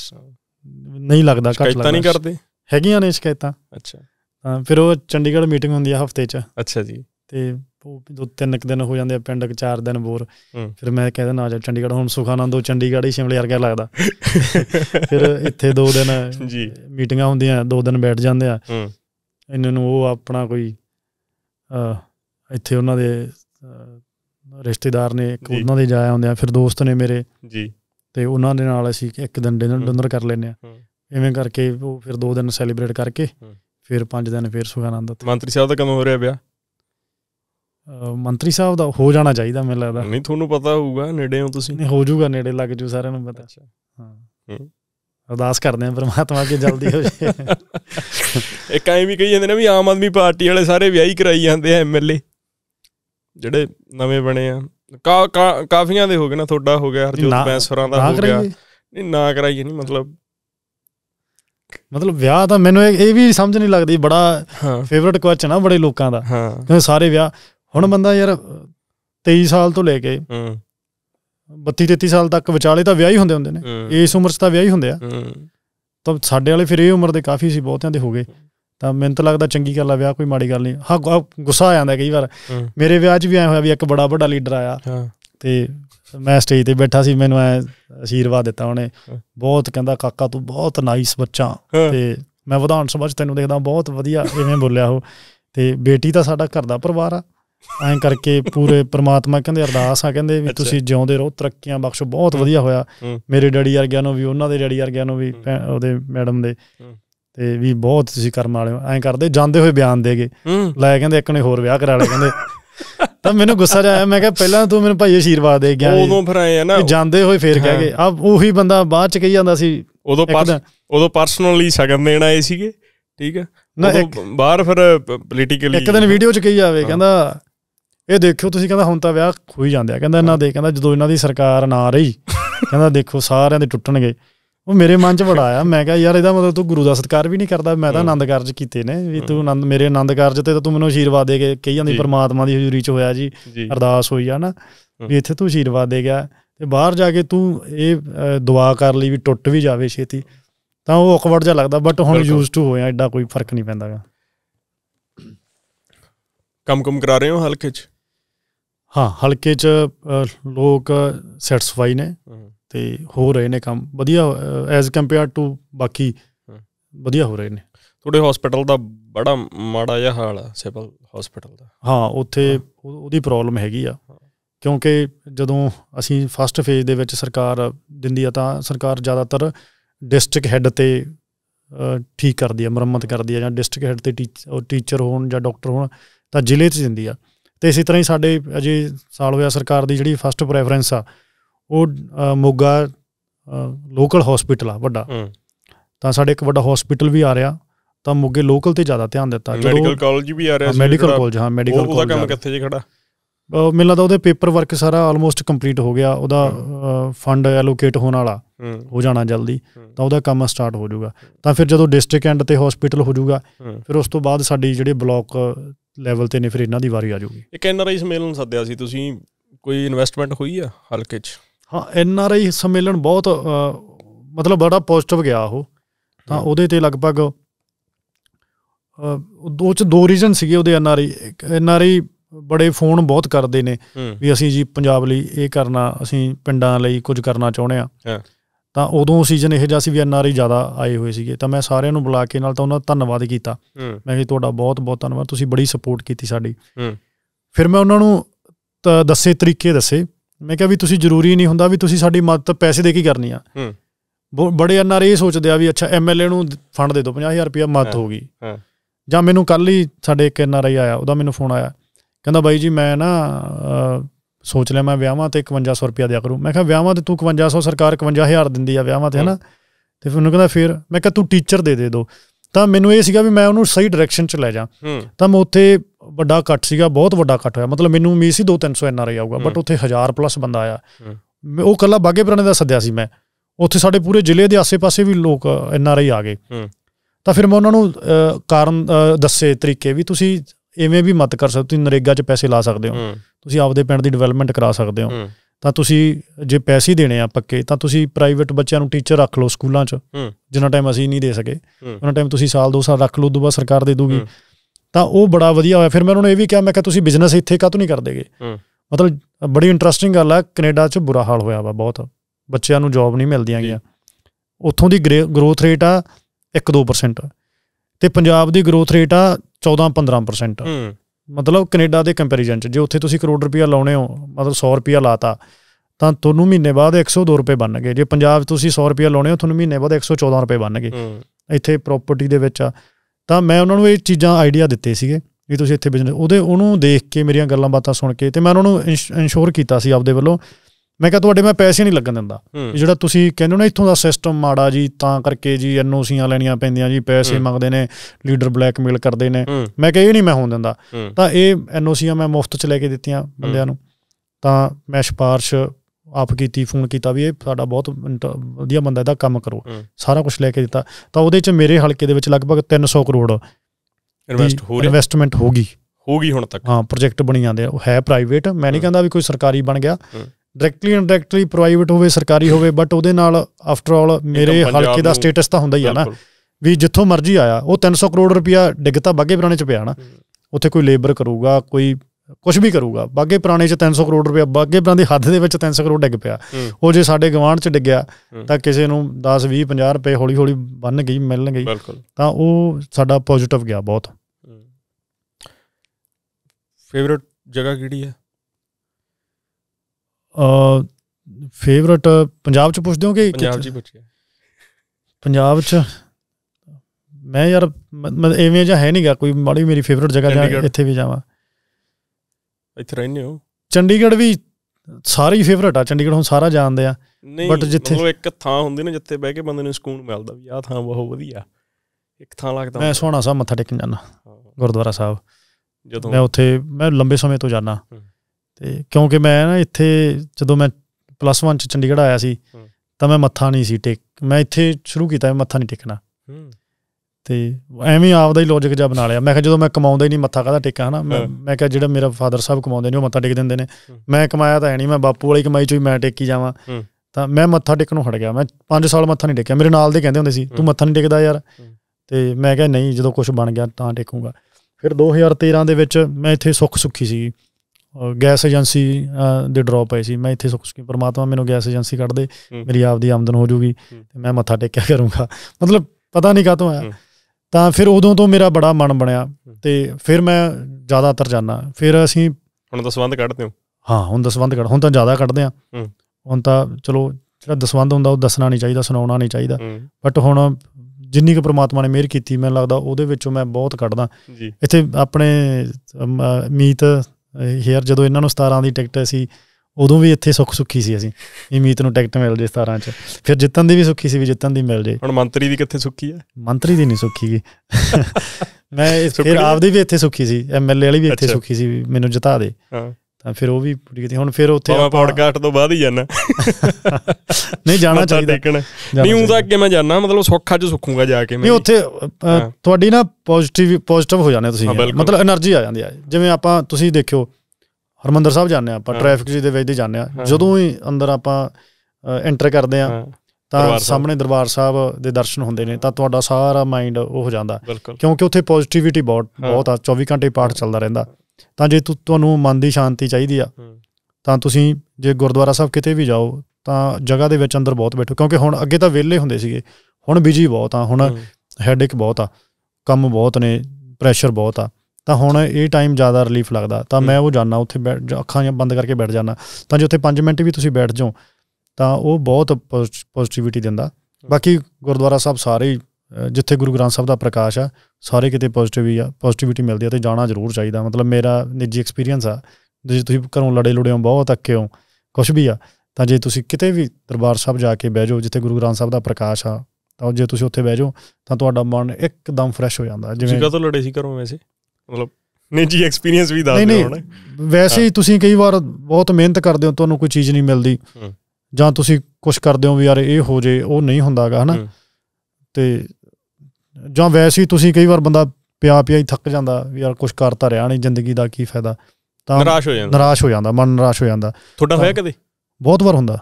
ਨਹੀਂ ਲੱਗਦਾ ਘੱਟ ਲੱਗਦਾ ਸ਼ਿਕਾਇਤਾਂ ਨਹੀਂ ਕਰਦੇ ਹੈਗੀਆਂ ਨੇ ਸ਼ਿਕਾਇਤਾਂ ਅੱਛਾ ਫਿਰ ਉਹ ਚੰਡੀਗੜ੍ਹ ਮੀਟਿੰਗ ਹੁੰਦੀ ਆ ਹਫਤੇ 'ਚ ਅੱਛਾ ਜੀ ਤੇ ਉਹ ਦੋ ਤਿੰਨ ਦਿਨ ਹੋ ਜਾਂਦੇ ਆ ਪਿੰਡ ਚਾਰ ਦਿਨ ਬੋਰ ਫਿਰ ਮੈਂ ਕਹਿੰਦਾ ਨਾ ਜਾ ਚੰਡੀਗੜ੍ਹ ਹੁਣ ਸੁਖਾਨੰਦੋ ਚੰਡੀਗੜ੍ਹ ਹੀ ਸ਼ਿਮਲੇ ਵਰਗਾ ਲੱਗਦਾ ਫਿਰ ਇੱਥੇ ਦੋ ਦਿਨ ਜੀ ਮੀਟਿੰਗਾਂ ਹੁੰਦੀਆਂ ਦੋ ਦਿਨ ਬੈਠ ਜਾਂਦੇ ਆ ਇਹਨਾਂ ਨੂੰ ਉਹ ਆਪਣਾ ਕੋਈ ਇੱਥੇ ਉਹਨਾਂ ਦੇ ਰਿਸ਼ਤੇਦਾਰ ਨੇ ਇੱਕ ਉਹਨਾਂ ਦੇ ਜਾਇਆ ਹੁੰਦੇ ਆ ਫਿਰ ਦੋਸਤ ਨੇ ਮੇਰੇ ਜੀ ਤੇ ਉਹਨਾਂ ਦੇ ਨਾਲ ਅਸੀਂ ਇੱਕ ਦਿਨ ਡਿਨਰ ਡਿਨਰ ਕਰ ਲੈਨੇ ਆ ਐਵੇਂ ਕਰਕੇ ਉਹ ਫਿਰ ਦੋ ਦਿਨ ਸੈਲੀਬ੍ਰੇਟ ਕਰਕੇ ਫਿਰ 5 ਦਿਨ ਫਿਰ ਸੁਖਾਨੰਦ ਉੱਥੇ ਮੰਤਰੀ ਸਾਹਿਬ ਦਾ ਕਦੋਂ ਹੋ ਰਿਹਾ ਵਿਆਹ ਮੰਤਰੀ ਸਾਹਿਬ ਦਾ ਹੋ ਜਾਣਾ ਚਾਹੀਦਾ ਮੈਨੂੰ ਲੱਗਦਾ ਨਹੀਂ ਤੁਹਾਨੂੰ ਪਤਾ ਹੋਊਗਾ ਨੇੜੇ ਹੋ ਤੁਸੀਂ ਨਹੀਂ ਹੋ ਜਾਊਗਾ ਨੇੜੇ ਲੱਗ ਜੂ ਸਾਰਿਆਂ ਨੂੰ ਪਤਾ ਅੱਛਾ ਹਾਂ ਅਰਦਾਸ ਕਰਦੇ ਆਂ ਪ੍ਰਮਾਤਮਾ ਕਿ ਜਲਦੀ ਹੋ ਜਾਏ ਇੱਕ ਐਂ ਵੀ ਕਹੀ ਜਾਂਦੇ ਨੇ ਵੀ ਆਮ ਆਦਮੀ ਪਾਰਟੀ ਵਾਲੇ ਸਾਰੇ ਵਿਆਹੀ ਕਰਾਈ ਜਾਂਦੇ ਆ ਐਮਐਲਏ ਜਿਹੜੇ ਨਵੇਂ ਬਣੇ ਆ ਕਾਫੀਆਂ ਦੇ ਹੋ ਗਏ ਨਾ ਥੋੜਾ ਹੋ ਗਿਆ ਹਰਜੋਤ ਬੈਂਸਰਾਂ ਦਾ ਹੋ ਗਿਆ ਨਹੀਂ ਨਾ ਕਰਾਈਏ ਨਹੀਂ ਮਤਲਬ ਮਤਲਬ ਵਿਆਹ ਤਾਂ ਮੈਨੂੰ ਇਹ ਵੀ ਸਮਝ ਨਹੀਂ ਲੱਗਦੀ ਬੜਾ ਫੇਵਰਿਟ ਕੁਐਸਚਨ ਆ ਬੜੇ ਲੋਕਾਂ ਦਾ ਕਿਉਂਕਿ ਸਾਰੇ ਵਿਆਹ ਹੁਣ ਬੰਦਾ ਯਾਰ 23 ਸਾਲ ਤੋਂ ਲੈ ਕੇ 32 33 ਸਾਲ ਤੱਕ ਵਿਚਾਲੇ ਤਾਂ ਵਿਆਹ ਹੀ ਹੁੰਦੇ ਹੁੰਦੇ ਨੇ ਇਸ ਉਮਰ 'ਚ ਤਾਂ ਵਿਆਹ ਹੀ ਹੁੰਦੇ ਆ ਤਾਂ ਸਾਡੇ ਵਾਲੇ ਫਿਰ ਇਹ ਉਮਰ ਦੇ ਕਾਫੀ ਸੀ ਬਹੁਤਿਆਂ ਦੇ ਹੋ ਗਏ ਤਾਂ ਮੈਨੂੰ ਤਾਂ ਲੱਗਦਾ ਚੰਗੀ ਗੱਲ ਆ ਵਿਆਹ ਕੋਈ ਮਾੜੀ ਗੱਲ ਨਹੀਂ ਹਾਂ ਗੁੱਸਾ ਆ ਜਾਂਦਾ ਕਈ ਵਾਰ ਮੇਰੇ ਵਿਆਹ 'ਚ ਵੀ ਆਇਆ ਹੋਇਆ ਵੀ ਇੱਕ ਬੜਾ ਵੱਡਾ ਲੀਡਰ ਆਇਆ ਤੇ ਮੈਂ ਸਟੇਜ ਤੇ ਬੈਠਾ ਸੀ ਮੈਨੂੰ ਐ ਅਸ਼ੀਰਵਾਦ ਦਿੱਤਾ ਉਹਨੇ ਬਹੁਤ ਕਹਿੰਦਾ ਕਾਕਾ ਤੂੰ ਬਹੁਤ ਨਾਈਸ ਬੱਚਾ ਤੇ ਮੈਂ ਵਿਧਾਨ ਸਭਾ ਚ ਤੈਨੂੰ ਦੇਖਦਾ ਬਹੁਤ ਵਧੀਆ ਐਵੇਂ ਬੋਲਿਆ ਉਹ ਤੇ ਬੇਟੀ ਤਾਂ ਸਾਡਾ ਘਰ ਦਾ ਪਰਿਵਾਰ ਆ ਐਂ ਕਰਕੇ ਪੂਰੇ ਪ੍ਰਮਾਤਮਾ ਕਹਿੰਦੇ ਅਰਦਾਸ ਆ ਕਹਿੰਦੇ ਵੀ ਤੁਸੀਂ ਜਿਉਂਦੇ ਰਹੋ ਤਰੱਕੀਆਂ ਬਖਸ਼ੋ ਬਹੁਤ ਵਧੀਆ ਹੋਇਆ ਮੇਰੇ ਡੈਡੀ ਵਰਗਿਆਂ ਨੂੰ ਵੀ ਉਹਨਾਂ ਦੇ ਡੈਡੀ ਵਰਗਿਆਂ ਨੂੰ ਵੀ ਉਹਦੇ ਮੈਡਮ ਦੇ ਤੇ ਵੀ ਬਹੁਤ ਤੁਸੀਂ ਕਰਮ ਵਾਲੇ ਐਂ ਕਰਦੇ ਜਾਂਦੇ ਹੋਏ ਬਿਆਨ ਦੇਗੇ ਲੈ ਕਹਿੰਦੇ ਇੱਕ ਨੇ ਹੋਰ ਵਿਆਹ ਕਰਾ ਲਿਆ ਕਹਿੰਦੇ ਤਾਂ ਮੈਨੂੰ ਗੁੱਸਾ ਆਇਆ ਮੈਂ ਕਿਹਾ ਪਹਿਲਾਂ ਤੂੰ ਮੈਨੂੰ ਭਾਈ ਅਸ਼ੀਰਵਾਦ ਦੇ ਗਿਆ ਉਦੋਂ ਫਿਰ ਆਏ ਆ ਨਾ ਜਾਂਦੇ ਹੋਏ ਫੇਰ ਕਹਿ ਗਏ ਆ ਉਹੀ ਬੰਦਾ ਬਾਅਦ ਚ ਕਹੀ ਜਾਂਦਾ ਸੀ ਉਦੋਂ ਉਦੋਂ ਪਰਸਨਲੀ ਸ਼ਗਨ ਦੇਣ ਆਏ ਸੀਗੇ ਠੀਕ ਹੈ ਨਾ ਬਾਹਰ ਫਿਰ ਪੋਲੀਟੀਕਲੀ ਇੱਕ ਦਿਨ ਵੀਡੀਓ ਚ ਕਹੀ ਜਾਵੇ ਕਹਿੰਦਾ ਇਹ ਦੇਖਿਓ ਤੁਸੀਂ ਕਹਿੰਦਾ ਹੁਣ ਤਾਂ ਵਿਆਹ ਹੋਈ ਜਾਂਦੇ ਆ ਕਹਿੰਦਾ ਇਹਨਾਂ ਦੇ ਕਹਿੰਦਾ ਜਦੋਂ ਇਹਨਾਂ ਦੀ ਸਰਕਾਰ ਨਾ ਰਹੀ ਕਹਿੰਦਾ ਦੇਖੋ ਸਾਰਿਆਂ ਦੇ ਟੁੱਟਣਗੇ ਉਹ ਮੇਰੇ ਮਨ 'ਚ ਬੜਾ ਆਇਆ ਮੈਂ ਕਿਹਾ ਯਾਰ ਇਹਦਾ ਮਤਲਬ ਤੂੰ ਗੁਰੂ ਦਾ ਸਤਕਾਰ ਵੀ ਨਹੀਂ ਕਰਦਾ ਮੈਂ ਤਾਂ ਆਨੰਦ ਕਾਰਜ ਕੀਤੇ ਨੇ ਵੀ ਤੂੰ ਆਨੰਦ ਮੇਰੇ ਆਨੰਦ ਕਾਰਜ ਤੇ ਤਾਂ ਤੂੰ ਮੈਨੂੰ ਆਸ਼ੀਰਵਾਦ ਦੇ ਕੇ ਕਈ ਜਾਂਦੀ ਪਰਮਾਤਮਾ ਦੀ ਹਜ਼ੂਰੀ 'ਚ ਹੋਇਆ ਜੀ ਅਰਦਾਸ ਹੋਈ ਆ ਨਾ ਵੀ ਇੱਥੇ ਤੂੰ ਆਸ਼ੀਰਵਾਦ ਦੇ ਗਿਆ ਤੇ ਬਾਹਰ ਜਾ ਕੇ ਤੂੰ ਇਹ ਦੁਆ ਕਰ ਲਈ ਵੀ ਟੁੱਟ ਵੀ ਜਾਵੇ ਛੇਤੀ ਤਾਂ ਉਹ ਔਕਵਰਡ ਜਿਹਾ ਲੱਗਦਾ ਬਟ ਹੁਣ ਯੂਜ਼ ਟੂ ਹੋਇਆ ਐਡਾ ਕੋਈ ਫਰਕ ਨਹੀਂ ਪੈਂਦਾਗਾ ਕੰਮ ਕੰਮ ਕਰਾ ਰਹੇ ਹੋ ਹਲਕੇ 'ਚ ਹਾਂ ਹਲਕੇ 'ਚ ਲੋਕ ਸੈਟੀਸਫਾਈ ਨੇ ਤੇ ਹੋ ਰਹੇ ਨੇ ਕੰਮ ਵਧੀਆ ਐਜ਼ ਕੰਪੇਅਰ ਟੂ ਬਾਕੀ ਵਧੀਆ ਹੋ ਰਹੇ ਨੇ ਤੁਹਾਡੇ ਹਸਪੀਟਲ ਦਾ ਬੜਾ ਮਾੜਾ ਜਿਹਾ ਹਾਲ ਆ ਸਿਵਲ ਹਸਪੀਟਲ ਦਾ ਹਾਂ ਉੱਥੇ ਉਹਦੀ ਪ੍ਰੋਬਲਮ ਹੈਗੀ ਆ ਕਿਉਂਕਿ ਜਦੋਂ ਅਸੀਂ ਫਸਟ ਫੇਜ਼ ਦੇ ਵਿੱਚ ਸਰਕਾਰ ਦਿੰਦੀ ਆ ਤਾਂ ਸਰਕਾਰ ਜ਼ਿਆਦਾਤਰ ਡਿਸਟ੍ਰਿਕਟ ਹੈੱਡ ਤੇ ਠੀਕ ਕਰਦੀ ਆ ਮੁਰੰਮਤ ਕਰਦੀ ਆ ਜਾਂ ਡਿਸਟ੍ਰਿਕਟ ਹੈੱਡ ਤੇ ਟੀਚਰ ਹੋਣ ਜਾਂ ਡਾਕਟਰ ਹੋਣ ਤਾਂ ਜ਼ਿਲ੍ਹੇ 'ਚ ਦਿੰਦੀ ਆ ਤੇ ਇਸੇ ਤਰ੍ਹਾਂ ਹੀ ਸਾਡੇ ਅਜੇ ਸਾਲ ਹੋਇਆ ਸਰਕਾਰ ਦੀ ਜਿਹੜੀ ਫਸਟ ਪ੍ਰੈਫਰੈਂਸ ਆ ਉਹ ਮੋਗਾ ਲੋਕਲ ਹਸਪੀਟਲ ਆ ਵੱਡਾ ਤਾਂ ਸਾਡੇ ਇੱਕ ਵੱਡਾ ਹਸਪੀਟਲ ਵੀ ਆ ਰਿਹਾ ਤਾਂ ਮੋਗੇ ਲੋਕਲ ਤੇ ਜ਼ਿਆਦਾ ਧਿਆਨ ਦਿੱਤਾ ਜਦੋਂ ਮੈਡੀਕਲ ਕਾਲਜ ਵੀ ਆ ਰਿਹਾ ਸੀ ਮੈਡੀਕਲ ਕਾਲਜ ਹਾਂ ਮੈਡੀਕਲ ਕਾਲਜ ਉਹਦਾ ਕੰਮ ਕਿੱਥੇ ਜੇ ਖੜਾ ਮੈਨੂੰ ਲੱਗਦਾ ਉਹਦੇ ਪੇਪਰ ਵਰਕ ਸਾਰਾ ਆਲਮੋਸਟ ਕੰਪਲੀਟ ਹੋ ਗਿਆ ਉਹਦਾ ਫੰਡ ਐਲੋਕੇਟ ਹੋਣ ਵਾਲਾ ਹੋ ਜਾਣਾ ਜਲਦੀ ਤਾਂ ਉਹਦਾ ਕੰਮ ਸਟਾਰਟ ਹੋ ਜਾਊਗਾ ਤਾਂ ਫਿਰ ਜਦੋਂ ਡਿਸਟ੍ਰਿਕਟ ਐਂਡ ਤੇ ਹਸਪੀਟਲ ਹੋ ਜਾਊਗਾ ਫਿਰ ਉਸ ਤੋਂ ਬਾਅਦ ਸਾਡੀ ਜਿਹੜੇ ਬਲਾਕ ਲੈਵਲ ਤੇ ਨੇ ਫਿਰ ਇਹਨਾਂ ਦੀ ਵਾਰੀ ਆ ਜਾਊਗੀ ਇੱਕ ਐਨਆਰਆਈ ਸੰਮੇਲਨ ਸੱਦਿਆ ਸੀ ਤੁਸੀਂ ਕੋਈ ਇਨਵੈਸਟਮੈਂਟ ਹੋਈ ਆ ਹਲਕੇ 'ਚ ਹਾਂ ਐਨ ਆਰ ਆਈ ਸੰਮੇਲਨ ਬਹੁਤ ਮਤਲਬ ਬੜਾ ਪੋਜ਼ਿਟਿਵ ਗਿਆ ਉਹ ਤਾਂ ਉਹਦੇ ਤੇ ਲਗਭਗ ਉਹ ਚ ਦੋ ਰੀਜ਼ਨ ਸੀਗੇ ਉਹਦੇ N R I N R I ਬੜੇ ਫੋਨ ਬਹੁਤ ਕਰਦੇ ਨੇ ਵੀ ਅਸੀਂ ਜੀ ਪੰਜਾਬ ਲਈ ਇਹ ਕਰਨਾ ਅਸੀਂ ਪਿੰਡਾਂ ਲਈ ਕੁਝ ਕਰਨਾ ਚਾਹੁੰਦੇ ਆ ਤਾਂ ਉਦੋਂ ਸੀਜ਼ਨ ਇਹ ਜਿਹਾ ਸੀ ਵੀ ਐਨ ਆਰ ਆਈ ਜ਼ਿਆਦਾ ਆਏ ਹੋਏ ਸੀਗੇ ਤਾਂ ਮੈਂ ਸਾਰਿਆਂ ਨੂੰ ਬੁਲਾ ਕੇ ਨਾਲ ਤਾਂ ਉਹਨਾਂ ਦਾ ਧੰਨਵਾਦ ਕੀਤਾ ਮੈਂ ਕਿ ਤੁਹਾਡਾ ਬਹੁਤ ਬਹੁਤ ਧੰਨਵਾਦ ਤੁਸੀਂ ਬੜੀ ਸਪੋਰਟ ਕੀਤੀ ਸਾਡੀ ਫਿਰ ਮੈਂ ਉਹਨਾਂ ਨੂੰ ਦੱਸੇ ਤਰੀਕੇ ਦੱਸੇ ਮੈਂ ਕਿਹਾ ਵੀ ਤੁਸੀਂ ਜ਼ਰੂਰੀ ਨਹੀਂ ਹੁੰਦਾ ਵੀ ਤੁਸੀਂ ਸਾਡੀ ਮਦਦ ਪੈਸੇ ਦੇ ਕੇ ਕਰਨੀ ਆ ਹੂੰ ਬੜੇ ਐਨਆਰਏ ਇਹ ਸੋਚਦੇ ਆ ਵੀ ਅੱਛਾ ਐਮਐਲਏ ਨੂੰ ਫੰਡ ਦੇ ਦਿਓ 50000 ਰੁਪਏ ਮਦਦ ਹੋ ਗਈ ਜਾਂ ਮੈਨੂੰ ਕੱਲ ਹੀ ਸਾਡੇ ਇੱਕ ਐਨਆਰਆਈ ਆਇਆ ਉਹਦਾ ਮੈਨੂੰ ਫੋਨ ਆਇਆ ਕਹਿੰਦਾ ਬਾਈ ਜੀ ਮੈਂ ਨਾ ਸੋਚ ਲਿਆ ਮੈਂ ਵਿਆਹਾਂ ਤੇ 5100 ਰੁਪਏ ਦਿਆ ਕਰੂੰ ਮੈਂ ਕਿਹਾ ਵਿਆਹਾਂ ਤੇ ਤੂੰ 5100 ਸਰਕਾਰ 51000 ਦਿੰਦੀ ਆ ਵਿਆਹਾਂ ਤੇ ਹਨਾ ਤੇ ਫਿਰ ਉਹਨੂੰ ਕਹਿੰਦਾ ਫਿਰ ਮੈਂ ਕਿਹਾ ਤੂੰ ਟੀਚਰ ਦੇ ਦੇ ਦੋ ਤਾਂ ਮੈਨੂੰ ਇਹ ਸੀਗਾ ਵੀ ਮੈਂ ਉਹਨੂੰ ਸਹੀ ਡਾਇਰੈਕਸ਼ਨ 'ਚ ਲੈ ਜਾ ਤਾਂ ਮੈਂ ਉੱਥੇ ਵੱਡਾ ਇਕੱਠ ਸੀਗਾ ਬਹੁਤ ਵੱਡਾ ਇਕੱਠ ਹੋਇਆ ਮਤਲਬ ਮੈਨੂੰ ਉਮੀਦ ਸੀ 2-300 ਐਨ ਆਰ ਆਊਗਾ ਬਟ ਉੱਥੇ 1000 ਪਲੱਸ ਬੰਦਾ ਆਇਆ ਉਹ ਕੱਲਾ ਬਾਗੇ ਪੁਰਾਣੇ ਦਾ ਸੱਦਿਆ ਸੀ ਮੈਂ ਉੱਥੇ ਸਾਡੇ ਪੂਰੇ ਜ਼ਿਲ੍ਹੇ ਦੇ ਆਸੇ-ਪਾਸੇ ਵੀ ਲੋਕ ਐਨ ਆਰ ਆਈ ਆ ਗਏ ਤਾਂ ਫਿਰ ਮੈਂ ਉਹਨਾਂ ਨੂੰ ਕਾਰਨ ਦੱਸੇ ਤਰੀਕੇ ਵੀ ਤੁਸੀਂ ਐਵੇਂ ਵੀ ਮਤ ਕਰ ਸਕਦੇ ਤੁਸੀਂ ਨਰੇਗਾ 'ਚ ਪੈਸੇ ਲਾ ਸਕਦੇ ਹੋ ਤੁਸੀਂ ਆਪਦੇ ਪਿੰਡ ਦੀ ਡਿਵੈਲਪਮੈਂਟ ਕਰਾ ਸਕਦੇ ਹੋ ਤਾਂ ਤੁਸੀਂ ਜੇ ਪੈਸੇ ਦੇਣੇ ਆ ਪੱਕੇ ਤਾਂ ਤੁਸੀਂ ਪ੍ਰਾਈਵੇਟ ਬੱਚਿਆਂ ਨੂੰ ਟੀਚਰ ਰੱਖ ਲਓ ਸਕੂਲਾਂ 'ਚ ਜਿੰਨਾ ਟਾਈਮ ਅਸੀਂ ਨਹੀਂ ਦੇ ਸਕੇ ਉਹਨਾਂ ਟਾਈਮ ਤੁਸੀਂ ਸਾਲ ਦੋ ਸਾਲ ਰੱਖ ਲਓ ਉਦੋਂ ਬਾਅਦ ਸਰਕਾਰ ਦੇ ਦੂਗੀ ਤਾਂ ਉਹ ਬੜਾ ਵਧੀਆ ਹੋਇਆ ਫਿਰ ਮੈਂ ਉਹਨਾਂ ਨੂੰ ਇਹ ਵੀ ਕਿਹਾ ਮੈਂ ਕਿਹਾ ਤੁਸੀਂ ਬਿਜ਼ਨਸ ਇੱਥੇ ਤੋਂ ਨਹੀਂ ਕਰਦੇਗੇ ਮਤਲਬ ਬੜੀ ਇੰਟਰਸਟਿੰਗ ਗੱਲ ਆ ਕੈਨੇਡਾ 'ਚ ਬੁਰਾ ਹਾਲ ਹੋਇਆ ਵਾ ਬਹੁਤ ਬੱਚਿਆਂ ਨੂੰ ਜੌਬ ਨਹੀਂ ਮਿਲਦੀਆਂ ਗਿਆ ਉੱਥੋਂ ਦੀ ਗਰੋਥ ਰੇਟ ਆ 1-2% ਤੇ ਪੰਜਾਬ ਦੀ ਗਰੋਥ ਰੇਟ ਆ 14-15% ਮਤਲਬ ਕੈਨੇਡਾ ਦੇ ਕੰਪੈਰੀਜ਼ਨ 'ਚ ਜੇ ਉੱਥੇ ਤੁਸੀਂ ਕਰੋੜ ਰੁਪਇਆ ਲਾਉਣੇ ਹੋ ਮਤਲਬ 100 ਰੁਪਇਆ ਲਾਤਾ ਤਾਂ ਤੁਹਾਨੂੰ ਮਹੀਨੇ ਬਾਅਦ 102 ਰੁਪਏ ਬਣਨਗੇ ਜੇ ਪੰਜਾਬ ਤੁਸੀਂ 100 ਰੁਪਇਆ ਲਾਉਣੇ ਹੋ ਤੁਹਾਨੂੰ ਮਹੀਨੇ ਬਾਅਦ 114 ਰੁਪਏ ਬਣਨਗੇ ਇੱਥੇ ਪ੍ਰਾਪਰਟੀ ਦੇ ਵਿੱਚ ਆ ਤਾਂ ਮੈਂ ਉਹਨਾਂ ਨੂੰ ਇਹ ਚੀਜ਼ਾਂ ਆਈਡੀਆ ਦਿੱਤੇ ਸੀਗੇ ਵੀ ਤੁਸੀਂ ਇੱਥੇ ਬਿਜ਼ਨਸ ਉਹਦੇ ਉਹਨੂੰ ਦੇਖ ਕੇ ਮੇਰੀਆਂ ਗੱਲਾਂ ਬਾਤਾਂ ਸੁਣ ਕੇ ਤੇ ਮੈਂ ਉਹਨਾਂ ਨੂੰ ਇਨਸ਼ੋਰ ਕੀਤਾ ਸੀ ਆਪਦੇ ਵੱਲੋਂ ਮੈਂ ਕਿਹਾ ਤੁਹਾਡੇ ਮੈਂ ਪੈਸੇ ਨਹੀਂ ਲੱਗਣ ਦਿੰਦਾ ਜਿਹੜਾ ਤੁਸੀਂ ਕਹਿੰਦੇ ਹੋ ਨਾ ਇੱਥੋਂ ਦਾ ਸਿਸਟਮ ਮਾੜਾ ਜੀ ਤਾਂ ਕਰਕੇ ਜੀ ਐਨਓਸੀਆਂ ਲੈਣੀਆਂ ਪੈਂਦੀਆਂ ਜੀ ਪੈਸੇ ਮੰਗਦੇ ਨੇ ਲੀਡਰ ਬਲੈਕਮੇਲ ਕਰਦੇ ਨੇ ਮੈਂ ਕਿਹਾ ਇਹ ਨਹੀਂ ਮੈਂ ਹੋਣ ਦਿੰਦਾ ਤਾਂ ਇਹ ਐਨਓਸੀਆਂ ਮੈਂ ਮੁਫਤ ਚ ਲੈ ਕੇ ਦਿੱਤੀਆਂ ਬੰਦਿਆਂ ਨੂੰ ਤਾਂ ਮੈਂ ਸਿਫਾਰਿਸ਼ ਆਪ ਕੀਤੀ ਫੋਨ ਕੀਤਾ ਵੀ ਇਹ ਸਾਡਾ ਬਹੁਤ ਵਧੀਆ ਬੰਦਾ ਇਹਦਾ ਕੰਮ ਕਰੋ ਸਾਰਾ ਕੁਝ ਲੈ ਕੇ ਦਿੱਤਾ ਤਾਂ ਉਹਦੇ ਚ ਮੇਰੇ ਹਲਕੇ ਦੇ ਵਿੱਚ ਲਗਭਗ 300 ਕਰੋੜ ਇਨਵੈਸਟ ਹੋ ਰਿਹਾ ਇਨਵੈਸਟਮੈਂਟ ਹੋਗੀ ਹੋਗੀ ਹੁਣ ਤੱਕ ਹਾਂ ਪ੍ਰੋਜੈਕਟ ਬਣੀ ਜਾਂਦੇ ਉਹ ਹੈ ਪ੍ਰਾਈਵੇਟ ਮੈਂ ਨਹੀਂ ਕਹਿੰਦਾ ਵੀ ਕੋਈ ਸਰਕਾਰੀ ਬਣ ਗਿਆ ਡਾਇਰੈਕਟਲੀ ਇਨਡਾਇਰੈਕਟਲੀ ਪ੍ਰਾਈਵੇਟ ਹੋਵੇ ਸਰਕਾਰੀ ਹੋਵੇ ਬਟ ਉਹਦੇ ਨਾਲ ਆਫਟਰ ਆਲ ਮੇਰੇ ਹਲਕੇ ਦਾ ਸਟੇਟਸ ਤਾਂ ਹੁੰਦਾ ਹੀ ਆ ਨਾ ਵੀ ਜਿੱਥੋਂ ਮਰਜ਼ੀ ਆਇਆ ਉਹ 300 ਕਰੋੜ ਰੁਪਇਆ ਡਿੱਗਤਾ ਬਾਗੇ ਪੁਰਾਣੇ ਚ ਪਿਆ ਨਾ ਉੱਥੇ ਕੋਈ ਲੇਬਰ ਕਰੂਗਾ ਕੋਈ ਕੁਝ ਵੀ ਕਰੂਗਾ ਬਾਗੇ ਪੁਰਾਣੇ ਚ 300 ਕਰੋੜ ਰੁਪਏ ਬਾਗੇ ਪੁਰਾਣ ਦੀ ਹੱਦ ਦੇ ਵਿੱਚ 300 ਕਰੋੜ ਡਿੱਗ ਪਿਆ ਉਹ ਜੇ ਸਾਡੇ ਗਵਾਂਢ ਚ ਡਿੱਗਿਆ ਤਾਂ ਕਿਸੇ ਨੂੰ 10 20 50 ਰੁਪਏ ਹੌਲੀ ਹੌਲੀ ਬਣ ਗਈ ਮਿਲਣ ਗਈ ਤਾਂ ਉਹ ਸਾਡਾ ਪੋਜ਼ਿਟਿਵ ਗਿਆ ਬਹੁਤ ਫੇਵਰਿਟ ਜਗ੍ਹਾ ਕਿਹੜੀ ਹੈ ਅ ਫੇਵਰਿਟ ਪੰਜਾਬ ਚ ਪੁੱਛਦੇ ਹੋ ਕਿ ਪੰਜਾਬ ਚ ਪੁੱਛਿਆ ਪੰਜਾਬ ਚ ਮੈਂ ਯਾਰ ਐਵੇਂ ਜਾਂ ਹੈ ਨਹੀਂਗਾ ਕੋਈ ਮਾੜੀ ਮੇਰੀ ਫੇਵਰਿਟ ਜਗ੍ਹਾ ਜਾਂ ਇੱਥੇ ਵੀ ਜਾਵਾਂ ਇੱਥੇ ਰਹਿੰਦੇ ਹੋ ਚੰਡੀਗੜ੍ਹ ਵੀ ਸਾਰੇ ਹੀ ਫੇਵਰਟ ਆ ਚੰਡੀਗੜ੍ਹ ਹੁਣ ਸਾਰਾ ਜਾਣਦੇ ਆ ਬਟ ਜਿੱਥੇ ਮਤਲਬ ਇੱਕ ਥਾਂ ਹੁੰਦੀ ਨਾ ਜਿੱਥੇ ਬਹਿ ਕੇ ਬੰਦੇ ਨੂੰ ਸਕੂਨ ਮਿਲਦਾ ਵੀ ਆਹ ਥਾਂ ਬਹੁਤ ਵਧੀਆ ਇੱਕ ਥਾਂ ਲੱਗਦਾ ਮੈਂ ਸੋਹਣਾ ਸਾਹਿਬ ਮੱਥਾ ਟੇਕਣ ਜਾਣਾ ਗੁਰਦੁਆਰਾ ਸਾਹਿਬ ਜਦੋਂ ਮੈਂ ਉੱਥੇ ਮੈਂ ਲੰਬੇ ਸਮੇਂ ਤੋਂ ਜਾਣਾ ਤੇ ਕਿਉਂਕਿ ਮੈਂ ਨਾ ਇੱਥੇ ਜਦੋਂ ਮੈਂ ਪਲੱਸ 1 ਚ ਚੰਡੀਗੜ੍ਹ ਆਇਆ ਸੀ ਤਾਂ ਮੈਂ ਮੱਥਾ ਨਹੀਂ ਸੀ ਟੇਕ ਮੈਂ ਇੱਥੇ ਸ਼ੁਰੂ ਕੀਤਾ ਮੱਥਾ ਨਹੀਂ ਟੇਕਣਾ ਤੇ ਐਵੇਂ ਆਪਦਾ ਹੀ ਲੌਜੀਕ ਜਿਹਾ ਬਣਾ ਲਿਆ ਮੈਂ ਕਿਹਾ ਜਦੋਂ ਮੈਂ ਕਮਾਉਂਦਾ ਹੀ ਨਹੀਂ ਮੱਥਾ ਕਹਦਾ ਟੇਕਾ ਹਨਾ ਮੈਂ ਕਿਹਾ ਜਿਹੜਾ ਮੇਰਾ ਫਾਦਰ ਸਾਹਿਬ ਕਮਾਉਂਦੇ ਨੇ ਉਹ ਮੱਥਾ ਟੇਕ ਦਿੰਦੇ ਨੇ ਮੈਂ ਕਮਾਇਆ ਤਾਂ ਐ ਨਹੀਂ ਮੈਂ ਬਾਪੂ ਵਾਲੀ ਕਮਾਈ ਚੋਂ ਹੀ ਮੈਂ ਟੇਕੀ ਜਾਵਾਂ ਤਾਂ ਮੈਂ ਮੱਥਾ ਟੇਕਣੋਂ ਹਟ ਗਿਆ ਮੈਂ 5 ਸਾਲ ਮੱਥਾ ਨਹੀਂ ਟੇਕਿਆ ਮੇਰੇ ਨਾਲ ਦੇ ਕਹਿੰਦੇ ਹੁੰਦੇ ਸੀ ਤੂੰ ਮੱਥਾ ਨਹੀਂ ਟੇਕਦਾ ਯਾਰ ਤੇ ਮੈਂ ਕਿਹਾ ਨਹੀਂ ਜਦੋਂ ਕੁਝ ਬਣ ਗਿਆ ਤਾਂ ਟੇਕੂਗਾ ਫਿਰ 2013 ਦੇ ਵਿੱਚ ਮੈਂ ਇੱਥੇ ਸੁੱਖ ਸੁੱਖੀ ਸੀ ਗੈਸ ਏਜੰਸੀ ਦੇ ਡ੍ਰੌਪ ਆਈ ਸੀ ਮੈਂ ਇੱਥੇ ਸੁੱਖ ਸੁੱਖੀ ਪਰਮਾਤਮਾ ਮੈਨੂੰ ਗੈਸ ਏਜੰਸੀ ਕੱਢ ਦੇ ਮੇਰੀ ਆਪਦੀ ਆਮਦਨ ਹੋ ਜੂਗੀ ਤੇ ਮੈਂ ਮੱਥਾ ਟੇਕਿਆ ਕਰੂੰਗਾ ਮਤਲਬ ਪਤਾ ਨਹੀਂ ਕਾਤੋਂ ਆਇਆ ਤਾਂ ਫਿਰ ਉਦੋਂ ਤੋਂ ਮੇਰਾ ਬੜਾ ਮਨ ਬਣਿਆ ਤੇ ਫਿਰ ਮੈਂ ਜ਼ਿਆਦਾਤਰ ਜਾਣਾ ਫਿਰ ਅਸੀਂ ਹੁਣ ਤਾਂ ਸਬੰਧ ਕੱਢਦੇ ਹਾਂ ਹਾਂ ਹੁਣ ਤਾਂ ਸਬੰਧ ਕੱਢ ਹੁਣ ਤਾਂ ਜ਼ਿਆਦਾ ਕੱਢਦੇ ਆ ਹੁਣ ਤਾਂ ਚਲੋ ਜਿਹੜਾ ਦਸਵੰਦ ਹੁੰਦਾ ਉਹ ਦੱਸਣਾ ਨਹੀਂ ਚਾਹੀਦਾ ਸੁਣਾਉਣਾ ਨਹੀਂ ਚਾਹੀਦਾ ਬਟ ਹੁਣ ਜਿੰਨੀ ਕੁ ਪ੍ਰਮਾਤਮਾ ਨੇ ਮਿਹਰ ਕੀਤੀ ਮੈਨੂੰ ਲੱਗਦਾ ਉਹਦੇ ਵਿੱਚੋਂ ਮੈਂ ਬਹੁਤ ਕੱਢਦਾ ਇੱਥੇ ਆਪਣੇ ਮੀਤ ਹੇਅਰ ਜਦੋਂ ਇਹਨਾਂ ਨੂੰ 17 ਦੀ ਟਿਕਟ ਸੀ ਉਦੋਂ ਵੀ ਇੱਥੇ ਸੁੱਖ ਸੁੱਖੀ ਸੀ ਅਸੀਂ ਉਮੀਦ ਨੂੰ ਟਿਕਟ ਮਿਲ ਜੇ 17 ਚ ਫਿਰ ਜਿੱਤਨ ਦੀ ਵੀ ਸੁੱਖੀ ਸੀ ਵੀ ਜਿੱਤਨ ਦੀ ਮਿਲ ਜੇ ਹੁਣ ਮੰਤਰੀ ਦੀ ਕਿੱਥੇ ਸੁੱਖੀ ਹੈ ਮੰਤਰੀ ਦੀ ਨਹੀਂ ਸੁੱਖੀ ਗਈ ਮੈਂ ਫਿਰ ਆਪਦੀ ਵੀ ਇੱਥੇ ਸੁੱਖੀ ਸੀ ਐਮਐਲਏ ਵਾਲੀ ਵੀ ਇੱਥੇ ਸੁੱਖੀ ਸੀ ਮੈਨੂੰ ਜਿਤਾ ਦੇ ਹਾਂ ਤਾਂ ਫਿਰ ਉਹ ਵੀ ਪੂਰੀ ਕੀਤੀ ਹੁਣ ਫਿਰ ਉੱਥੇ ਆਪਾਂ ਪੌਡਕਾਸਟ ਤੋਂ ਬਾਅਦ ਹੀ ਜਾਣਾ ਨਹੀਂ ਜਾਣਾ ਚਾਹੀਦਾ ਨਹੀਂ ਉਹ ਤਾਂ ਅੱਗੇ ਮੈਂ ਜਾਣਾ ਮਤਲਬ ਸੁੱਖਾ ਚ ਸੁੱਖੂਗਾ ਜਾ ਕੇ ਮੈਂ ਨਹੀਂ ਉੱਥੇ ਤੁਹਾਡੀ ਨਾ ਪੋਜ਼ਿਟਿਵ ਪੋਜ਼ਿਟਿਵ ਹੋ ਜਾਣਾ ਤੁਸੀਂ ਮਤਲਬ એનર્ਜੀ ਆ ਜਾਂਦੀ ਆ ਜਿਵੇਂ ਆਪਾਂ ਤੁਸੀਂ ਦੇਖਿਓ ਹਰਮੰਦਰ ਸਾਹਿਬ ਜਾਂਦੇ ਆ ਆਪਾਂ ਟ੍ਰੈਫਿਕ ਜੀ ਦੇ ਵਿੱਚ ਦੀ ਜਾਂਦੇ ਆ ਜਦੋਂ ਹੀ ਅੰਦਰ ਆਪਾਂ ਐਂਟਰ ਕਰਦੇ ਆ ਤਾਂ ਸਾਹਮਣੇ ਦਰਬਾਰ ਸਾਹਿਬ ਦੇ ਦਰਸ਼ਨ ਹੁੰਦੇ ਨੇ ਤਾਂ ਤੁਹਾਡਾ ਸਾਰਾ ਮਾਈਂਡ ਉਹ ਹੋ ਜਾਂਦਾ ਕਿਉਂਕਿ ਉੱਥੇ ਪੋਜ਼ਿਟਿਵਿਟੀ ਬਹੁਤ ਬਹੁਤ ਆ 24 ਘੰਟੇ ਪਾਠ ਚੱਲਦਾ ਰਹਿੰਦਾ ਤਾਂ ਜੇ ਤੁਹਾਨੂੰ ਮਨ ਦੀ ਸ਼ਾਂਤੀ ਚਾਹੀਦੀ ਆ ਤਾਂ ਤੁਸੀਂ ਜੇ ਗੁਰਦੁਆਰਾ ਸਾਹਿਬ ਕਿਤੇ ਵੀ ਜਾਓ ਤਾਂ ਜਗ੍ਹਾ ਦੇ ਵਿੱਚ ਅੰਦਰ ਬਹੁਤ ਬੈਠੋ ਕਿਉਂਕਿ ਹੁਣ ਅੱਗੇ ਤਾਂ ਵਿਹਲੇ ਹੁੰਦੇ ਸੀਗੇ ਹੁਣ ਬਿਜੀ ਬਹੁਤ ਆ ਹੁਣ ਹੈਡਿਕ ਬਹੁਤ ਆ ਕੰਮ ਬਹੁਤ ਨੇ ਪ੍ਰੈਸ਼ਰ ਬਹੁਤ ਆ ਤਾਂ ਹੁਣ ਇਹ ਟਾਈਮ ਜ਼ਿਆਦਾ ਰਿਲੀਫ ਲੱਗਦਾ ਤਾਂ ਮੈਂ ਉਹ ਜਾਣਾ ਉੱਥੇ ਬੈਠ ਅੱਖਾਂ ਬੰਦ ਕਰਕੇ ਬੈਠ ਜਾਣਾ ਤਾਂ ਜੇ ਉੱਥੇ 5 ਮਿੰਟ ਵੀ ਤੁਸੀਂ ਬੈਠ ਜਾਓ ਤਾਂ ਉਹ ਬਹੁਤ ਪੋਜ਼ਿਟਿਵਿਟੀ ਦਿੰਦਾ ਬਾਕੀ ਗੁਰਦੁਆਰਾ ਸਾਹਿਬ ਸਾਰੇ ਜਿੱਥੇ ਗੁਰੂ ਗ੍ਰੰਥ ਸਾਹਿਬ ਦਾ ਪ੍ਰਕਾਸ਼ ਆ ਸਾਰੇ ਕਿਤੇ ਪੋਜ਼ਿਟਿਵ ਹੀ ਆ ਪੋਜ਼ਿਟਿਵਿਟੀ ਮਿਲਦੀ ਆ ਤੇ ਜਾਣਾ ਜ਼ਰੂਰ ਚਾਹੀਦਾ ਮਤਲਬ ਮੇਰਾ ਨਿੱਜੀ ਐਕਸਪੀਰੀਅੰਸ ਆ ਜੇ ਤੁਸੀਂ ਘਰੋਂ ਲੜੇ ਲੁੜੇ ਹੋ ਬਹੁਤ ਅੱਕੇ ਹੋ ਕੁਝ ਵੀ ਆ ਤਾਂ ਜੇ ਤੁਸੀਂ ਕਿਤੇ ਵੀ ਦਰਬਾਰ ਸਾਹਿਬ ਜਾ ਕੇ ਬਹਿ ਜਾਓ ਜਿੱਥੇ ਗੁਰੂ ਗ੍ਰੰਥ ਸਾਹਿਬ ਦਾ ਪ੍ਰਕਾਸ਼ ਆ ਤਾਂ ਜੇ ਤੁਸੀਂ ਉੱਥੇ ਬਹਿ ਜਾਓ ਤਾਂ ਤੁਹਾਡਾ ਮਨ ਇੱਕਦਮ ਫਰੈਸ਼ ਹੋ ਜਾਂਦਾ ਜਿਵੇਂ ਤੋਂ ਲੜੇ ਸੀ ਘਰੋਂ ਵੈਸੇ ਮਤਲਬ ਨਹੀਂ ਜੀ ਐਕਸਪੀਰੀਅੰਸ ਵੀ ਦੱਸ ਦਿਓ ਹੁਣ ਵੈਸੇ ਹੀ ਤੁਸੀਂ ਕਈ ਵਾਰ ਬਹੁਤ ਮਿਹਨਤ ਕਰਦੇ ਹੋ ਤੁਹਾਨੂੰ ਕੋਈ ਚੀਜ਼ ਨਹੀਂ ਮਿਲਦੀ ਜਾਂ ਤੁਸੀਂ ਕੁਝ ਕਰਦੇ ਹੋ ਵੀ ਯਾਰ ਇਹ ਹੋ ਜੇ ਉਹ ਨਹੀਂ ਹੁੰਦਾਗਾ ਹਨਾ ਤੇ ਜਾਂ ਵੈਸੇ ਹੀ ਤੁਸੀਂ ਕਈ ਵਾਰ ਬੰਦਾ ਪਿਆ ਪਿਆ ਹੀ ਥੱਕ ਜਾਂਦਾ ਵੀ ਯਾਰ ਕੁਝ ਕਰਤਾ ਰਿਹਾ ਨਹੀਂ ਜ਼ਿੰਦਗੀ ਦਾ ਕੀ ਫਾਇਦਾ ਤਾਂ ਨਿਰਾਸ਼ ਹੋ ਜਾਂਦਾ ਨਿਰਾਸ਼ ਹੋ ਜਾਂਦਾ ਮਨ ਨਿਰਾਸ਼ ਹੋ ਜਾਂਦਾ ਤੁਹਾਡਾ ਹੋਇਆ ਕਦੇ ਬਹੁਤ ਵਾਰ ਹੁੰਦਾ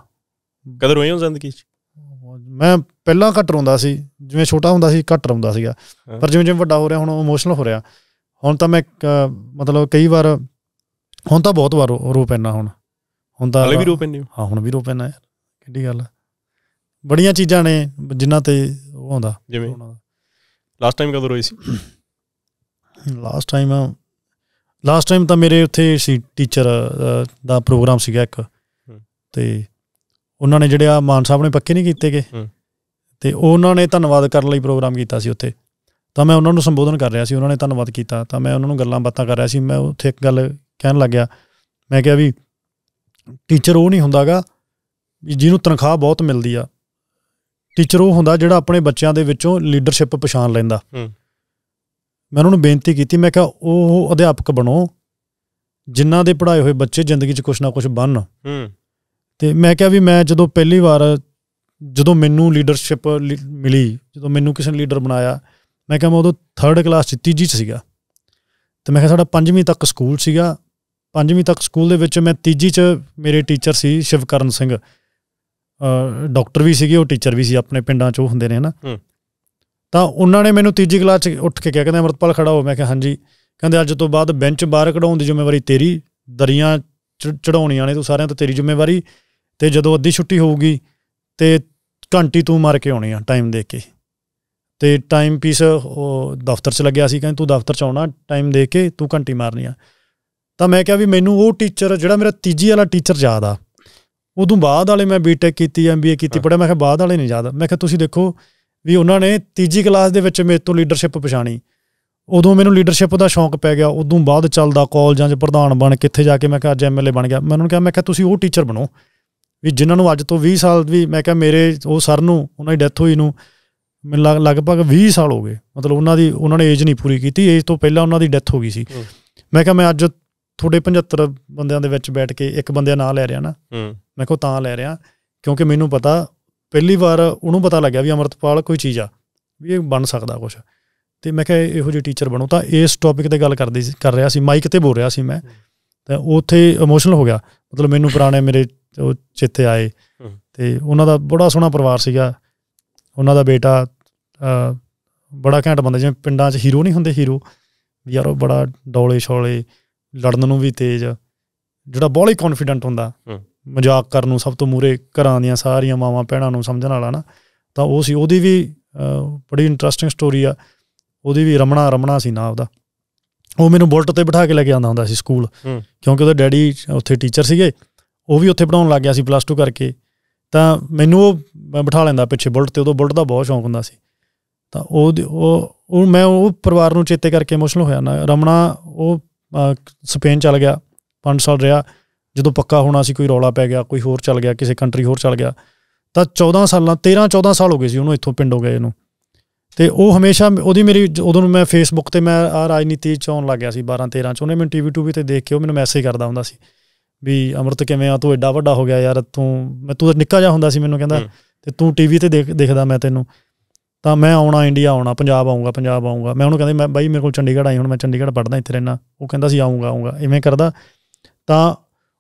ਕਦਰ ਹੋਈ ਹੋ ਜ਼ਿੰਦਗੀ 'ਚ ਮੈਂ ਪਹਿਲਾਂ ਘਟ ਰੋਂਦਾ ਸੀ ਜਿਵੇਂ ਛੋਟਾ ਹੁੰਦਾ ਸੀ ਘਟ ਰੋਂਦਾ ਸੀਗਾ ਪਰ ਜਿਵੇਂ ਜਿਵੇਂ ਵੱਡਾ ਹੋ ਰਿਹਾ ਹੁਣ ਇਮੋਸ਼ਨਲ ਹੋ ਰਿਹਾ ਹੁਣ ਤਾਂ ਮੈਂ ਮਤਲਬ ਕਈ ਵਾਰ ਹੁਣ ਤਾਂ ਬਹੁਤ ਵਾਰ ਰੋ ਪੈਣਾ ਹੁਣ ਹੁਣ ਤਾਂ ਹਲੇ ਵੀ ਰੋ ਪੈਂਦੇ ਹਾਂ ਹੁਣ ਵੀ ਰੋ ਪੈਣਾ ਯਾਰ ਕਿੱਡੀ ਗੱਲ ਬੜੀਆਂ ਚੀਜ਼ਾਂ ਨੇ ਜਿਨ੍ਹਾਂ ਤੇ ਉਹ ਆਉਂਦਾ ਜਿਵੇਂ ਲਾਸਟ ਟਾਈਮ ਕਦੋਂ ਰੋਈ ਸੀ ਲਾਸਟ ਟਾਈਮ ਲਾਸਟ ਟਾਈਮ ਤਾਂ ਮੇਰੇ ਉੱਥੇ ਸੀ ਟੀਚਰ ਦਾ ਪ੍ਰੋਗਰਾਮ ਸੀਗਾ ਇੱਕ ਤੇ ਉਹਨਾਂ ਨੇ ਜਿਹੜੇ ਆ ਮਾਨ ਸਾਹਿਬ ਨੇ ਪੱਕੇ ਨਹੀਂ ਕੀਤੇਗੇ ਤੇ ਉਹਨਾਂ ਨੇ ਧੰਨਵਾਦ ਕਰਨ ਲਈ ਪ੍ਰੋਗਰਾਮ ਕੀਤਾ ਸੀ ਉੱਥੇ ਤਾਂ ਮੈਂ ਉਹਨਾਂ ਨੂੰ ਸੰਬੋਧਨ ਕਰ ਰਿਹਾ ਸੀ ਉਹਨਾਂ ਨੇ ਧੰਨਵਾਦ ਕੀਤਾ ਤਾਂ ਮੈਂ ਉਹਨਾਂ ਨੂੰ ਗੱਲਾਂ ਬਾਤਾਂ ਕਰ ਰਿਹਾ ਸੀ ਮੈਂ ਉੱਥੇ ਇੱਕ ਗੱਲ ਕਹਿਣ ਲੱਗਿਆ ਮੈਂ ਕਿਹਾ ਵੀ ਟੀਚਰ ਉਹ ਨਹੀਂ ਹੁੰਦਾਗਾ ਜਿਹਨੂੰ ਤਨਖਾਹ ਬਹੁਤ ਮਿਲਦੀ ਆ ਟੀਚਰ ਉਹ ਹੁੰਦਾ ਜਿਹੜਾ ਆਪਣੇ ਬੱਚਿਆਂ ਦੇ ਵਿੱਚੋਂ ਲੀਡਰਸ਼ਿਪ ਪਛਾਣ ਲੈਂਦਾ ਮੈਂ ਉਹਨਾਂ ਨੂੰ ਬੇਨਤੀ ਕੀਤੀ ਮੈਂ ਕਿਹਾ ਉਹ ਅਧਿਆਪਕ ਬਣੋ ਜਿਨ੍ਹਾਂ ਦੇ ਪੜਾਏ ਹੋਏ ਬੱਚੇ ਜ਼ਿੰਦਗੀ 'ਚ ਕੁਝ ਨਾ ਕੁਝ ਬਣਨ ਹੂੰ ਤੇ ਮੈਂ ਕਿਹਾ ਵੀ ਮੈਂ ਜਦੋਂ ਪਹਿਲੀ ਵਾਰ ਜਦੋਂ ਮੈਨੂੰ ਲੀਡਰਸ਼ਿਪ ਮਿਲੀ ਜਦੋਂ ਮੈਨੂੰ ਕਿਸੇ ਨੇ ਲੀਡਰ ਬਣਾਇਆ ਮੈਂ ਕਿਹਾ ਮੈਂ ਉਦੋਂ 3rd ਕਲਾਸ ਚ ਤੀਜੀ ਚ ਸੀਗਾ ਤੇ ਮੈਂ ਕਿਹਾ ਸਾਡਾ 5ਵੀਂ ਤੱਕ ਸਕੂਲ ਸੀਗਾ 5ਵੀਂ ਤੱਕ ਸਕੂਲ ਦੇ ਵਿੱਚ ਮੈਂ ਤੀਜੀ ਚ ਮੇਰੇ ਟੀਚਰ ਸੀ ਸ਼ਿਵਕਰਨ ਸਿੰਘ ਡਾਕਟਰ ਵੀ ਸੀਗੇ ਉਹ ਟੀਚਰ ਵੀ ਸੀ ਆਪਣੇ ਪਿੰਡਾਂ ਚ ਉਹ ਹੁੰਦੇ ਨੇ ਹਨਾ ਤਾਂ ਉਹਨਾਂ ਨੇ ਮੈਨੂੰ ਤੀਜੀ ਕਲਾਸ ਚ ਉੱਠ ਕੇ ਕਿਹਾ ਕਹਿੰਦੇ ਅਮਰਤਪਾਲ ਖੜਾ ਹੋ ਮੈਂ ਕਿਹਾ ਹਾਂਜੀ ਕਹਿੰਦੇ ਅੱਜ ਤੋਂ ਬਾਅਦ ਬੈਂਚ ਬਾਹਰ ਕਢਾਉਣ ਦੀ ਜ਼ਿੰਮੇਵਾਰੀ ਤੇਰੀ ਦਰੀਆਂ ਚੜਾਉਣੀਆਂ ਨੇ ਤੂੰ ਸਾਰਿਆਂ ਤੇ ਤੇਰੀ ਜ਼ਿੰਮੇਵਾਰੀ ਤੇ ਜਦੋਂ ਅੱਧੀ ਛੁੱਟੀ ਹੋਊਗੀ ਤੇ ਘੰਟੀ ਤੂੰ ਮਾਰ ਕੇ ਆਉਣੀ ਆ ਟਾਈਮ ਦੇ ਕੇ ਤੇ ਟਾਈਮ ਪੀਸ ਉਹ ਦਫ਼ਤਰ 'ਚ ਲੱਗਿਆ ਸੀ ਕਹਿੰਦੇ ਤੂੰ ਦਫ਼ਤਰ 'ਚ ਆਉਣਾ ਟਾਈਮ ਦੇ ਕੇ ਤੂੰ ਘੰਟੀ ਮਾਰਨੀ ਆ ਤਾਂ ਮੈਂ ਕਿਹਾ ਵੀ ਮੈਨੂੰ ਉਹ ਟੀਚਰ ਜਿਹੜਾ ਮੇਰਾ ਤੀਜੀ ਵਾਲਾ ਟੀਚਰ ਯਾਦ ਆ ਉਦੋਂ ਬਾਅਦ ਵਾਲੇ ਮੈਂ ਬੀਟੈਕ ਕੀਤੀ ਐਮਬੀਏ ਕੀਤੀ ਪੜਿਆ ਮੈਂ ਕਿਹਾ ਬਾਅਦ ਵਾਲੇ ਨਹੀਂ ਯਾਦ ਮੈਂ ਕਿਹਾ ਤੁਸੀਂ ਦੇਖੋ ਵੀ ਉਹਨਾਂ ਨੇ ਤੀਜੀ ਕਲਾਸ ਦੇ ਵਿੱਚ ਮੇਰੇ ਤੋਂ ਲੀਡਰਸ਼ਿਪ ਪਛਾਣੀ ਉਦੋਂ ਮੈਨੂੰ ਲੀਡਰਸ਼ਿਪ ਦਾ ਸ਼ੌਂਕ ਪੈ ਗਿਆ ਉਦੋਂ ਬਾਅਦ ਚੱਲਦਾ ਕਾਲਜਾਂ 'ਚ ਪ੍ਰਧਾਨ ਬਣ ਕਿੱਥੇ ਜਾ ਕੇ ਮੈਂ ਕਿਹਾ ਅੱਜ ਐਮਐਲਏ ਬਣ ਗਿਆ ਮੈਂ ਉਹਨਾਂ ਨੂੰ ਕਿਹਾ ਮੈਂ ਕਿਹਾ ਤੁਸੀਂ ਉਹ ਟੀਚਰ ਬਣੋ ਵੀ ਜਿਨ੍ਹਾਂ ਨੂੰ ਅੱਜ ਤੋਂ 20 ਸਾਲ ਵੀ ਮੈਂ ਕਿਹਾ ਮੇਰੇ ਉਹ ਸਰ ਨੂੰ ਉਹਨਾਂ ਦੀ ਡੈਥ ਹੋਈ ਨੂੰ ਮੈਨੂੰ ਲਗਭਗ 20 ਸਾਲ ਹੋ ਗਏ ਮਤਲਬ ਉਹਨਾਂ ਦੀ ਉਹਨਾਂ ਨੇ ਏਜ ਨਹੀਂ ਪੂਰੀ ਕੀਤੀ ਏਜ ਤੋਂ ਪਹਿਲਾਂ ਉਹਨਾਂ ਦੀ ਡੈਥ ਹੋ ਗਈ ਸੀ ਮੈਂ ਕਿਹਾ ਮੈਂ ਅੱਜ ਤੁਹਾਡੇ 75 ਬੰਦਿਆਂ ਦੇ ਵਿੱਚ ਬੈਠ ਕੇ ਇੱਕ ਬੰਦੇ ਦਾ ਲੈ ਰਿਆ ਨਾ ਮੈਂ ਕਿਹਾ ਤਾਂ ਲੈ ਰਿਆ ਕਿਉਂਕਿ ਮੈਨੂੰ ਪਤਾ ਪਹਿਲੀ ਵਾਰ ਉਹਨੂੰ ਪਤਾ ਲੱਗਿਆ ਵੀ ਅਮਰਤਪਾਲ ਕੋਈ ਚੀਜ਼ ਆ ਵੀ ਇਹ ਬਣ ਸਕਦਾ ਕੁਝ ਤੇ ਮੈਂ ਕਿਹਾ ਇਹੋ ਜਿਹੇ ਟੀਚਰ ਬਣੋ ਤਾਂ ਇਸ ਟੌਪਿਕ ਤੇ ਗੱਲ ਕਰਦੇ ਕਰ ਰਿਹਾ ਸੀ ਮਾਈਕ ਤੇ ਬੋਲ ਰਿਹਾ ਸੀ ਮੈਂ ਤਾਂ ਉੱਥੇ ਇਮੋਸ਼ਨਲ ਹੋ ਗਿਆ ਮਤਲਬ ਮੈਨੂੰ ਪੁਰਾਣੇ ਮੇਰੇ ਉਹ ਚਿੱਤੇ ਆਏ ਤੇ ਉਹਨਾਂ ਦਾ ਬੜਾ ਸੋਹਣਾ ਪਰਿਵਾਰ ਸੀਗਾ ਉਹਨਾਂ ਦਾ ਬੇਟਾ ਬੜਾ ਘੈਂਟ ਬੰਦਾ ਜਿਵੇਂ ਪਿੰਡਾਂ 'ਚ ਹੀਰੋ ਨਹੀਂ ਹੁੰਦੇ ਹੀਰੋ ਵੀ ਯਾਰ ਉਹ ਬੜਾ ਡੌਲੇ ਛੋਲੇ ਲੜਨ ਨੂੰ ਵੀ ਤੇਜ਼ ਜਿਹੜਾ ਬਹੁਤ ਹੀ ਕੌਨਫੀਡੈਂਟ ਹੁੰਦਾ ਮਜ਼ਾਕ ਕਰਨ ਨੂੰ ਸਭ ਤੋਂ ਮੂਰੇ ਘਰਾਂ ਦੀਆਂ ਸਾਰੀਆਂ ਮਾਵਾਂ ਭੈਣਾਂ ਨੂੰ ਸਮਝਣ ਵਾਲਾ ਨਾ ਤਾਂ ਉਹ ਸੀ ਉਹਦੀ ਵੀ ਬੜੀ ਇੰਟਰਸਟਿੰਗ ਸਟੋਰੀ ਆ ਉਹਦੀ ਵੀ ਰਮਣਾ ਰਮਣਾ ਸੀ ਨਾ ਉਹਦਾ ਉਹ ਮੈਨੂੰ ਬੁਲਟ ਤੇ ਬਿਠਾ ਕੇ ਲੈ ਕੇ ਆਂਦਾ ਹੁੰਦਾ ਸੀ ਸਕੂਲ ਕਿਉਂਕਿ ਉਹਦਾ ਡੈਡੀ ਉੱਥੇ ਟੀਚਰ ਸੀਗੇ ਉਹ ਵੀ ਉੱਥੇ ਪੜਾਉਣ ਲੱਗ ਗਿਆ ਸੀ ਪਲੱਸ 2 ਕਰਕੇ ਤਾਂ ਮੈਨੂੰ ਉਹ ਮੈਂ ਬਿਠਾ ਲੈਂਦਾ ਪਿੱਛੇ ਬੁਲਟ ਤੇ ਉਦੋਂ ਬੁਲਟ ਦਾ ਬਹੁਤ ਸ਼ੌਂਕ ਹੁੰਦਾ ਸੀ ਤਾਂ ਉਹ ਉਹ ਮੈਂ ਉਹ ਪਰਿਵਾਰ ਨੂੰ ਚੇਤੇ ਕਰਕੇ ਇਮੋਸ਼ਨਲ ਹੋਇਆ ਨਾ ਰਮਣਾ ਉਹ ਸਪੇਨ ਚਲ ਗਿਆ 5 ਸਾਲ ਰਿਹਾ ਜਦੋਂ ਪੱਕਾ ਹੋਣਾ ਸੀ ਕੋਈ ਰੌਲਾ ਪੈ ਗਿਆ ਕੋਈ ਹੋਰ ਚਲ ਗਿਆ ਕਿਸੇ ਕੰਟਰੀ ਹੋਰ ਚਲ ਗਿਆ ਤਾਂ 14 ਸਾਲਾਂ 13 14 ਸਾਲ ਹੋ ਗਏ ਸੀ ਉਹਨੂੰ ਇੱਥੋਂ ਪਿੰਡੋਂ ਗਏ ਨੂੰ ਤੇ ਉਹ ਹਮੇਸ਼ਾ ਉਹਦੀ ਮੇਰੀ ਉਦੋਂ ਮੈਂ ਫੇਸਬੁੱਕ ਤੇ ਮੈਂ ਆ ਰਾਜਨੀਤੀ ਚ ਆਉਣ ਲੱਗਿਆ ਸੀ 12 13 ਚ ਉਹਨੇ ਮੈਨੂੰ ਟੀਵੀ ਟੂ ਵੀ ਤੇ ਦੇਖ ਕੇ ਉਹ ਮੈਨੂੰ ਮੈਸੇਜ ਕਰਦਾ ਹੁੰਦਾ ਸੀ ਵੀ ਅਮਰਤ ਕਿਵੇਂ ਆ ਤੂੰ ਐਡਾ ਵੱਡਾ ਹੋ ਗਿਆ ਯਾਰ ਤੂੰ ਮੈਂ ਤੂੰ ਨਿੱਕਾ ਜਿਹਾ ਹੁੰਦਾ ਸੀ ਮੈਨੂੰ ਕਹਿੰਦਾ ਤੇ ਤੂੰ ਟੀਵੀ ਤੇ ਦੇਖ ਦੇਖਦਾ ਮੈਂ ਤੈਨੂੰ ਤਾਂ ਮੈਂ ਆਉਣਾ ਇੰਡੀਆ ਆਉਣਾ ਪੰਜਾਬ ਆਉਂਗਾ ਪੰਜਾਬ ਆਉਂਗਾ ਮੈਂ ਉਹਨੂੰ ਕਹਿੰਦੇ ਮੈਂ ਬਾਈ ਮੇਰੇ ਕੋਲ ਚੰਡੀਗੜ੍ਹ ਆਈ ਹੁਣ ਮੈਂ ਚੰਡੀਗੜ੍ਹ ਪੜਦਾ ਇੱਥੇ ਰਹਿਣਾ ਉਹ ਕਹਿੰਦਾ ਸੀ ਆਉਂਗਾ ਆਉਂਗਾ ਇਵੇਂ ਕਰਦਾ ਤਾਂ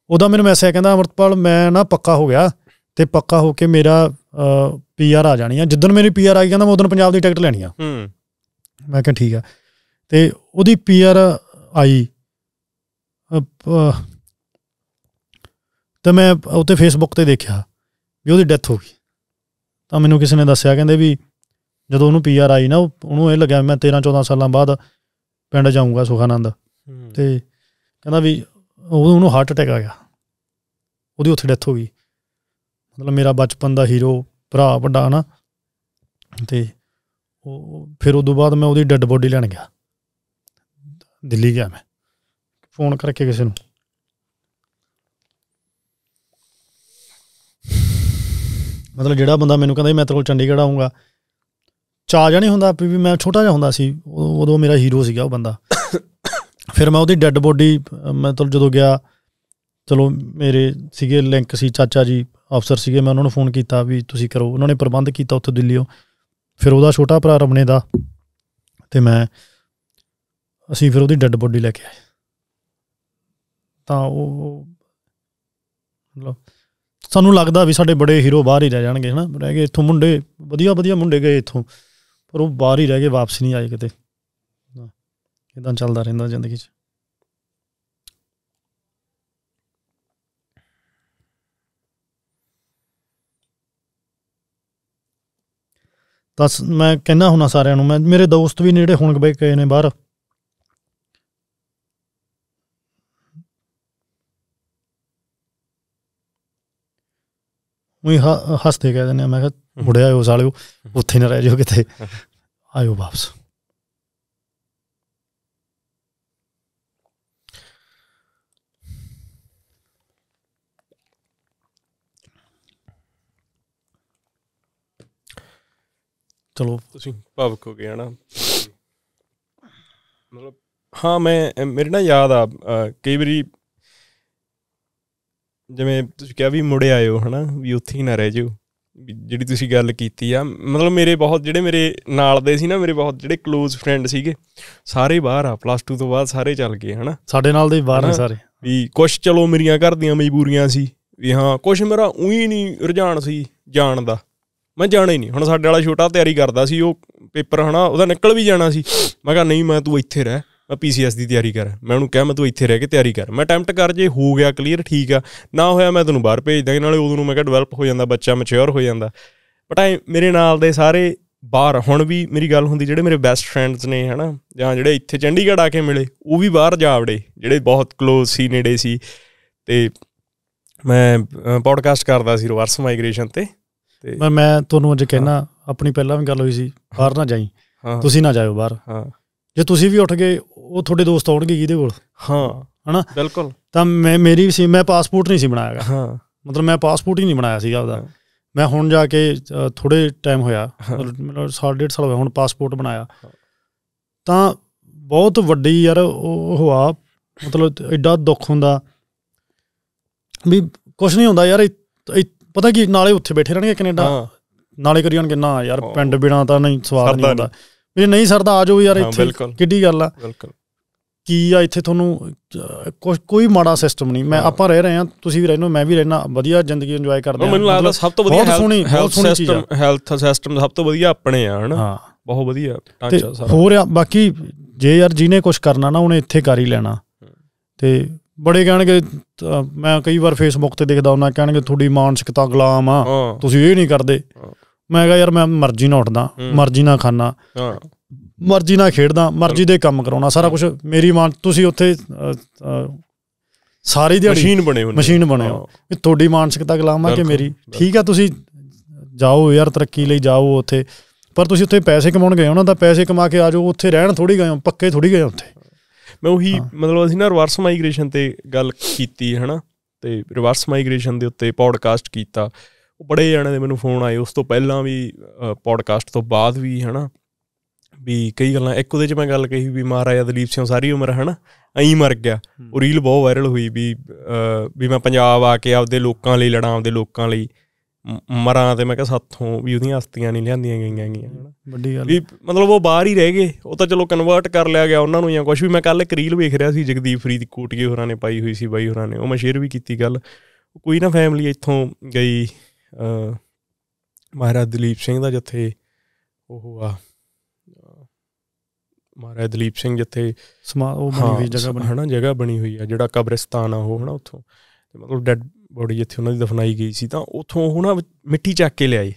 ਉਹਦਾ ਮੈਨੂੰ ਮੈਸੇਜ ਕਹਿੰਦਾ ਅਮਰਤਪਾਲ ਮੈਂ ਨਾ ਪੱਕਾ ਹੋ ਗਿਆ ਤੇ ਪੱਕਾ ਹੋ ਕੇ ਮੇਰਾ ਪੀਆਰ ਆ ਜਾਣੀ ਆ ਜਿੱਦਣ ਮੇਰੀ ਪੀਆਰ ਆ ਗਈ ਕਹਿੰਦਾ ਮੈਂ ਉਦੋਂ ਪੰਜਾਬ ਦੀ ਟਿਕਟ ਲੈਣੀ ਆ ਹੂੰ ਮੈਂ ਕਿਹਾ ਠੀਕ ਆ ਤੇ ਉਹਦੀ ਪੀਆਰ ਆਈ ਤਾਂ ਮੈਂ ਉੱਤੇ ਫੇਸਬੁੱਕ ਤੇ ਦੇਖਿਆ ਵੀ ਉਹਦੀ ਡੈਥ ਹੋ ਗਈ ਤਾਂ ਮੈਨੂੰ ਕਿਸੇ ਨੇ ਦੱਸਿਆ ਕਹਿੰਦੇ ਵੀ ਜਦੋਂ ਉਹਨੂੰ ਪੀਆਰ ਆਈ ਨਾ ਉਹਨੂੰ ਇਹ ਲੱਗਿਆ ਮੈਂ 13 14 ਸਾਲਾਂ ਬਾਅਦ ਪਿੰਡ ਜਾਊਂਗਾ ਸੁਖਾਨੰਦ ਤੇ ਕਹਿੰਦਾ ਵੀ ਉਹਨੂੰ ਹਾਰਟ ਅਟੈਕ ਆ ਗਿਆ ਉਹਦੀ ਉੱਥੇ ਡੈਥ ਹੋ ਗਈ ਮਤਲਬ ਮੇਰਾ ਬਚਪਨ ਦਾ ਹੀਰੋ ਭਰਾ ਵੱਡਾ ਨਾ ਤੇ ਉਹ ਫਿਰ ਉਦੋਂ ਬਾਅਦ ਮੈਂ ਉਹਦੀ ਡੈੱਡ ਬੋਡੀ ਲੈਣ ਗਿਆ ਦਿੱਲੀ ਗਿਆ ਮੈਂ ਫੋਨ ਕਰਕੇ ਕਿਸੇ ਨੂੰ ਮਤਲਬ ਜਿਹੜਾ ਬੰਦਾ ਮੈਨੂੰ ਕਹਿੰਦਾ ਮੈਂ ਤੇਰੇ ਕੋਲ ਚੰਡੀਗੜ੍ਹ ਆਉਂਗਾ ਚਾਹ ਜਾਣੀ ਨਹੀਂ ਹੁੰਦਾ ਵੀ ਮੈਂ ਛੋਟਾ ਜਿਹਾ ਹੁੰਦਾ ਸੀ ਉਦੋਂ ਮੇਰਾ ਹੀਰੋ ਸੀਗਾ ਉਹ ਬੰਦਾ ਫਿਰ ਮੈਂ ਉਹਦੀ ਡੈੱਡ ਬੋਡੀ ਮੈਂ ਤਲ ਜਦੋਂ ਗਿਆ ਚਲੋ ਮੇਰੇ ਸੀਗੇ ਲਿੰਕ ਸੀ ਚਾਚਾ ਜੀ ਅਫਸਰ ਸੀਗੇ ਮੈਂ ਉਹਨਾਂ ਨੂੰ ਫੋਨ ਕੀਤਾ ਵੀ ਤੁਸੀਂ ਕਰੋ ਉਹਨਾਂ ਨੇ ਪ੍ਰਬੰਧ ਕੀਤਾ ਉੱਥੇ ਦਿੱਲੀੋਂ ਫਿਰ ਉਹਦਾ ਛੋਟਾ ਭਰਾ ਰਮਨੇ ਦਾ ਤੇ ਮੈਂ ਅਸੀਂ ਫਿਰ ਉਹਦੀ ਡੈੱਡ ਬੋਡੀ ਲੈ ਕੇ ਆਏ ਤਾਂ ਉਹ ਮਤਲਬ ਸਾਨੂੰ ਲੱਗਦਾ ਵੀ ਸਾਡੇ ਬੜੇ ਹੀਰੋ ਬਾਹਰ ਹੀ ਰਹਿ ਜਾਣਗੇ ਹਨਾ ਰਹਿ ਗਏ ਇੱਥੋਂ ਮੁੰਡੇ ਵਧੀਆ ਵਧੀਆ ਮੁੰਡੇ ਗਏ ਇੱਥੋਂ ਪਰ ਉਹ ਬਾਹਰ ਹੀ ਰਹਿ ਗਏ ਵਾਪਸ ਨਹੀਂ ਆਏ ਕਿਤੇ ਇਦਾਂ ਚੱਲਦਾ ਰਹਿੰਦਾ ਜ਼ਿੰਦਗੀ 'ਚ ਤਾਂ ਮੈਂ ਕਹਿਣਾ ਹੁਣਾ ਸਾਰਿਆਂ ਨੂੰ ਮੈਂ ਮੇਰੇ ਦੋਸਤ ਵੀ ਨੇੜੇ ਹੁਣ ਗਏ ਨੇ ਬਾਹਰ ਉਹੀ ਹੱਸਦੇ ਕਹਿ ਦਿੰਦੇ ਮੈਂ ਕਿਹਾ ਮੁੜਿਆ ਆਇਓ ਸਾਲਿਓ ਉੱਥੇ ਨਾ ਰਹਿ ਜਿਓ ਕਿਤੇ ਆਇਓ ਵਾਪਸ ਚਲੋ ਤੁਸੀਂ ਭਾਵਕ ਹੋ ਗਏ ਹਨਾ ਮਤਲਬ ਹਾਂ ਮੈਂ ਮੇਰੇ ਨਾਲ ਯਾਦ ਆ ਕਈ ਵਾਰੀ ਜਿਵੇਂ ਤੁਸੀਂ ਕਿਹਾ ਵੀ ਮੁੜੇ ਆਇਓ ਹਨਾ ਵੀ ਉੱਥੇ ਹੀ ਨਾ ਰਹਿ ਜਿਓ ਜਿਹੜੀ ਤੁਸੀਂ ਗੱਲ ਕੀਤੀ ਆ ਮਤਲਬ ਮੇਰੇ ਬਹੁਤ ਜਿਹੜੇ ਮੇਰੇ ਨਾਲ ਦੇ ਸੀ ਨਾ ਮੇਰੇ ਬਹੁਤ ਜਿਹੜੇ ক্লোਜ਼ ਫਰੈਂਡ ਸੀਗੇ ਸਾਰੇ ਬਾਹਰ ਆ ਪਲੱਸ 2 ਤੋਂ ਬਾਅਦ ਸਾਰੇ ਚੱਲ ਗਏ ਹਨਾ ਸਾਡੇ ਨਾਲ ਦੇ ਬਾਹਰ ਨੇ ਸਾਰੇ ਵੀ ਕੁਛ ਚਲੋ ਮੇਰੀਆਂ ਘਰ ਦੀਆਂ ਮਜਬੂਰੀਆਂ ਸੀ ਵੀ ਹਾਂ ਕੁਛ ਮੇਰਾ ਉਹੀ ਨਹੀਂ ਰੁਝਾਨ ਸੀ ਜਾਣ ਦਾ ਮੈਂ ਜਾਣਾ ਹੀ ਨਹੀਂ ਹੁਣ ਸਾਡੇ ਵਾਲਾ ਛੋਟਾ ਤਿਆਰੀ ਕਰਦਾ ਸੀ ਉਹ ਪੇਪਰ ਹਨਾ ਉਹਦਾ ਨਿਕਲ ਵੀ ਜਾਣਾ ਸੀ ਮੈਂ ਕਿਹਾ ਨਹੀਂ ਮੈਂ ਤੂੰ ਇੱਥੇ ਰਹਿ ਮੈਂ ਪੀਸੀਐਸ ਦੀ ਤਿਆਰੀ ਕਰ ਮੈਂ ਉਹਨੂੰ ਕਿਹਾ ਮੈਂ ਤੂੰ ਇੱਥੇ ਰਹਿ ਕੇ ਤਿਆਰੀ ਕਰ ਮੈਂ ਅਟੈਂਪਟ ਕਰ ਜੇ ਹੋ ਗਿਆ ਕਲੀਅਰ ਠੀਕ ਆ ਨਾ ਹੋਇਆ ਮੈਂ ਤੈਨੂੰ ਬਾਹਰ ਭੇਜ ਦਾਂਗੇ ਨਾਲੇ ਉਦੋਂ ਨੂੰ ਮੈਂ ਕਿਹਾ ਡਿਵੈਲਪ ਹੋ ਜਾਂਦਾ ਬੱਚਾ ਮੈਚੁਰ ਹੋ ਜਾਂਦਾ ਬਟ ਆਈ ਮੇਰੇ ਨਾਲ ਦੇ ਸਾਰੇ ਬਾਹਰ ਹੁਣ ਵੀ ਮੇਰੀ ਗੱਲ ਹੁੰਦੀ ਜਿਹੜੇ ਮੇਰੇ ਬੈਸਟ ਫਰੈਂਡਸ ਨੇ ਹਨਾ ਜਾਂ ਜਿਹੜੇ ਇੱਥੇ ਚੰਡੀਗੜ੍ਹ ਆ ਕੇ ਮਿਲੇ ਉਹ ਵੀ ਬਾਹਰ ਜਾ ਵੜੇ ਜਿਹੜੇ ਬਹੁਤ ক্লোਜ਼ ਸੀ ਨੇੜੇ ਸੀ ਤੇ ਮੈਂ ਪੋਡਕਾਸਟ ਕਰਦਾ ਸੀ ਰਿਵਰਸ ਮਾਈਗ੍ਰੇਸ਼ਨ ਤੇ ਮੈਂ ਮੈਂ ਤੁਹਾਨੂੰ ਅੱਜ ਕਹਿਣਾ ਆਪਣੀ ਪਹਿਲਾਂ ਵੀ ਗੱਲ ਹੋਈ ਸੀ ਬਾਹਰ ਨਾ ਜਾਈ ਤੁਸੀਂ ਨਾ ਜਾਇਓ ਬਾਹਰ ਹਾਂ ਜੇ ਤੁਸੀਂ ਵੀ ਉੱਠ ਗਏ ਉਹ ਤੁਹਾਡੇ ਦੋਸਤ ਆਉਣਗੇ ਇਹਦੇ ਕੋਲ ਹਾਂ ਹਨਾ ਬਿਲਕੁਲ ਤਾਂ ਮੈਂ ਮੇਰੀ ਸੀ ਮੈਂ ਪਾਸਪੋਰਟ ਨਹੀਂ ਸੀ ਬਣਾਇਆ ਹਾਂ ਮਤਲਬ ਮੈਂ ਪਾਸਪੋਰਟ ਹੀ ਨਹੀਂ ਬਣਾਇਆ ਸੀਗਾ ਉਹਦਾ ਮੈਂ ਹੁਣ ਜਾ ਕੇ ਥੋੜੇ ਟਾਈਮ ਹੋਇਆ ਮਤਲਬ ਸਾਲ ਡੇਢ ਸਾਲ ਹੋਇਆ ਹੁਣ ਪਾਸਪੋਰਟ ਬਣਾਇਆ ਤਾਂ ਬਹੁਤ ਵੱਡੀ ਯਾਰ ਉਹ ਹੋਆ ਮਤਲਬ ਐਡਾ ਦੁੱਖ ਹੁੰਦਾ ਵੀ ਕੁਝ ਨਹੀਂ ਹੁੰਦਾ ਯਾਰ ਪਤਾ ਕੀ ਨਾਲੇ ਉੱਥੇ ਬੈਠੇ ਰਹਿਣਗੇ ਕੈਨੇਡਾ ਨਾਲੇ ਕਰੀ ਜਾਣਗੇ ਨਾ ਯਾਰ ਪਿੰਡ ਬਿਨਾ ਤਾਂ ਨਹੀਂ ਸਵਾਦ ਨਹੀਂ ਹੁੰਦਾ ਵੀ ਨਹੀਂ ਸਰਦਾ ਆ ਜਾਓ ਯਾਰ ਇੱਥੇ ਕਿੱਡੀ ਗੱਲ ਆ ਬਿਲਕੁਲ ਕੀ ਆ ਇੱਥੇ ਤੁਹਾਨੂੰ ਕੋਈ ਮਾੜਾ ਸਿਸਟਮ ਨਹੀਂ ਮੈਂ ਆਪਾਂ ਰਹਿ ਰਹੇ ਆ ਤੁਸੀਂ ਵੀ ਰਹਿੰਦੇ ਹੋ ਮੈਂ ਵੀ ਰਹਿਣਾ ਵਧੀਆ ਜ਼ਿੰਦਗੀ ਇੰਜੋਏ ਕਰਦੇ ਆ ਮੈਨੂੰ ਲੱਗਦਾ ਸਭ ਤੋਂ ਵਧੀਆ ਹੈਲਥ ਸਿਸਟਮ ਹੈਲਥ ਸਿਸਟਮ ਸਭ ਤੋਂ ਵਧੀਆ ਆਪਣੇ ਆ ਹਨਾ ਬਹੁਤ ਵਧੀਆ ਟਾਂਚਾ ਸਾਰਾ ਹੋਰ ਆ ਬਾਕੀ ਜੇ ਯਾਰ ਜਿਹਨੇ ਕੁਝ ਕਰਨਾ ਨਾ ਉਹਨੇ ਇੱਥੇ ਕਰ ਹੀ ਲੈਣਾ ਤੇ ਬੜੇ ਕਹਣਗੇ ਮੈਂ ਕਈ ਵਾਰ ਫੇਸਬੁੱਕ ਤੇ ਦੇਖਦਾ ਉਹਨਾਂ ਕਹਣਗੇ ਤੁਹਾਡੀ ਮਾਨਸਿਕਤਾ ਗੁਲਾਮ ਆ ਤੁਸੀਂ ਇਹ ਨਹੀਂ ਕਰਦੇ ਮੈਂ ਕਹਾਂ ਯਾਰ ਮੈਂ ਮਰਜ਼ੀ ਨਾਲ ਉੱਠਦਾ ਮਰਜ਼ੀ ਨਾਲ ਖਾਣਾ ਮਰਜ਼ੀ ਨਾਲ ਖੇਡਦਾ ਮਰਜ਼ੀ ਦੇ ਕੰਮ ਕਰਾਉਣਾ ਸਾਰਾ ਕੁਝ ਮੇਰੀ ਮਾਂ ਤੁਸੀਂ ਉੱਥੇ ਸਾਰੀ ਦਿਹਾੜੀ ਮਸ਼ੀਨ ਬਣੇ ਹੋਣੇ ਮਸ਼ੀਨ ਬਣੇ ਹੋ ਕਿ ਤੁਹਾਡੀ ਮਾਨਸਿਕਤਾ ਗੁਲਾਮ ਆ ਕਿ ਮੇਰੀ ਠੀਕ ਆ ਤੁਸੀਂ ਜਾਓ ਯਾਰ ਤਰੱਕੀ ਲਈ ਜਾਓ ਉੱਥੇ ਪਰ ਤੁਸੀਂ ਉੱਥੇ ਪੈਸੇ ਕਮਾਉਣ ਗਏ ਉਹਨਾਂ ਦਾ ਪੈਸੇ ਕਮਾ ਕੇ ਆ ਜਾਓ ਉੱਥੇ ਰਹਿਣ ਥੋੜੀ ਗਏ ਹੋ ਪੱਕੇ ਥੋੜੀ ਗਏ ਉੱਥੇ ਮੈਂ ਉਹੀ ਮਤਲਬ ਅਸੀਂ ਨਾ ਰਿਵਰਸ ਮਾਈਗ੍ਰੇਸ਼ਨ ਤੇ ਗੱਲ ਕੀਤੀ ਹਨਾ ਤੇ ਰਿਵਰਸ ਮਾਈਗ੍ਰੇਸ਼ਨ ਦੇ ਉੱਤੇ ਪੌਡਕਾਸਟ ਕੀਤਾ ਉਹ ਬੜੇ ਜਣੇ ਦੇ ਮੈਨੂੰ ਫੋਨ ਆਏ ਉਸ ਤੋਂ ਪਹਿਲਾਂ ਵੀ ਪੌਡਕਾਸਟ ਤੋਂ ਬਾਅਦ ਵੀ ਹਨਾ ਵੀ ਕਈ ਗੱਲਾਂ ਇੱਕ ਉਹਦੇ 'ਚ ਮੈਂ ਗੱਲ ਕਹੀ ਵੀ ਮਹਾਰਾਜਾ ਦਲੀਪ ਸਿੰਘ ساری ਉਮਰ ਹਨ ਐਂ ਮਰ ਗਿਆ ਉਹ ਰੀਲ ਬਹੁਤ ਵਾਇਰਲ ਹੋਈ ਵੀ ਵੀ ਮੈਂ ਪੰਜਾਬ ਆ ਕੇ ਆਪਦੇ ਲੋਕਾਂ ਲਈ ਲੜਾਂ ਆਪਦੇ ਲੋਕਾਂ ਲਈ ਮਰਾਂ ਤੇ ਮੈਂ ਕਿਹਾ ਸਾਥੋਂ ਵੀ ਉਹਦੀਆਂ ਹਸਤੀਆਂ ਨਹੀਂ ਲਿਆਂਦੀਆਂ ਗਈਆਂ ਗਈਆਂ ਵੱਡੀ ਗੱਲ ਵੀ ਮਤਲਬ ਉਹ ਬਾਹਰ ਹੀ ਰਹਿ ਗਏ ਉਹ ਤਾਂ ਚਲੋ ਕਨਵਰਟ ਕਰ ਲਿਆ ਗਿਆ ਉਹਨਾਂ ਨੂੰ ਜਾਂ ਕੁਝ ਵੀ ਮੈਂ ਕੱਲ ਇੱਕ ਰੀਲ ਵੇਖ ਰਿਹਾ ਸੀ ਜਗਦੀਪ ਫਰੀਦ ਕੋਟਗੇ ਹੋਰਾਂ ਨੇ ਪਾਈ ਹੋਈ ਸੀ ਬਾਈ ਹੋਰਾਂ ਨੇ ਉਹ ਮੈਂ ਸ਼ੇਅਰ ਵੀ ਕੀਤੀ ਗੱਲ ਕੋਈ ਨਾ ਫੈਮਿਲੀ ਇੱਥੋਂ ਗਈ ਮਹਾਰਾਜ ਦਲੀਪ ਸਿੰਘ ਦਾ ਜਿੱਥੇ ਉਹ ਆ ਮਹਾਰਾਜ ਦਲੀਪ ਸਿੰਘ ਜਿੱਥੇ ਸਮਾ ਉਹ ਬਣੀ ਹੋਈ ਜਗ੍ਹਾ ਬਣੀ ਹਨਾ ਜਗ੍ਹਾ ਬਣੀ ਹੋਈ ਆ ਜਿਹੜਾ ਕਬਰਿਸਤਾਨ ਆ ਉਹ ਹਨਾ ਉੱਥੋਂ ਤੇ ਮਤਲਬ ਡੈੱਡ ਬੋਡੀ ਜਿੱਥੇ ਉਹਨਾਂ ਦੀ ਦਫਨਾਈ ਗਈ ਸੀ ਤਾਂ ਉੱਥੋਂ ਉਹ ਨਾ ਮਿੱਟੀ ਚੱਕ ਕੇ ਲਿਆਏ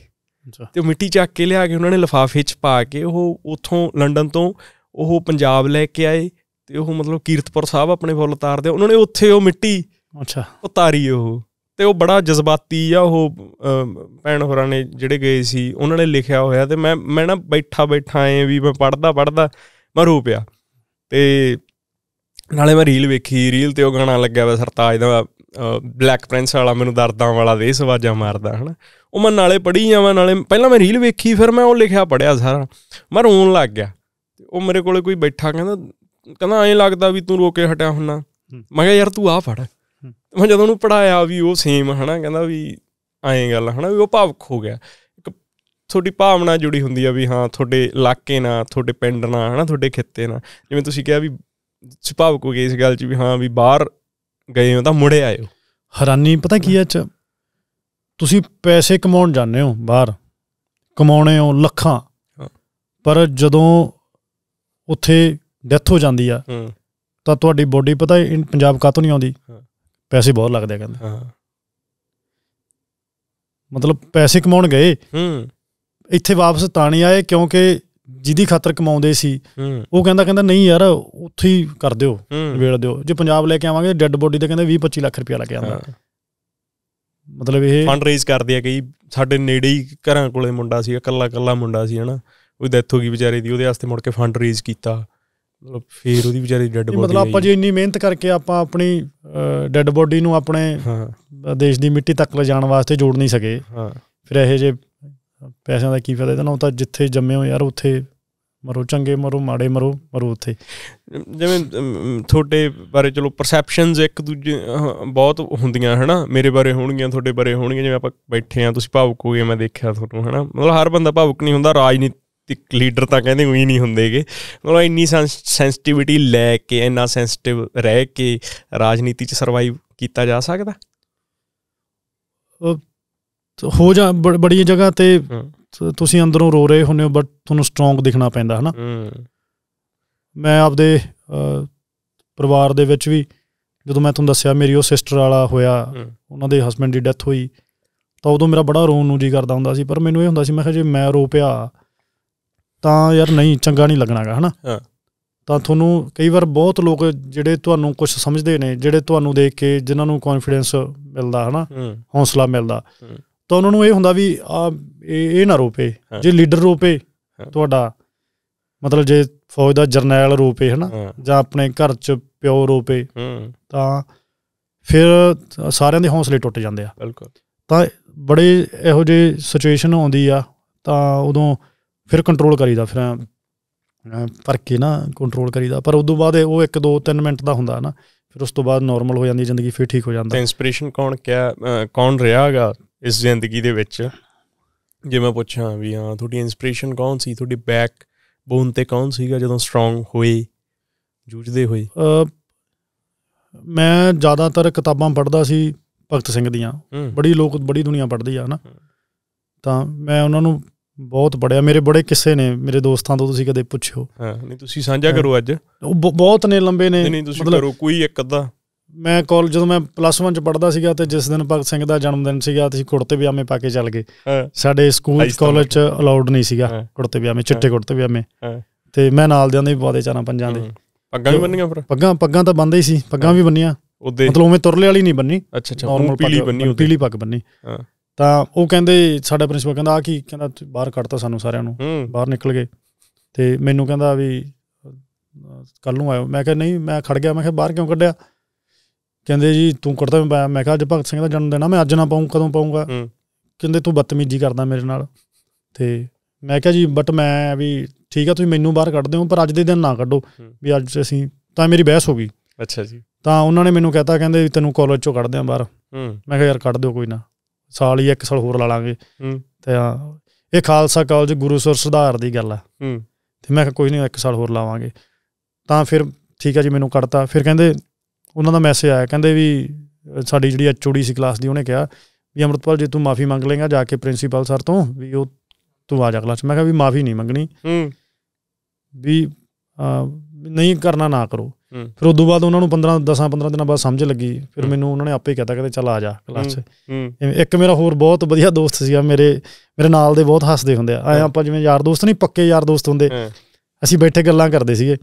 ਤੇ ਮਿੱਟੀ ਚੱਕ ਕੇ ਲਿਆ ਕੇ ਉਹਨਾਂ ਨੇ ਲਫਾਫੇ 'ਚ ਪਾ ਕੇ ਉਹ ਉੱਥੋਂ ਲੰਡਨ ਤੋਂ ਉਹ ਪੰਜਾਬ ਲੈ ਕੇ ਆਏ ਤੇ ਉਹ ਮਤਲਬ ਕੀਰਤਪੁਰ ਸਾਹਿਬ ਆਪਣੇ ਫੁੱਲ ਤਾਰਦੇ ਉਹਨਾਂ ਨੇ ਉੱਥੇ ਉਹ ਮਿੱਟੀ ਅੱਛਾ ਉਤਾਰੀ ਉਹ ਤੇ ਉਹ ਬੜਾ ਜਜ਼ਬਾਤੀ ਆ ਉਹ ਭੈਣ ਹੋਰਾਂ ਨੇ ਜਿਹੜੇ ਗਏ ਸੀ ਉਹਨਾਂ ਨੇ ਲਿਖਿਆ ਹੋਇਆ ਤੇ ਮੈਂ ਮੈਂ ਨਾ ਬੈਠਾ ਬੈਠਾ ਐ ਵੀ ਮੈਂ ਪੜਦਾ ਪੜਦਾ ਮੈਂ ਰੋ ਪਿਆ ਤੇ ਨਾਲੇ ਮੈਂ ਰੀਲ ਵੇਖੀ ਰੀਲ ਤੇ ਉਹ ਗਾਣਾ ਲੱਗਿਆ ਵਾ ਸਰਤਾਜ ਦਾ ਬਲੈਕ ਪ੍ਰਿੰਸ ਵਾਲਾ ਮੈਨੂੰ ਦਰਦਾਂ ਵਾਲਾ ਦੇ ਸਵਾਜਾਂ ਮਾਰਦਾ ਹਨਾ ਉਹ ਮੈਂ ਨਾਲੇ ਪੜੀ ਜਾਵਾਂ ਨਾਲੇ ਪਹਿਲਾਂ ਮੈਂ ਰੀਲ ਵੇਖੀ ਫਿਰ ਮੈਂ ਉਹ ਲਿਖਿਆ ਪੜਿਆ ਸਾਰਾ ਮੈਂ ਰੋਣ ਲੱਗ ਗਿਆ ਉਹ ਮੇਰੇ ਕੋਲੇ ਕੋਈ ਬੈਠਾ ਕਹਿੰਦਾ ਕਹਿੰਦਾ ਐਂ ਲੱਗਦਾ ਵੀ ਤੂੰ ਰੋਕੇ ਹਟਿਆ ਹੁੰਨਾ ਮੈਂ ਕਿਹਾ ਯਾਰ ਤੂੰ ਆ ਫੜ ਮੈਂ ਜਦੋਂ ਉਹਨੂੰ ਪੜਾਇਆ ਵੀ ਉਹ ਸੇਮ ਹਨਾ ਕਹਿੰਦਾ ਵੀ ਐਂ ਗੱਲ ਹਨਾ ਵੀ ਉਹ ਭਾਵਕ ਹੋ ਗਿਆ ਤੁਹਾਡੀ ਭਾਵਨਾ ਜੁੜੀ ਹੁੰਦੀ ਆ ਵੀ ਹਾਂ ਤੁਹਾਡੇ ਇਲਾਕੇ ਨਾਲ ਤੁਹਾਡੇ ਪਿੰਡ ਨਾਲ ਹਨਾ ਤੁਹਾਡੇ ਖੇਤੇ ਨਾਲ ਜਿਵੇਂ ਤੁਸੀਂ ਕਿਹਾ ਵੀ ਸੁਭਾਵਕ ਹੋ ਗਈ ਇਸ ਗੱਲ 'ਚ ਵੀ ਹਾਂ ਵੀ ਬਾਹਰ ਗਏ ਹੋ ਤਾਂ ਮੁੜੇ ਆਇਓ ਹੈਰਾਨੀ ਪਤਾ ਕੀ ਐ ਚ ਤੁਸੀਂ ਪੈਸੇ ਕਮਾਉਣ ਜਾਂਦੇ ਹੋ ਬਾਹਰ ਕਮਾਉਣੇ ਹੋ ਲੱਖਾਂ ਪਰ ਜਦੋਂ ਉੱਥੇ ਡੈਥ ਹੋ ਜਾਂਦੀ ਆ ਤਾਂ ਤੁਹਾਡੀ ਬੋਡੀ ਪਤਾ ਪੰਜਾਬ ਕਾਤੋਂ ਨਹੀਂ ਆਉਂਦੀ ਪੈਸੇ ਬਹੁਤ ਲੱਗਦੇ ਆ ਕਹਿੰਦੇ ਮਤਲਬ ਪੈਸੇ ਕਮਾਉਣ ਗਏ ਹੂੰ ਇੱਥੇ ਵਾਪਸ ਤਾਂ ਨਹੀਂ ਆਏ ਕਿਉਂਕਿ ਜਿਹਦੀ ਖਾਤਰ ਕਮਾਉਂਦੇ ਸੀ ਉਹ ਕਹਿੰਦਾ ਕਹਿੰਦਾ ਨਹੀਂ ਯਾਰ ਉੱਥੇ ਹੀ ਕਰ ਦਿਓ ਵੇੜ ਦਿਓ ਜੇ ਪੰਜਾਬ ਲੈ ਕੇ ਆਵਾਂਗੇ ਡੈੱਡ ਬੋਡੀ ਤੇ ਕਹਿੰਦੇ 20 25 ਲੱਖ ਰੁਪਇਆ ਲੱਗ ਜਾਂਦਾ ਮਤਲਬ ਇਹ ਫੰਡ ਰੇਜ਼ ਕਰਦੇ ਆ ਕਈ ਸਾਡੇ ਨੇੜੇ ਹੀ ਘਰਾਂ ਕੋਲੇ ਮੁੰਡਾ ਸੀ ਇਕੱਲਾ ਇਕੱਲਾ ਮੁੰਡਾ ਸੀ ਹਨਾ ਉਹ ਡੈਥ ਹੋ ਗਈ ਵਿਚਾਰੇ ਦੀ ਉਹਦੇ ਵਾਸਤੇ ਮੁੜ ਕੇ ਫੰਡ ਰੇਜ਼ ਕੀਤਾ ਮਤਲਬ ਫੇਰ ਉਹਦੀ ਵਿਚਾਰੀ ਡੈੱਡ ਬੋਡੀ ਮਤਲਬ ਆਪਾਂ ਜੇ ਇੰਨੀ ਮਿਹਨਤ ਕਰਕੇ ਆਪਾਂ ਆਪਣੀ ਡੈੱਡ ਬੋਡੀ ਨੂੰ ਆਪਣੇ ਦੇਸ਼ ਦੀ ਮਿੱਟੀ ਤੱਕ ਲਿਜਾਣ ਵਾਸਤੇ ਜੋੜ ਨਹੀਂ ਸਕੇ ਹਾਂ ਫਿਰ ਇਹ ਜੇ ਪੈਸਿਆਂ ਦਾ ਕੀ ਫਾਇਦਾ ਇਹਦੇ ਨਾਲੋਂ ਤਾਂ ਜਿੱਥੇ ਜੰਮੇ ਹੋ ਯਾਰ ਉੱਥੇ ਮਰੋ ਚੰਗੇ ਮਰੋ ਮਾੜੇ ਮਰੋ ਮਰੋ ਉੱਥੇ ਜਿਵੇਂ ਤੁਹਾਡੇ ਬਾਰੇ ਚਲੋ ਪਰਸੈਪਸ਼ਨਸ ਇੱਕ ਦੂਜੇ ਬਹੁਤ ਹੁੰਦੀਆਂ ਹਨਾ ਮੇਰੇ ਬਾਰੇ ਹੋਣਗੀਆਂ ਤੁਹਾਡੇ ਬਾਰੇ ਹੋਣਗੀਆਂ ਜਿਵੇਂ ਆਪਾਂ ਬੈਠੇ ਆ ਤੁਸੀਂ ਭਾਵੁਕ ਹੋ ਗਏ ਮੈਂ ਦੇਖਿਆ ਤੁਹਾਨੂੰ ਹਨਾ ਮਤਲਬ ਹਰ ਬੰਦਾ ਭਾਵੁਕ ਨਹੀਂ ਹੁੰਦਾ ਰਾਜਨੀਤੀ ਇੱਕ ਲੀਡਰ ਤਾਂ ਕਹਿੰਦੇ ਉਹੀ ਨਹੀਂ ਹੁੰਦੇਗੇ ਮਤਲਬ ਇੰਨੀ ਸੈਂਸਿਟੀਵਿਟੀ ਲੈ ਕੇ ਇੰਨਾ ਸੈਂਸਿਟਿਵ ਰਹਿ ਕੇ ਰਾਜਨੀਤੀ 'ਚ ਸਰਵਾਈਵ ਕੀਤਾ ਜਾ ਸਕਦਾ ਹੋ ਜਾ ਬੜੀ ਜਗ੍ਹਾ ਤੇ ਤੁਸੀਂ ਅੰਦਰੋਂ ਰੋ ਰਹੇ ਹੁੰਨੇ ਹੋ ਬਟ ਤੁਹਾਨੂੰ ਸਟਰੋਂਗ ਦਿਖਣਾ ਪੈਂਦਾ ਹਨਾ ਮੈਂ ਆਪਦੇ ਪਰਿਵਾਰ ਦੇ ਵਿੱਚ ਵੀ ਜਦੋਂ ਮੈਂ ਤੁਹਾਨੂੰ ਦੱਸਿਆ ਮੇਰੀ ਉਹ ਸਿਸਟਰ ਵਾਲਾ ਹੋਇਆ ਉਹਨਾਂ ਦੇ ਹਸਬੰਡ ਦੀ ਡੈਥ ਹੋਈ ਤਾਂ ਉਦੋਂ ਮੇਰਾ ਬੜਾ ਰੋਣ ਨੂੰ ਜੀ ਕਰਦਾ ਹੁੰਦਾ ਸੀ ਪਰ ਮੈਨੂੰ ਇਹ ਹੁੰਦਾ ਸੀ ਮੈਂ ਕਿਹਾ ਜੇ ਮੈਂ ਰੋ ਪਿਆ ਤਾਂ ਯਾਰ ਨਹੀਂ ਚੰਗਾ ਨਹੀਂ ਲੱਗਣਾਗਾ ਹਨਾ ਤਾਂ ਤੁਹਾਨੂੰ ਕਈ ਵਾਰ ਬਹੁਤ ਲੋਕ ਜਿਹੜੇ ਤੁਹਾਨੂੰ ਕੁਝ ਸਮਝਦੇ ਨੇ ਜਿਹੜੇ ਤੁਹਾਨੂੰ ਦੇਖ ਕੇ ਜਿਨ੍ਹਾਂ ਨੂੰ ਕੌਨਫੀਡੈਂਸ ਮਿਲਦਾ ਹਨਾ ਹੌਸਲਾ ਮਿਲਦਾ ਤਾਂ ਉਹਨਾਂ ਨੂੰ ਇਹ ਹੁੰਦਾ ਵੀ ਆ ਇਹ ਨਾ ਰੋਪੇ ਜੇ ਲੀਡਰ ਰੋਪੇ ਤੁਹਾਡਾ ਮਤਲਬ ਜੇ ਫੌਜ ਦਾ ਜਰਨੈਲ ਰੋਪੇ ਹਨਾ ਜਾਂ ਆਪਣੇ ਘਰ ਚ ਪਿਓ ਰੋਪੇ ਤਾਂ ਫਿਰ ਸਾਰਿਆਂ ਦੇ ਹੌਸਲੇ ਟੁੱਟ ਜਾਂਦੇ ਆ ਬਿਲਕੁਲ ਤਾਂ ਬੜੇ ਇਹੋ ਜੇ ਸਿਚੁਏਸ਼ਨ ਆਉਂਦੀ ਆ ਤਾਂ ਉਦੋਂ ਫਿਰ ਕੰਟਰੋਲ ਕਰੀਦਾ ਫਿਰ ਪਰ ਕੇ ਨਾ ਕੰਟਰੋਲ ਕਰੀਦਾ ਪਰ ਉਦੋਂ ਬਾਅਦ ਉਹ 1 2 3 ਮਿੰਟ ਦਾ ਹੁੰਦਾ ਨਾ ਫਿਰ ਉਸ ਤੋਂ ਬਾਅਦ ਨਾਰਮਲ ਹੋ ਜਾਂਦੀ ਜ਼ਿੰਦਗੀ ਫਿਰ ਠੀਕ ਹੋ ਜਾਂਦਾ ਤੇ ਇਨਸਪੀਰੇਸ਼ਨ ਕੌਣ ਕਿਆ ਕੌਣ ਰਿਹਾਗਾ ਇਸ ਜ਼ਿੰਦਗੀ ਦੇ ਵਿੱਚ ਜੇ ਮੈਂ ਪੁੱਛਾਂ ਵੀ ਹਾਂ ਤੁਹਾਡੀ ਇਨਸਪੀਰੇਸ਼ਨ ਕੌਣ ਸੀ ਤੁਹਾਡੀ ਬੈਕ ਬੋਨ ਤੇ ਕੌਣ ਸੀਗਾ ਜਦੋਂ ਸਟਰੋਂਗ ਹੋਏ ਜੂਝਦੇ ਹੋਏ ਮੈਂ ਜ਼ਿਆਦਾਤਰ ਕਿਤਾਬਾਂ ਪੜ੍ਹਦਾ ਸੀ ਭਗਤ ਸਿੰਘ ਦੀਆਂ ਬੜੀ ਲੋਕ ਬੜੀ ਦੁਨੀਆ ਪੜ੍ਹਦੀ ਆ ਨਾ ਤਾਂ ਮੈਂ ਉਹਨਾਂ ਨੂੰ ਬਹੁਤ ਪੜਿਆ ਮੇਰੇ ਬੜੇ ਕਿੱਸੇ ਨੇ ਮੇਰੇ ਦੋਸਤਾਂ ਤੋਂ ਤੁਸੀਂ ਕਦੇ ਪੁੱਛਿਓ ਹਾਂ ਨਹੀਂ ਤੁਸੀਂ ਸਾਂਝਾ ਕਰੋ ਅੱਜ ਉਹ ਬਹੁਤ ਨੇ ਲੰਬੇ ਨੇ ਨਹੀਂ ਤੁਸੀਂ ਕਰੋ ਕੋਈ ਇੱਕ ਅੱਧਾ ਮੈਂ ਕਾਲ ਜਦੋਂ ਮੈਂ ਪਲੱਸ 1 ਚ ਪੜਦਾ ਸੀਗਾ ਤੇ ਜਿਸ ਦਿਨ ਭਗਤ ਸਿੰਘ ਦਾ ਜਨਮ ਦਿਨ ਸੀਗਾ ਤੁਸੀਂ ਕੁੜਤੇ ਪਜਾਮੇ ਪਾ ਕੇ ਚੱਲ ਗਏ ਸਾਡੇ ਸਕੂਲ ਕਾਲਜ ਚ ਅਲਾਉਡ ਨਹੀਂ ਸੀਗਾ ਕੁੜਤੇ ਪਜਾਮੇ ਚਿੱਟੇ ਕੁੜਤੇ ਪਜਾਮੇ ਤੇ ਮੈਂ ਨਾਲ ਦਿਆਂ ਦੇ ਵੀ ਬਾਦੇ ਚਾਰਾਂ ਪੰਜਾਂ ਦੇ ਪੱਗਾਂ ਵੀ ਬੰਨੀਆਂ ਫਿਰ ਪੱਗਾਂ ਪੱਗਾਂ ਤਾਂ ਬੰਦੇ ਹੀ ਸੀ ਪੱਗਾਂ ਵੀ ਬੰਨੀਆਂ ਮਤਲਬ ਉਵੇਂ ਤੁਰਲੇ ਵਾਲੀ ਨਹੀਂ ਬੰਨੀ ਅੱਛਾ ਅੱਛਾ ਪੀਲੀ ਬੰਨੀ ਪੀਲੀ ਪੱਗ ਬੰਨੀ ਤਾਂ ਉਹ ਕਹਿੰਦੇ ਸਾਡਾ ਪ੍ਰਿੰਸੀਪਲ ਕਹਿੰਦਾ ਆ ਕੀ ਕਹਿੰਦਾ ਬਾਹਰ ਕੱਢਤਾ ਸਾਨੂੰ ਸਾਰਿਆਂ ਨੂੰ ਬਾਹਰ ਨਿਕਲ ਗਏ ਤੇ ਮੈਨੂੰ ਕਹਿੰਦਾ ਵੀ ਕੱਲ ਨੂੰ ਆਇਓ ਮੈਂ ਕਿਹਾ ਨਹੀਂ ਮੈਂ ਖੜ ਗਿਆ ਮੈਂ ਕਿਹਾ ਬਾਹਰ ਕਿਉਂ ਕੱਢਿਆ ਕਹਿੰਦੇ ਜੀ ਤੂੰ ਕੁੜਤਾ ਮੈਂ ਪਾਇਆ ਮੈਂ ਕਿਹਾ ਅੱਜ ਭਗਤ ਸਿੰਘ ਦਾ ਜਨਮ ਦਿਨ ਆ ਮੈਂ ਅੱਜ ਨਾ ਪਾਉਂ ਕਦੋਂ ਪਾਉਂਗਾ ਕਹਿੰਦੇ ਤੂੰ ਬਤਮੀਜੀ ਕਰਦਾ ਮੇਰੇ ਨਾਲ ਤੇ ਮੈਂ ਕਿਹਾ ਜੀ ਬਟ ਮੈਂ ਵੀ ਠੀਕ ਆ ਤੁਸੀਂ ਮੈਨੂੰ ਬਾਹਰ ਕੱਢਦੇ ਹੋ ਪਰ ਅੱਜ ਦੇ ਦਿਨ ਨਾ ਕੱਢੋ ਵੀ ਅੱਜ ਅਸੀਂ ਤਾਂ ਮੇਰੀ ਬਹਿਸ ਹੋ ਗਈ ਅੱਛਾ ਜੀ ਤਾਂ ਉਹਨਾਂ ਨੇ ਮੈਨੂੰ ਕਹਤਾ ਕਹਿੰਦੇ ਵੀ ਤੈਨੂੰ ਕਾਲਜ ਚੋਂ ਕੱਢਦੇ ਆ ਬਾਹਰ ਮੈਂ ਕਿਹਾ ਯਾਰ ਕੱਢ ਦਿਓ ਕੋਈ ਨਾ ਸਾਲ ਹੀ ਇੱਕ ਸਾਲ ਹੋਰ ਲਾ ਲਾਂਗੇ ਤੇ ਇਹ ਖਾਲਸਾ ਕਾਲਜ ਗੁਰੂ ਸੁਰ ਸੁਧਾਰ ਦੀ ਗੱਲ ਆ ਤੇ ਮੈਂ ਕਿਹਾ ਕੋਈ ਨਹੀਂ ਇੱਕ ਸਾਲ ਹੋਰ ਲਾਵਾਂਗੇ ਤਾਂ ਫਿਰ ਠੀਕ ਆ ਜੀ ਮੈਨੂੰ ਕੱਢਤਾ ਫਿਰ ਕਹਿੰਦੇ ਉਹਨਾਂ ਦਾ ਮੈਸੇਜ ਆਇਆ ਕਹਿੰਦੇ ਵੀ ਸਾਡੀ ਜਿਹੜੀ ਐਚਓਡੀ ਸੀ ਕਲਾਸ ਦੀ ਉਹਨੇ ਕਿਹਾ ਵੀ ਅਮਰਤਪਾਲ ਜੇ ਤੂੰ ਮਾਫੀ ਮੰਗ ਲੇਗਾ ਜਾ ਕੇ ਪ੍ਰਿੰਸੀਪਲ ਸਰ ਤੋਂ ਵੀ ਉਹ ਤੂੰ ਆ ਜਾ ਕਲਾਸ ਮੈਂ ਕਿਹਾ ਵੀ ਮਾਫੀ ਨਹੀਂ ਮੰਗਣੀ ਹੂੰ ਵੀ ਨਹੀਂ ਕਰਨਾ ਨਾ ਕਰੋ ਫਿਰ ਉਦੋਂ ਬਾਅਦ ਉਹਨਾਂ ਨੂੰ 15 10 15 ਦਿਨਾਂ ਬਾਅਦ ਸਮਝ ਲੱਗੀ ਫਿਰ ਮੈਨੂੰ ਉਹਨਾਂ ਨੇ ਆਪੇ ਹੀ ਕਹਤਾ ਕਹਿੰਦੇ ਚੱਲ ਆ ਜਾ ਕਲਾਸ ਇੱਕ ਮੇਰਾ ਹੋਰ ਬਹੁਤ ਵਧੀਆ ਦੋਸਤ ਸੀਗਾ ਮੇਰੇ ਮੇਰੇ ਨਾਲ ਦੇ ਬਹੁਤ ਹੱਸਦੇ ਹੁੰਦੇ ਆ ਐ ਆਪਾਂ ਜਿਵੇਂ ਯਾਰ ਦੋਸਤ ਨਹੀਂ ਪੱਕੇ ਯਾਰ ਦੋਸਤ ਹੁੰਦੇ ਅਸੀਂ ਬੈਠੇ ਗੱਲਾਂ ਕਰਦੇ ਸੀਗੇ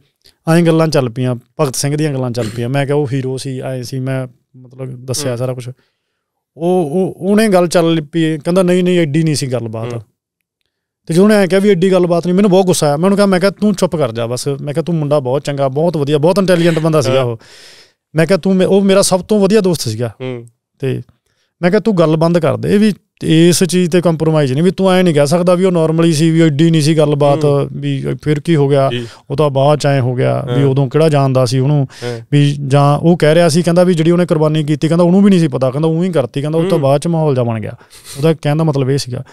ਐਂ ਗੱਲਾਂ ਚੱਲ ਪਈਆਂ ਭਗਤ ਸਿੰਘ ਦੀਆਂ ਗੱਲਾਂ ਚੱਲ ਪਈਆਂ ਮੈਂ ਕਿਹਾ ਉਹ ਹੀਰੋ ਸੀ ਐ ਸੀ ਮੈਂ ਮਤਲਬ ਦੱਸਿਆ ਸਾਰਾ ਕੁਝ ਉਹ ਉਹਨੇ ਗੱਲ ਚੱਲ ਪਈ ਕਹਿੰਦਾ ਨਹੀਂ ਨਹੀਂ ਐਡੀ ਨਹੀਂ ਸੀ ਗੱਲਬਾਤ ਤੇ ਜਿਹਨੇ ਐ ਕਿਹਾ ਵੀ ਐਡੀ ਗੱਲਬਾਤ ਨਹੀਂ ਮੈਨੂੰ ਬਹੁਤ ਗੁੱਸਾ ਆਇਆ ਮੈਂ ਉਹਨੂੰ ਕਿਹਾ ਮੈਂ ਕਿਹਾ ਤੂੰ ਚੁੱਪ ਕਰ ਜਾ ਬਸ ਮੈਂ ਕਿਹਾ ਤੂੰ ਮੁੰਡਾ ਬਹੁਤ ਚੰਗਾ ਬਹੁਤ ਵਧੀਆ ਬਹੁਤ ਇੰਟੈਲੀਜੈਂਟ ਬੰਦਾ ਸੀਗਾ ਉਹ ਮੈਂ ਕਿਹਾ ਤੂੰ ਉਹ ਮੇਰਾ ਸਭ ਤੋਂ ਵਧੀਆ ਦੋਸਤ ਸੀਗਾ ਤੇ ਮੈਂ ਕਿਹਾ ਤੂੰ ਗੱਲ ਬੰਦ ਕਰ ਦੇ ਇਹ ਵੀ ਤੇ ਇਸ ਚੀਜ਼ ਤੇ ਕੰਪਰੋਮਾਈਜ਼ ਨਹੀਂ ਵੀ ਤੂੰ ਐ ਨਹੀਂ ਕਹਿ ਸਕਦਾ ਵੀ ਉਹ ਨਾਰਮਲੀ ਸੀ ਵੀ ਐਡੀ ਨਹੀਂ ਸੀ ਗੱਲਬਾਤ ਵੀ ਫਿਰ ਕੀ ਹੋ ਗਿਆ ਉਹ ਤਾਂ ਬਾਅਦ ਚ ਐ ਹੋ ਗਿਆ ਵੀ ਉਦੋਂ ਕਿਹੜਾ ਜਾਣਦਾ ਸੀ ਉਹਨੂੰ ਵੀ ਜਾਂ ਉਹ ਕਹਿ ਰਿਹਾ ਸੀ ਕਹਿੰਦਾ ਵੀ ਜਿਹੜੀ ਉਹਨੇ ਕੁਰਬਾਨੀ ਕੀਤੀ ਕਹਿੰਦਾ ਉਹਨੂੰ ਵੀ ਨਹੀਂ ਸੀ ਪਤਾ ਕਹਿੰਦਾ ਉਵੇਂ ਹੀ ਕਰਤੀ ਕਹਿੰਦਾ ਉਹ ਤਾਂ ਬਾਅਦ ਚ ਮਾਹੌਲ ਜਾ ਬਣ ਗਿਆ ਉਹਦਾ ਕਹਿਣ ਦਾ ਮਤਲਬ ਇਹ ਸੀਗਾ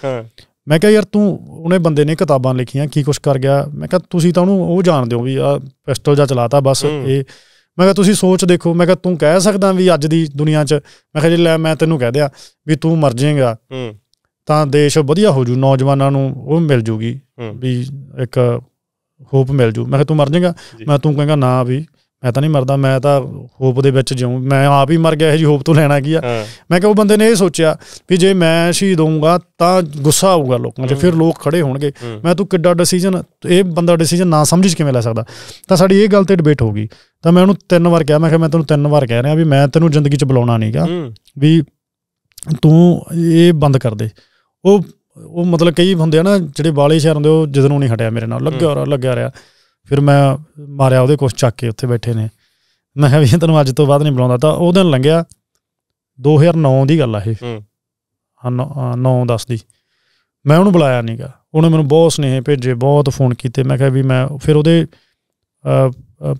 ਮੈਂ ਕਿਹਾ ਯਾਰ ਤੂੰ ਉਹਨੇ ਬੰਦੇ ਨੇ ਕਿਤਾਬਾਂ ਲਿਖੀਆਂ ਕੀ ਕੁਛ ਕਰ ਗਿਆ ਮੈਂ ਕਿਹਾ ਤੁਸੀਂ ਤਾਂ ਉਹਨੂੰ ਉਹ ਜਾਣਦੇ ਹੋ ਵੀ ਆ ਪਿਸਟਲ ਜਾਂ ਚਲਾਤਾ ਬਸ ਇਹ ਮੈਂ ਕਿਹਾ ਤੁਸੀਂ ਸੋਚ ਦੇਖੋ ਮੈਂ ਕਿਹਾ ਤੂੰ ਕਹਿ ਸਕਦਾ ਵੀ ਅੱਜ ਦੀ ਦੁਨੀਆ 'ਚ ਮੈਂ ਕਿਹਾ ਜੇ ਲੈ ਮੈਂ ਤੈਨੂੰ ਕਹਿ ਦਿਆ ਵੀ ਤੂੰ ਮਰ ਜਾਏਗਾ ਤਾਂ ਦੇਸ਼ ਵਧੀਆ ਹੋ ਜੂ ਨੌਜਵਾਨਾਂ ਨੂੰ ਉਹ ਮਿਲ ਜੂਗੀ ਵੀ ਇੱਕ ਹੋਪ ਮਿਲ ਜੂ ਮੈਂ ਕਿਹਾ ਤੂੰ ਮਰ ਜਾਏਗਾ ਮੈਂ ਤੂੰ ਕਹਿੰਗਾ ਨਾ ਵੀ ਮੈਂ ਤਾਂ ਨਹੀਂ ਮਰਦਾ ਮੈਂ ਤਾਂ ਹੋਪ ਦੇ ਵਿੱਚ ਜਿਉਂ ਮੈਂ ਆਪ ਹੀ ਮਰ ਗਿਆ ਇਹ ਜੀ ਹੋਪ ਤੋਂ ਲੈਣਾ ਕੀ ਆ ਮੈਂ ਕਿਹਾ ਉਹ ਬੰਦੇ ਨੇ ਇਹ ਸੋਚਿਆ ਵੀ ਜੇ ਮੈਂ ਸ਼ਹੀਦ ਹੋਊਂਗਾ ਤਾਂ ਗੁੱਸਾ ਆਊਗਾ ਲੋਕਾਂ 'ਚ ਫਿਰ ਲੋਕ ਖੜੇ ਹੋਣਗੇ ਮੈਂ ਤੂੰ ਕਿੱਡਾ ਡਿਸੀਜਨ ਇਹ ਬੰਦਾ ਡਿਸੀਜਨ ਨਾ ਸਮਝ ਕਿਵੇਂ ਲੈ ਸਕਦਾ ਤਾਂ ਸਾਡੀ ਇਹ ਗੱਲ ਤੇ ਡਿਬੇਟ ਹੋ ਗਈ ਤਾਂ ਮੈਂ ਉਹਨੂੰ ਤਿੰਨ ਵਾਰ ਕਿਹਾ ਮੈਂ ਕਿਹਾ ਮੈਂ ਤੈਨੂੰ ਤਿੰਨ ਵਾਰ ਕਹਿ ਰਿਹਾ ਵੀ ਮੈਂ ਤੈਨੂੰ ਜ਼ਿੰਦਗੀ 'ਚ ਬੁਲਾਉਣਾ ਨਹੀਂਗਾ ਵੀ ਤੂੰ ਇਹ ਬੰਦ ਕਰ ਦੇ ਉਹ ਉਹ ਮਤਲਬ ਕਈ ਹੁੰਦੇ ਆ ਨਾ ਜਿਹੜੇ ਬਾਲੇ ਸ਼ਹਿਰ ਹੁੰਦੇ ਉਹ ਜਦੋਂ ਨਹੀਂ ਹਟਿਆ ਮੇਰੇ ਨਾਲ ਲੱਗਿਆ ਰਿਹਾ ਲੱਗਿਆ ਰਿਹਾ ਫਿਰ ਮੈਂ ਮਾਰਿਆ ਉਹਦੇ ਕੁਛ ਚੱਕ ਕੇ ਉੱਥੇ ਬੈਠੇ ਨੇ ਮੈਂ ਕਿਹਾ ਵੀ ਤੈਨੂੰ ਅੱਜ ਤੋਂ ਬਾਅਦ ਨਹੀਂ ਬੁਲਾਉਂਦਾ ਤਾਂ ਉਹ ਦਿਨ ਲੰਘਿਆ 2009 ਦੀ ਗੱਲ ਆ ਇਹ ਹਾਂ 9 10 ਦੀ ਮੈਂ ਉਹਨੂੰ ਬੁਲਾਇਆ ਨਹੀਂਗਾ ਉਹਨੇ ਮੈਨੂੰ ਬਹੁਤ ਸਨੇਹ ਭੇਜੇ ਬਹੁਤ ਫੋਨ ਕੀਤੇ ਮੈਂ ਕਿਹਾ ਵੀ ਮੈਂ ਫਿਰ ਉਹਦੇ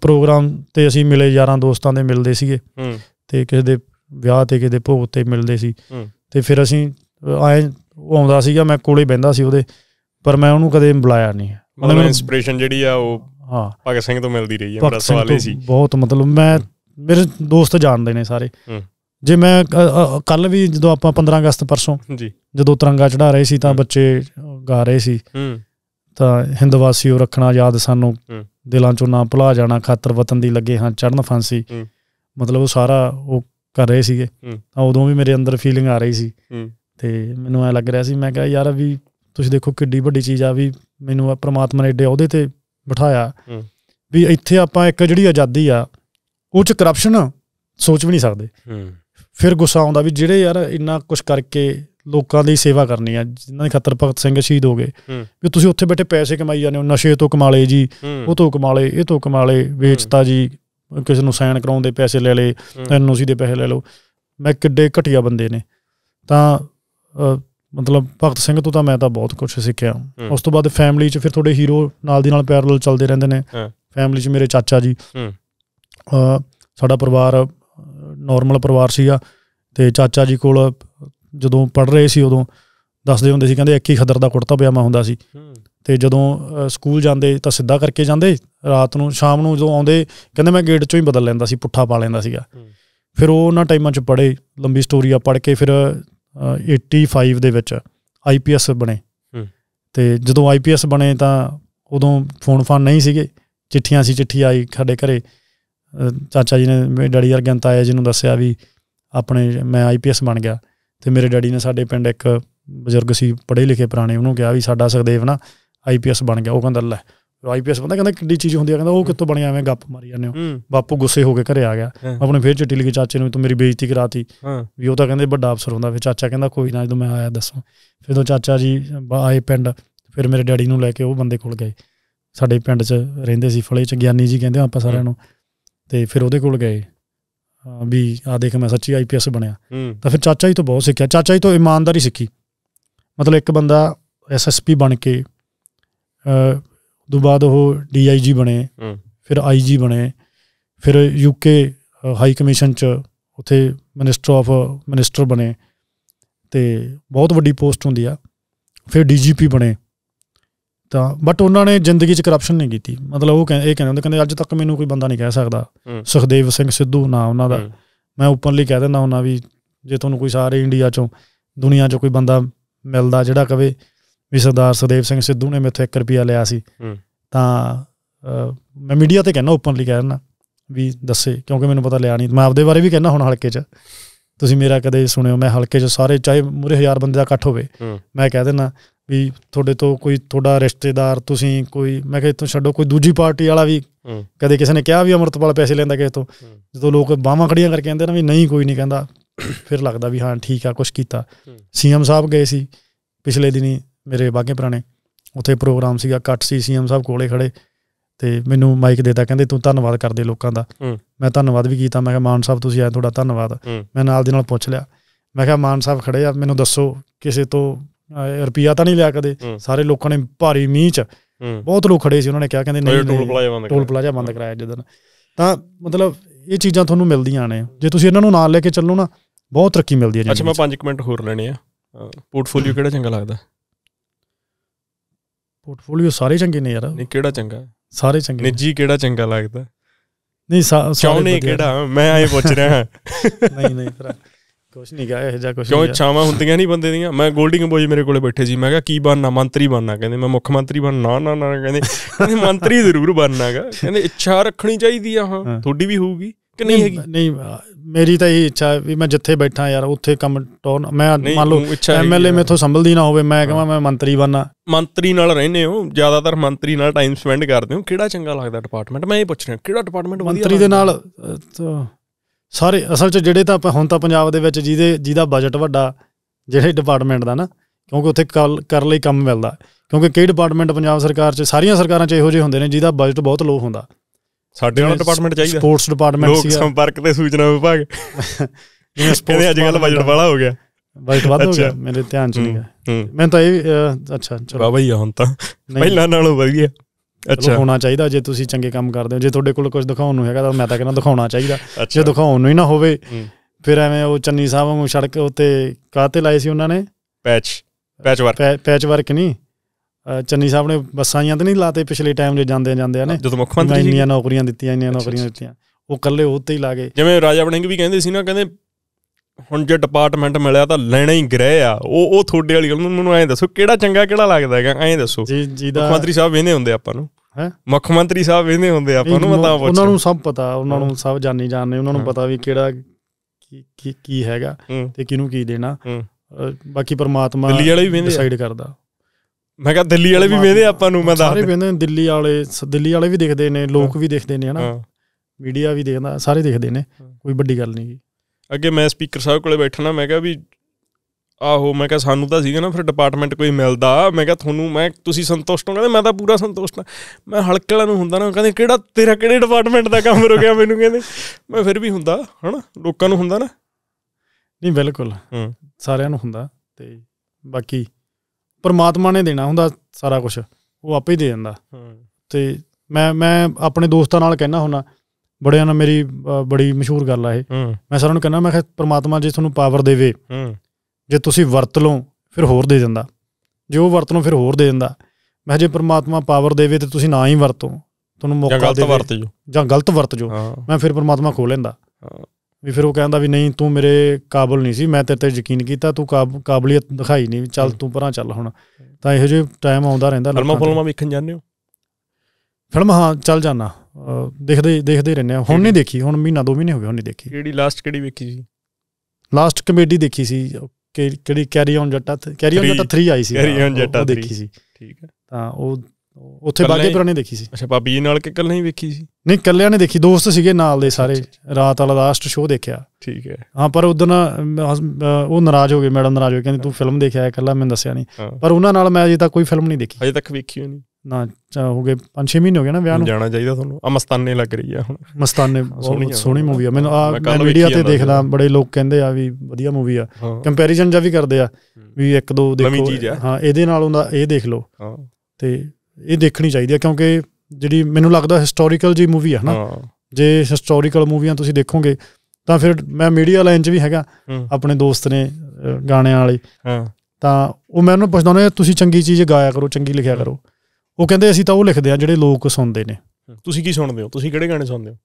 ਪ੍ਰੋਗਰਾਮ ਤੇ ਅਸੀਂ ਮਿਲੇ ਯਾਰਾਂ ਦੋਸਤਾਂ ਦੇ ਮਿਲਦੇ ਸੀਗੇ ਤੇ ਕਿਸੇ ਦੇ ਵਿਆਹ ਤੇ ਕਿਸੇ ਦੇ ਭੋਗ ਤੇ ਮਿਲਦੇ ਸੀ ਤੇ ਫਿਰ ਅਸੀਂ ਆਏ ਉਹ ਆਉਂਦਾ ਸੀਗਾ ਮੈਂ ਕੋਲੇ ਬੈੰਦਾ ਸੀ ਉਹਦੇ ਪਰ ਮੈਂ ਉਹਨੂੰ ਕਦੇ ਬੁਲਾਇਆ ਨਹੀਂ ਮਤਲਬ ਇਨਸਪੀਰੇਸ਼ਨ ਜਿਹੜੀ ਆ ਉਹ ਹਾਂ ਭਗਤ ਸਿੰਘ ਤੋਂ ਮਿਲਦੀ ਰਹੀ ਹੈ ਮੇਰਾ ਸਵਾਲ ਇਹ ਸੀ ਬਹੁਤ ਮਤਲਬ ਮੈਂ ਮੇਰੇ ਦੋਸਤ ਜਾਣਦੇ ਨੇ ਸਾਰੇ ਜੇ ਮੈਂ ਕੱਲ ਵੀ ਜਦੋਂ ਆਪਾਂ 15 ਅਗਸਤ ਪਰਸੋਂ ਜੀ ਜਦੋਂ ਤਿਰੰਗਾ ਚੜਾ ਰਹੇ ਸੀ ਤਾਂ ਬੱਚੇ ਗਾ ਰਹੇ ਸੀ ਤਾਂ ਹਿੰਦ ਵਾਸੀਓ ਰੱਖਣਾ ਯਾਦ ਸਾਨੂੰ ਦਿਲਾਂ ਚੋਂ ਨਾ ਭੁਲਾ ਜਾਣਾ ਖਾਤਰ ਵਤਨ ਦੀ ਲੱਗੇ ਹਾਂ ਚੜਨ ਫਾਂਸੀ ਮਤਲਬ ਉਹ ਸਾਰਾ ਉਹ ਕਰ ਰਹੇ ਸੀਗੇ ਤਾਂ ਉਦੋਂ ਵੀ ਮੇਰੇ ਅੰਦਰ ਫੀਲਿੰਗ ਆ ਰਹੀ ਸੀ ਤੇ ਮੈਨੂੰ ਐ ਲੱਗ ਰਿਹਾ ਸੀ ਮੈਂ ਕਿਹਾ ਯਾਰ ਵੀ ਤੁਸੀਂ ਦੇਖੋ ਕਿੱਡੀ ਵੱਡੀ ਚੀਜ਼ ਆ ਵੀ ਮੈਨੂੰ ਪ੍ਰਮਾਤਮਾ ਨੇ ਏਡੇ ਅਹੁਦੇ ਤੇ ਬਿਠਾਇਆ ਵੀ ਇੱਥੇ ਆਪਾਂ ਇੱਕ ਜਿਹੜੀ ਆਜ਼ਾਦੀ ਆ ਉਹ ਚ ਕਰਪਸ਼ਨ ਸੋਚ ਵੀ ਨਹੀਂ ਸਕਦੇ ਫਿਰ ਗੁੱਸਾ ਆਉਂਦਾ ਵੀ ਜਿਹੜੇ ਯਾਰ ਇੰਨਾ ਕੁਝ ਕਰਕੇ ਲੋਕਾਂ ਦੀ ਸੇਵਾ ਕਰਨੀ ਆ ਜਿਨ੍ਹਾਂ ਦੇ ਖਤਰ ਭਗਤ ਸਿੰਘ ਸ਼ਹੀਦ ਹੋ ਗਏ ਵੀ ਤੁਸੀਂ ਉੱਥੇ ਬੈਠੇ ਪੈਸੇ ਕਮਾਈ ਜਾਂਦੇ ਹੋ ਨਸ਼ੇ ਤੋਂ ਕਮਾਲੇ ਜੀ ਉਹ ਤੋਂ ਕਮਾਲੇ ਇਹ ਤੋਂ ਕਮਾਲੇ ਵੇਚਤਾ ਜੀ ਕਿਸੇ ਨੂੰ ਸਾਈਨ ਕਰਾਉਣ ਦੇ ਪੈਸੇ ਲੈ ਲੈ ਐਨਓਸੀ ਦੇ ਪੈਸੇ ਲੈ ਲਓ ਮੈਂ ਕਿੱਡੇ ਘਟੀਆ ਬੰਦੇ ਨੇ ਤਾਂ ਮਤਲਬ ਭਗਤ ਸਿੰਘ ਤੋਂ ਤਾਂ ਮੈਂ ਤਾਂ ਬਹੁਤ ਕੁਝ ਸਿੱਖਿਆ ਉਸ ਤੋਂ ਬਾਅਦ ਫੈਮਿਲੀ 'ਚ ਫਿਰ ਥੋੜੇ ਹੀਰੋ ਨਾਲ ਦੀ ਨਾਲ ਪੈਰਲਲ ਚੱਲਦੇ ਰਹਿੰਦੇ ਨੇ ਫੈਮਿਲੀ 'ਚ ਮੇਰੇ ਚਾਚਾ ਜੀ ਸਾਡਾ ਪਰਿਵਾਰ ਨਾਰਮਲ ਪਰਿਵਾਰ ਸੀਗਾ ਤੇ ਚਾਚਾ ਜੀ ਕੋਲ ਜਦੋਂ ਪੜ ਰਹੇ ਸੀ ਉਦੋਂ ਦੱਸਦੇ ਹੁੰਦੇ ਸੀ ਕਹਿੰਦੇ ਇੱਕ ਹੀ ਖਦਰ ਦਾ ਕੁੜਤਾ ਪਜਾਮਾ ਹੁੰਦਾ ਸੀ ਤੇ ਜਦੋਂ ਸਕੂਲ ਜਾਂਦੇ ਤਾਂ ਸਿੱਧਾ ਕਰਕੇ ਜਾਂਦੇ ਰਾਤ ਨੂੰ ਸ਼ਾਮ ਨੂੰ ਜਦੋਂ ਆਉਂਦੇ ਕਹਿੰਦੇ ਮੈਂ ਗੇਟ ਚੋਂ ਹੀ ਬਦਲ ਲੈਂਦਾ ਸੀ ਪੁੱਠਾ ਪਾ ਲੈਂਦਾ ਸੀਗਾ ਫਿਰ ਉਹ ਉਹਨਾਂ ਟਾਈਮਾਂ 'ਚ ਪੜੇ ਲੰਬੀ ਸਟੋਰੀ ਆ ਪੜ ਕੇ ਫਿਰ 85 ਦੇ ਵਿੱਚ ਆਈਪੀਐਸ ਬਣੇ ਤੇ ਜਦੋਂ ਆਈਪੀਐਸ ਬਣੇ ਤਾਂ ਉਦੋਂ ਫੋਨ ਫਾਨ ਨਹੀਂ ਸੀਗੇ ਚਿੱਠੀਆਂ ਸੀ ਚਿੱਠੀ ਆਈ ਸਾਡੇ ਘਰੇ ਚਾਚਾ ਜੀ ਨੇ ਮੇਰੇ ਡੈਡੀ ਵਰਗਿਆਂ ਅੰਤ ਆਇਆ ਜਿਹਨੂੰ ਦੱਸਿਆ ਵੀ ਆਪਣੇ ਮੈਂ ਆਈਪੀਐਸ ਬਣ ਗਿਆ ਤੇ ਮੇਰੇ ਡੈਡੀ ਨੇ ਸਾਡੇ ਪਿੰਡ ਇੱਕ ਬਜ਼ੁਰਗ ਸੀ ਪੜ੍ਹੇ ਲਿਖੇ ਪੁਰਾਣੇ ਉਹਨੂੰ ਕਿਹਾ ਵੀ ਸਾਡਾ ਸਰਦੇਵ ਨਾ ਆਈਪੀਐਸ ਬਣ ਗਿਆ ਉਹ ਕਹਿੰਦਾ ਲੈ ਆਈਪੀਐਸ ਬੰਦਾ ਕਹਿੰਦਾ ਕਿੱਡੀ ਚੀਜ਼ ਹੁੰਦੀ ਆ ਕਹਿੰਦਾ ਉਹ ਕਿੱਥੋਂ ਬਣਿਆ ਐਵੇਂ ਗੱਪ ਮਾਰੀ ਜਾਂਦੇ ਹੋ ਬਾਪੂ ਗੁੱਸੇ ਹੋ ਕੇ ਘਰੇ ਆ ਗਿਆ ਆਪਣੇ ਫੇਰ ਚਿੱਟੀ ਲਈ ਚਾਚੇ ਨੂੰ ਤੂੰ ਮੇਰੀ ਬੇਇੱਜ਼ਤੀ ਕਰਾਤੀ ਵੀ ਉਹ ਤਾਂ ਕਹਿੰਦੇ ਵੱਡਾ ਅਫਸਰ ਹੁੰਦਾ ਫੇਰ ਚਾਚਾ ਕਹਿੰਦਾ ਕੋਈ ਨਾ ਜਦੋਂ ਮੈਂ ਆਇਆ ਦੱਸੋ ਫਿਰ ਉਹ ਚਾਚਾ ਜੀ ਆਏ ਪਿੰਡ ਫਿਰ ਮੇਰੇ ਡੈਡੀ ਨੂੰ ਲੈ ਕੇ ਉਹ ਬੰਦੇ ਕੋਲ ਗਏ ਸਾਡੇ ਪਿੰਡ 'ਚ ਰਹਿੰਦੇ ਸੀ ਫਲੇ 'ਚ ਗਿਆਨੀ ਜੀ ਕਹਿੰਦੇ ਆਪਾਂ ਸਾਰਿਆਂ ਨੂੰ ਤੇ ਫਿਰ ਉਹਦੇ ਕੋਲ ਗਏ ਵੀ ਆ ਦੇਖ ਮੈਂ ਸੱਚੀ ਆਈਪੀਐਸ ਬਣਿਆ ਤਾਂ ਫਿਰ ਚਾਚਾ ਜੀ ਤੋਂ ਬਹੁਤ ਸਿੱਖਿਆ ਚਾਚਾ ਜੀ ਤੋਂ ਇਮਾਨਦਾਰੀ ਸਿੱਖੀ ਮਤਲਬ ਇੱਕ ਬੰਦਾ ਐਸਐਸਪੀ ਬਣ ਕੇ ਤੋਂ ਬਾਅਦ ਉਹ ਡੀਆਈਜੀ ਬਣੇ ਫਿਰ ਆਈਜੀ ਬਣੇ ਫਿਰ ਯੂਕੇ ਹਾਈ ਕਮਿਸ਼ਨ ਚ ਉਥੇ ਮਿਨਿਸਟਰ ਆਫ ਮਿਨਿਸਟਰ ਬਣੇ ਤੇ ਬਹੁਤ ਵੱਡੀ ਪੋਸਟ ਹੁੰਦੀ ਆ ਫਿਰ ਡੀਜੀਪੀ ਬਣੇ ਤਾਂ ਬਟ ਉਹਨਾਂ ਨੇ ਜ਼ਿੰਦਗੀ 'ਚ ਕਰਪਸ਼ਨ ਨਹੀਂ ਕੀਤੀ ਮਤਲਬ ਉਹ ਇਹ ਕਹਿੰਦੇ ਹੁੰਦੇ ਕਹਿੰਦੇ ਅੱਜ ਤੱਕ ਮੈਨੂੰ ਕੋਈ ਬੰਦਾ ਨਹੀਂ ਕਹਿ ਸਕਦਾ ਸੁਖਦੇਵ ਸਿੰਘ ਸਿੱਧੂ ਨਾ ਉਹਨਾਂ ਦਾ ਮੈਂ ਓਪਨਲੀ ਕਹਿ ਦਿੰਦਾ ਉਹਨਾਂ ਵੀ ਜੇ ਤੁਹਾਨੂੰ ਕੋਈ ਸਾਰੇ ਇੰਡੀਆ 'ਚੋਂ ਦੁਨੀਆ 'ਚੋਂ ਕੋਈ ਬੰਦਾ ਮਿਲਦਾ ਜਿਹੜਾ ਕਵੇ ਵੀ ਸਰਦਾਰ ਸਰਦੇਵ ਸਿੰਘ ਸਿੱਧੂ ਨੇ ਮੇਥੇ 1 ਰੁਪਿਆ ਲਿਆ ਸੀ ਤਾਂ ਮੈਂ ਮੀਡੀਆ ਤੇ ਕਹਿਣਾ ਓਪਨਲੀ ਕਹਿਣਾ ਵੀ ਦੱਸੇ ਕਿਉਂਕਿ ਮੈਨੂੰ ਪਤਾ ਲਿਆ ਨਹੀਂ ਮੈਂ ਆਪਦੇ ਬਾਰੇ ਵੀ ਕਹਿਣਾ ਹੁਣ ਹਲਕੇ 'ਚ ਤੁਸੀਂ ਮੇਰਾ ਕਦੇ ਸੁਣਿਓ ਮੈਂ ਹਲਕੇ 'ਚ ਸਾਰੇ ਚਾਹੇ ਮੂਰੇ ਹਜ਼ਾਰ ਬੰਦੇ ਦਾ ਇਕੱਠ ਹੋਵੇ ਮੈਂ ਕਹਿ ਦੇਣਾ ਵੀ ਤੁਹਾਡੇ ਤੋਂ ਕੋਈ ਤੁਹਾਡਾ ਰਿਸ਼ਤੇਦਾਰ ਤੁਸੀਂ ਕੋਈ ਮੈਂ ਕਿਹਾ ਇਤੋਂ ਛੱਡੋ ਕੋਈ ਦੂਜੀ ਪਾਰਟੀ ਵਾਲਾ ਵੀ ਕਦੇ ਕਿਸੇ ਨੇ ਕਿਹਾ ਵੀ ਅਮਰਤਪਾਲ ਪੈਸੇ ਲੈਂਦਾ ਕਿਸੇ ਤੋਂ ਜਦੋਂ ਲੋਕ ਬਾਹਾਂ ਖੜੀਆਂ ਕਰਕੇ ਕਹਿੰਦੇ ਨਾ ਵੀ ਨਹੀਂ ਕੋਈ ਨਹੀਂ ਕਹਿੰਦਾ ਫਿਰ ਲੱਗਦਾ ਵੀ ਹਾਂ ਠੀਕ ਆ ਕੁਝ ਕੀਤਾ ਸੀਐਮ ਸਾਹਿਬ ਗਏ ਸੀ ਪਿਛਲੇ ਦਿਨੀ ਮੇਰੇ ਬਾਗੇ ਪੁਰਾਣੇ ਉੱਥੇ ਪ੍ਰੋਗਰਾਮ ਸੀਗਾ ਕੱਟ ਸੀ ਸੀਐਮ ਸਾਹਿਬ ਕੋਲੇ ਖੜੇ ਤੇ ਮੈਨੂੰ ਮਾਈਕ ਦੇਤਾ ਕਹਿੰਦੇ ਤੂੰ ਧੰਨਵਾਦ ਕਰ ਦੇ ਲੋਕਾਂ ਦਾ ਮੈਂ ਧੰਨਵਾਦ ਵੀ ਕੀਤਾ ਮੈਂ ਕਿਹਾ ਮਾਨ ਸਾਹਿਬ ਤੁਸੀਂ ਆਏ ਤੁਹਾਡਾ ਧੰਨਵਾਦ ਮੈਂ ਨਾਲ ਦੇ ਨਾਲ ਪੁੱਛ ਲਿਆ ਮੈਂ ਕਿਹਾ ਮਾਨ ਸਾਹਿਬ ਖੜੇ ਆ ਮੈਨੂੰ ਦੱਸੋ ਕਿਸੇ ਤੋਂ ਰੁਪਿਆ ਤਾਂ ਨਹੀਂ ਲਿਆ ਕਦੇ ਸਾਰੇ ਲੋਕਾਂ ਨੇ ਭਾਰੀ ਮੀਂਹ ਚ ਬਹੁਤ ਲੋਕ ਖੜੇ ਸੀ ਉਹਨਾਂ ਨੇ ਕਿਹਾ ਕਹਿੰਦੇ ਨਹੀਂ ਟੋਲ ਪਲਾਜ਼ਾ ਬੰਦ ਕਰਾਇਆ ਜਦੋਂ ਤਾਂ ਮਤਲਬ ਇਹ ਚੀਜ਼ਾਂ ਤੁਹਾਨੂੰ ਮਿਲਦੀਆਂ ਨੇ ਜੇ ਤੁਸੀਂ ਇਹਨਾਂ ਨੂੰ ਨਾਲ ਲੈ ਕੇ ਚੱਲੋ ਨਾ ਬਹੁਤ ਤਰੱਕੀ ਮਿਲਦੀ ਹੈ ਜੀ ਅੱਛਾ ਮੈਂ 5 ਮਿੰਟ ਹੋਰ ਲੈਣੇ ਆ ਪੋਰਟਫੋਲੀਓ ਕਿਹੜਾ ਚੰਗਾ ਲੱਗਦਾ ਪੋਰਟਫੋਲੀਓ ਸਾਰੇ ਚੰਗੇ ਨੇ ਯਾਰ ਨਹੀਂ ਕਿਹੜਾ ਚੰਗਾ ਸਾਰੇ ਚੰਗੇ ਨੇ ਜੀ ਕਿਹੜਾ ਚੰਗਾ ਲੱਗਦਾ ਨਹੀਂ ਚਾਹੁੰਦੇ ਕਿਹੜਾ ਮੈਂ ਐ ਪੁੱਛ ਰਿਹਾ ਨਹੀਂ ਨਹੀਂ ਭਰਾ ਕੁਛ ਨਹੀਂ ਗਾਇਆ ਜਾਂ ਕੁਛ ਕਿਉਂ ਛਾਵਾਂ ਹੁੰਦੀਆਂ ਨਹੀਂ ਬੰਦੇ ਦੀਆਂ ਮੈਂ ਗੋਲਡਿੰਗ ਬੋਏ ਮੇਰੇ ਕੋਲੇ ਬੈਠੇ ਸੀ ਮੈਂ ਕਿਹਾ ਕੀ ਬਣਨਾ ਮੰਤਰੀ ਬਣਨਾ ਕਹਿੰਦੇ ਮੈਂ ਮੁੱਖ ਮੰਤਰੀ ਬਣਨਾ ਨਾ ਨਾ ਕਹਿੰਦੇ ਕਹਿੰਦੇ ਮੰਤਰੀ ਜ਼ਰੂਰ ਬਣਨਾਗਾ ਕਹਿੰਦੇ ਇੱਛਾ ਰੱਖਣੀ ਚਾਹੀਦੀ ਆ ਹਾਂ ਤੁਹਾਡੀ ਵੀ ਹੋਊਗੀ ਕਿ ਨਹੀਂ ਹੈਗੀ ਨਹੀਂ ਮੇਰੀ ਤਾਂ ਇਹ ਇੱਛਾ ਵੀ ਮੈਂ ਜਿੱਥੇ ਬੈਠਾ ਯਾਰ ਉੱਥੇ ਕੰਮ ਟੌਰ ਮੈਂ ਮੰਨ ਲਓ ਐਮਐਲਏ ਮੈਥੋਂ ਸੰਭਲਦੀ ਨਾ ਹੋਵੇ ਮੈਂ ਕਹਾਂ ਮੈਂ ਮੰਤਰੀ ਬਣਾ ਮੰਤਰੀ ਨਾਲ ਰਹਿੰਦੇ ਹੋ ਜ਼ਿਆਦਾਤਰ ਮੰਤਰੀ ਨਾਲ ਟਾਈਮ ਸਪੈਂਡ ਕਰਦੇ ਹੋ ਕਿਹੜਾ ਚੰਗਾ ਲੱਗਦਾ ਡਿਪਾਰਟਮੈਂਟ ਮੈਂ ਇਹ ਪੁੱਛ ਰਿਹਾ ਕਿਹੜਾ ਡਿਪਾਰਟਮੈਂਟ ਵਧੀਆ ਮੰਤਰੀ ਦੇ ਨਾਲ ਸਾਰੇ ਅਸਲ 'ਚ ਜਿਹੜੇ ਤਾਂ ਆਪਾਂ ਹੁਣ ਤਾਂ ਪੰਜਾਬ ਦੇ ਵਿੱਚ ਜਿਹਦੇ ਜਿਹਦਾ ਬਜਟ ਵੱਡਾ ਜਿਹੜੇ ਡਿਪਾਰਟਮੈਂਟ ਦਾ ਨਾ ਕਿਉਂਕਿ ਉੱਥੇ ਕਰ ਲਈ ਕੰਮ ਮਿਲਦਾ ਕਿਉਂਕਿ ਕਈ ਡਿਪਾਰਟਮੈਂਟ ਪੰਜਾਬ ਸਰਕਾਰ 'ਚ ਸਾਰੀਆਂ ਸਰਕਾਰਾਂ 'ਚ ਇਹੋ ਜਿਹੇ ਹੁੰਦੇ ਨੇ ਜਿਹਦਾ ਬਜਟ ਬਹੁਤ ਲੋ ਹੁੰਦਾ ਸਾਡੇ ਵਾਲਾ ਡਿਪਾਰਟਮੈਂਟ ਚਾਹੀਦਾ ਸਪੋਰਟਸ ਡਿਪਾਰਟਮੈਂਟ ਸੀਗਾ ਲੋਕ ਸੰਪਰਕ ਤੇ ਸੂਚਨਾ ਵਿਭਾਗ ਜਿਵੇਂ ਸਪੋਰਟਸ ਅੱਜ ਕੱਲ ਬਜਟ ਵਾਲਾ ਹੋ ਗਿਆ ਬਜਟ ਵੱਧ ਹੋ ਗਿਆ ਮੇਰੇ ਧਿਆਨ ਚ ਨਹੀਂ ਗਿਆ ਮੈਂ ਤਾਂ ਇਹ ਅੱਛਾ ਚਲੋ ਬਾਬਾ ਹੀ ਹੁਣ ਤਾਂ ਪਹਿਲਾਂ ਨਾਲੋਂ ਵਧੀਆ ਅੱਛਾ ਹੋਣਾ ਚਾਹੀਦਾ ਜੇ ਤੁਸੀਂ ਚੰਗੇ ਕੰਮ ਕਰਦੇ ਹੋ ਜੇ ਤੁਹਾਡੇ ਕੋਲ ਕੁਝ ਦਿਖਾਉਣ ਨੂੰ ਹੈਗਾ ਤਾਂ ਮੈਂ ਤਾਂ ਕਹਿੰਦਾ ਦਿਖਾਉਣਾ ਚਾਹੀਦਾ ਜੇ ਦਿਖਾਉਣ ਨੂੰ ਹੀ ਨਾ ਹੋਵੇ ਫਿਰ ਐਵੇਂ ਉਹ ਚੰਨੀ ਸਾਹਿਬ ਵਾਂਗੂ ਸੜਕ ਉੱਤੇ ਕਾਤੇ ਲਾਏ ਸੀ ਉਹਨਾਂ ਨੇ patch patch work patch work ਨਹੀਂ ਚੰਨੀ ਸਾਹਿਬ ਨੇ ਬੱਸਾਂ ਜਾਂ ਤੇ ਨਹੀਂ ਲਾਤੇ ਪਿਛਲੇ ਟਾਈਮ ਦੇ ਜਾਂਦੇ ਜਾਂਦੇ ਨੇ ਜਦੋਂ ਮੁੱਖ ਮੰਤਰੀ ਇੰਨੀਆਂ ਨੌਕਰੀਆਂ ਦਿੱਤੀਆਂ ਇੰਨੀਆਂ ਨੌਕਰੀਆਂ ਦਿੱਤੀਆਂ ਉਹ ਕੱਲੇ ਉੱਤੇ ਹੀ ਲਾ ਗਏ ਜਿਵੇਂ ਰਾਜਾ ਬਣਿੰਗ ਵੀ ਕਹਿੰਦੇ ਸੀ ਨਾ ਕਹਿੰਦੇ ਹੁਣ ਜੇ ਡਿਪਾਰਟਮੈਂਟ ਮਿਲਿਆ ਤਾਂ ਲੈਣਾ ਹੀ ਗ੍ਰਹਿ ਆ ਉਹ ਉਹ ਤੁਹਾਡੇ ਵਾਲੀ ਗੱਲ ਮੈਨੂੰ ਐਂ ਦੱਸੋ ਕਿਹੜਾ ਚੰਗਾ ਕਿਹੜਾ ਲੱਗਦਾ ਹੈਗਾ ਐਂ ਦੱਸੋ ਜੀ ਜੀ ਦਾ ਮੁੱਖ ਮੰਤਰੀ ਸਾਹਿਬ ਵੇਨੇ ਹੁੰਦੇ ਆਪਾਂ ਨੂੰ ਹੈ ਮੁੱਖ ਮੰਤਰੀ ਸਾਹਿਬ ਵੇਨੇ ਹੁੰਦੇ ਆਪਾਂ ਨੂੰ ਮਤਾਂ ਉਹਨਾਂ ਨੂੰ ਸਭ ਪਤਾ ਉਹਨਾਂ ਨੂੰ ਸਭ ਜਾਣੀ ਜਾਣਨੇ ਉਹਨਾਂ ਨੂੰ ਪਤਾ ਵੀ ਕਿਹੜਾ ਕੀ ਕੀ ਹੈਗਾ ਤੇ ਕਿਹਨੂੰ ਕੀ ਦੇਣਾ ਬਾਕੀ ਪਰਮਾਤਮਾ ਦਿੱਲੀ ਵਾਲੇ ਵੀ ਵੇਨੇ ਡਿਸਾਈਡ ਕਰਦਾ ਮੈਂ ਕਿਹਾ ਦਿੱਲੀ ਵਾਲੇ ਵੀ ਵੇਦੇ ਆਪਾਂ ਨੂੰ ਮੈਂ ਦੱਸ ਸਾਰੇ ਵੇਦੇ ਦਿੱਲੀ ਵਾਲੇ ਦਿੱਲੀ ਵਾਲੇ ਵੀ ਦੇਖਦੇ ਨੇ ਲੋਕ ਵੀ ਦੇਖਦੇ ਨੇ ਹਨਾ ਮੀਡੀਆ ਵੀ ਦੇਖਦਾ ਸਾਰੇ ਦੇਖਦੇ ਨੇ ਕੋਈ ਵੱਡੀ ਗੱਲ ਨਹੀਂ ਅੱਗੇ ਮੈਂ ਸਪੀਕਰ ਸਾਹਿਬ ਕੋਲੇ ਬੈਠਣਾ ਮੈਂ ਕਿਹਾ ਵੀ ਆਹੋ ਮੈਂ ਕਿਹਾ ਸਾਨੂੰ ਤਾਂ ਸੀਗਾ ਨਾ ਫਿਰ ਡਿਪਾਰਟਮੈਂਟ ਕੋਈ ਮਿਲਦਾ ਮੈਂ ਕਿਹਾ ਤੁਹਾਨੂੰ ਮੈਂ ਤੁਸੀਂ ਸੰਤੁਸ਼ਟ ਹੋ ਕਹਿੰਦੇ ਮੈਂ ਤਾਂ ਪੂਰਾ ਸੰਤੁਸ਼ਟ ਹਾਂ ਮੈਂ ਹਲਕੇ ਵਾਲਾ ਨੂੰ ਹੁੰਦਾ ਨਾ ਕਹਿੰਦੇ ਕਿਹੜਾ ਤੇਰਾ ਕਿਹੜੇ ਡਿਪਾਰਟਮੈਂਟ ਦਾ ਕੰਮ ਰੁਕ ਗਿਆ ਮੈਨੂੰ ਕਹਿੰਦੇ ਮੈਂ ਫਿਰ ਵੀ ਹੁੰਦਾ ਹਨਾ ਲੋਕਾਂ ਨੂੰ ਹੁੰਦਾ ਨਾ ਨਹੀਂ ਬਿਲਕੁਲ ਸਾਰਿਆਂ ਨੂੰ ਹੁੰਦਾ ਤੇ ਬਾਕੀ ਪਰਮਾਤਮਾ ਨੇ ਦੇਣਾ ਹੁੰਦਾ ਸਾਰਾ ਕੁਝ ਉਹ ਆਪੇ ਹੀ ਦੇ ਦਿੰਦਾ ਤੇ ਮੈਂ ਮੈਂ ਆਪਣੇ ਦੋਸਤਾਂ ਨਾਲ ਕਹਿਣਾ ਹੁੰਦਾ ਬੜਿਆਂ ਨਾਲ ਮੇਰੀ ਬੜੀ ਮਸ਼ਹੂਰ ਗੱਲ ਆ ਇਹ ਮੈਂ ਸਾਰਿਆਂ ਨੂੰ ਕਹਿੰਦਾ ਮੈਂ ਕਿ ਪਰਮਾਤਮਾ ਜੇ ਤੁਹਾਨੂੰ ਪਾਵਰ ਦੇਵੇ ਜੇ ਤੁਸੀਂ ਵਰਤ ਲਓ ਫਿਰ ਹੋਰ ਦੇ ਦਿੰਦਾ ਜੇ ਉਹ ਵਰਤ ਲਓ ਫਿਰ ਹੋਰ ਦੇ ਦਿੰਦਾ ਮੈਂ ਜੇ ਪਰਮਾਤਮਾ ਪਾਵਰ ਦੇਵੇ ਤੇ ਤੁਸੀਂ ਨਾ ਹੀ ਵਰਤੋ ਤੁਹਾਨੂੰ ਮੌਕਾ ਦੇ ਗਲਤ ਜਾਂ ਗਲਤ ਵਰਤ ਜੋ ਮੈਂ ਫਿਰ ਪਰਮਾਤਮਾ ਖੋ ਲੈਂਦਾ ਵੀ ਫਿਰ ਉਹ ਕਹਿੰਦਾ ਵੀ ਨਹੀਂ ਤੂੰ ਮੇਰੇ ਕਾਬਲ ਨਹੀਂ ਸੀ ਮੈਂ ਤੇਰੇ ਤੇ ਯਕੀਨ ਕੀਤਾ ਤੂੰ ਕਾਬਲੀਅਤ ਦਿਖਾਈ ਨਹੀਂ ਚੱਲ ਤੂੰ ਪਰਾਂ ਚੱਲ ਹੁਣ ਤਾਂ ਇਹੋ ਜਿਹੇ ਟਾਈਮ ਆਉਂਦਾ ਰਹਿੰਦਾ ਫਿਲਮਾਂ ਫਿਲਮਾਂ ਵੇਖਣ ਜਾਂਦੇ ਹੋ ਫਿਲਮ ਹਾਂ ਚੱਲ ਜਾਣਾ ਦੇਖਦੇ ਦੇਖਦੇ ਰਹਿੰਦੇ ਆ ਹੁਣ ਨਹੀਂ ਦੇਖੀ ਹੁਣ ਮਹੀਨਾ ਦੋ ਮਹੀਨੇ ਹੋ ਗਏ ਹੁਣ ਨਹੀਂ ਦੇਖੀ ਕਿਹੜੀ ਲਾਸਟ ਕਿਹੜੀ ਵੇਖੀ ਸੀ ਲਾਸਟ ਕਮੇਡੀ ਦੇਖੀ ਸੀ ਕਿਹੜੀ carry on Jatta carry on Jatta 3 ਆਈ ਸੀ ਕੈਰੀ ਔਨ ਜੱਟਾ ਦੇਖੀ ਸੀ ਠੀਕ ਹੈ ਤਾਂ ਉਹ ਉੱਥੇ ਬਾਗੇ ਪੁਰਾਣੇ ਦੇਖੀ ਸੀ ਅੱਛਾ ਬਾਬੀ ਜੀ ਨਾਲ ਕਿ ਕੱਲ ਨਹੀਂ ਵੇਖੀ ਸੀ ਨਹੀਂ ਕੱਲਿਆਂ ਨੇ ਦੇਖੀ ਦੋਸਤ ਸੀਗੇ ਨਾਲ ਦੇ ਸਾਰੇ ਰਾਤ ਵਾਲਾ ਲਾਸਟ ਸ਼ੋਅ ਦੇਖਿਆ ਠੀਕ ਹੈ ਹਾਂ ਪਰ ਉਦੋਂ ਉਹ ਨਾਰਾਜ਼ ਹੋ ਗਏ ਮੈਡਮ ਨਾਰਾਜ਼ ਹੋ ਗਏ ਕਹਿੰਦੀ ਤੂੰ ਫਿਲਮ ਦੇਖਿਆ ਹੈ ਕੱਲਾ ਮੈਨੂੰ ਦੱਸਿਆ ਨਹੀਂ ਪਰ ਉਹਨਾਂ ਨਾਲ ਮੈਂ ਅਜੇ ਤੱਕ ਕੋਈ ਫਿਲਮ ਨਹੀਂ ਦੇਖੀ ਅਜੇ ਤੱਕ ਵੇਖੀ ਨਹੀਂ ਨਾ ਹੋ ਗਏ 5-6 ਮਹੀਨੇ ਹੋ ਗਏ ਨਾ ਵਿਆਹ ਨੂੰ ਜਾਣਾ ਚਾਹੀਦਾ ਤੁਹਾਨੂੰ ਆ ਮਸਤਾਨੇ ਲੱਗ ਰਹੀ ਆ ਹੁਣ ਮਸਤਾਨੇ ਬਹੁਤ ਸੋਹਣੀ ਮੂਵੀ ਆ ਮੈਨੂੰ ਆ ਮੈਂ ਮੀਡੀਆ ਤੇ ਦੇਖਦਾ ਬੜੇ ਲੋਕ ਕਹਿੰਦੇ ਆ ਵੀ ਵਧੀਆ ਮੂਵੀ ਆ ਕੰਪੈਰੀਜ਼ਨ ਜਾਂ ਵੀ ਕਰਦੇ ਆ ਵੀ ਇੱਕ ਦੋ ਦੇਖੋ ਹਾਂ ਇਹਦੇ ਨਾਲੋਂ ਦਾ ਇਹ ਦੇਖ ਲਓ ਤੇ ਇਹ ਦੇਖਣੀ ਚਾਹੀਦੀ ਹੈ ਕਿਉਂਕਿ ਜਿਹੜੀ ਮੈਨੂੰ ਲੱਗਦਾ ਹਿਸਟੋਰੀਕਲ ਜੀ ਮੂਵੀ ਹੈ ਨਾ ਜੇ ਹਿਸਟੋਰੀਕਲ ਮੂਵੀਆਂ ਤੁਸੀਂ ਦੇਖੋਗੇ ਤਾਂ ਫਿਰ ਮੈਂ ਮੀਡੀਆ ਲਾਈਨ 'ਚ ਵੀ ਹੈਗਾ ਆਪਣੇ ਦੋਸਤ ਨੇ ਗਾਣਿਆਂ ਵਾਲੇ ਹਾਂ ਤਾਂ ਉਹ ਮੈਂ ਉਹਨੂੰ ਪੁੱਛਦਾ ਉਹਨੇ ਤੁਸੀਂ ਚੰਗੀ ਚੀਜ਼ ਗਾਇਆ ਕਰੋ ਚੰਗੀ ਲਿਖਿਆ ਕਰੋ ਉਹ ਕਹਿੰਦੇ ਅਸੀਂ ਤਾਂ ਉਹ ਲਿਖਦੇ ਆ ਜਿਹੜੇ ਲੋਕ ਸੁਣਦੇ ਨੇ ਤੁਸੀਂ ਕੀ ਸੁਣਦੇ ਹੋ ਤੁਸੀਂ ਕਿਹੜੇ ਗਾਣੇ ਸੁਣਦੇ ਹੋ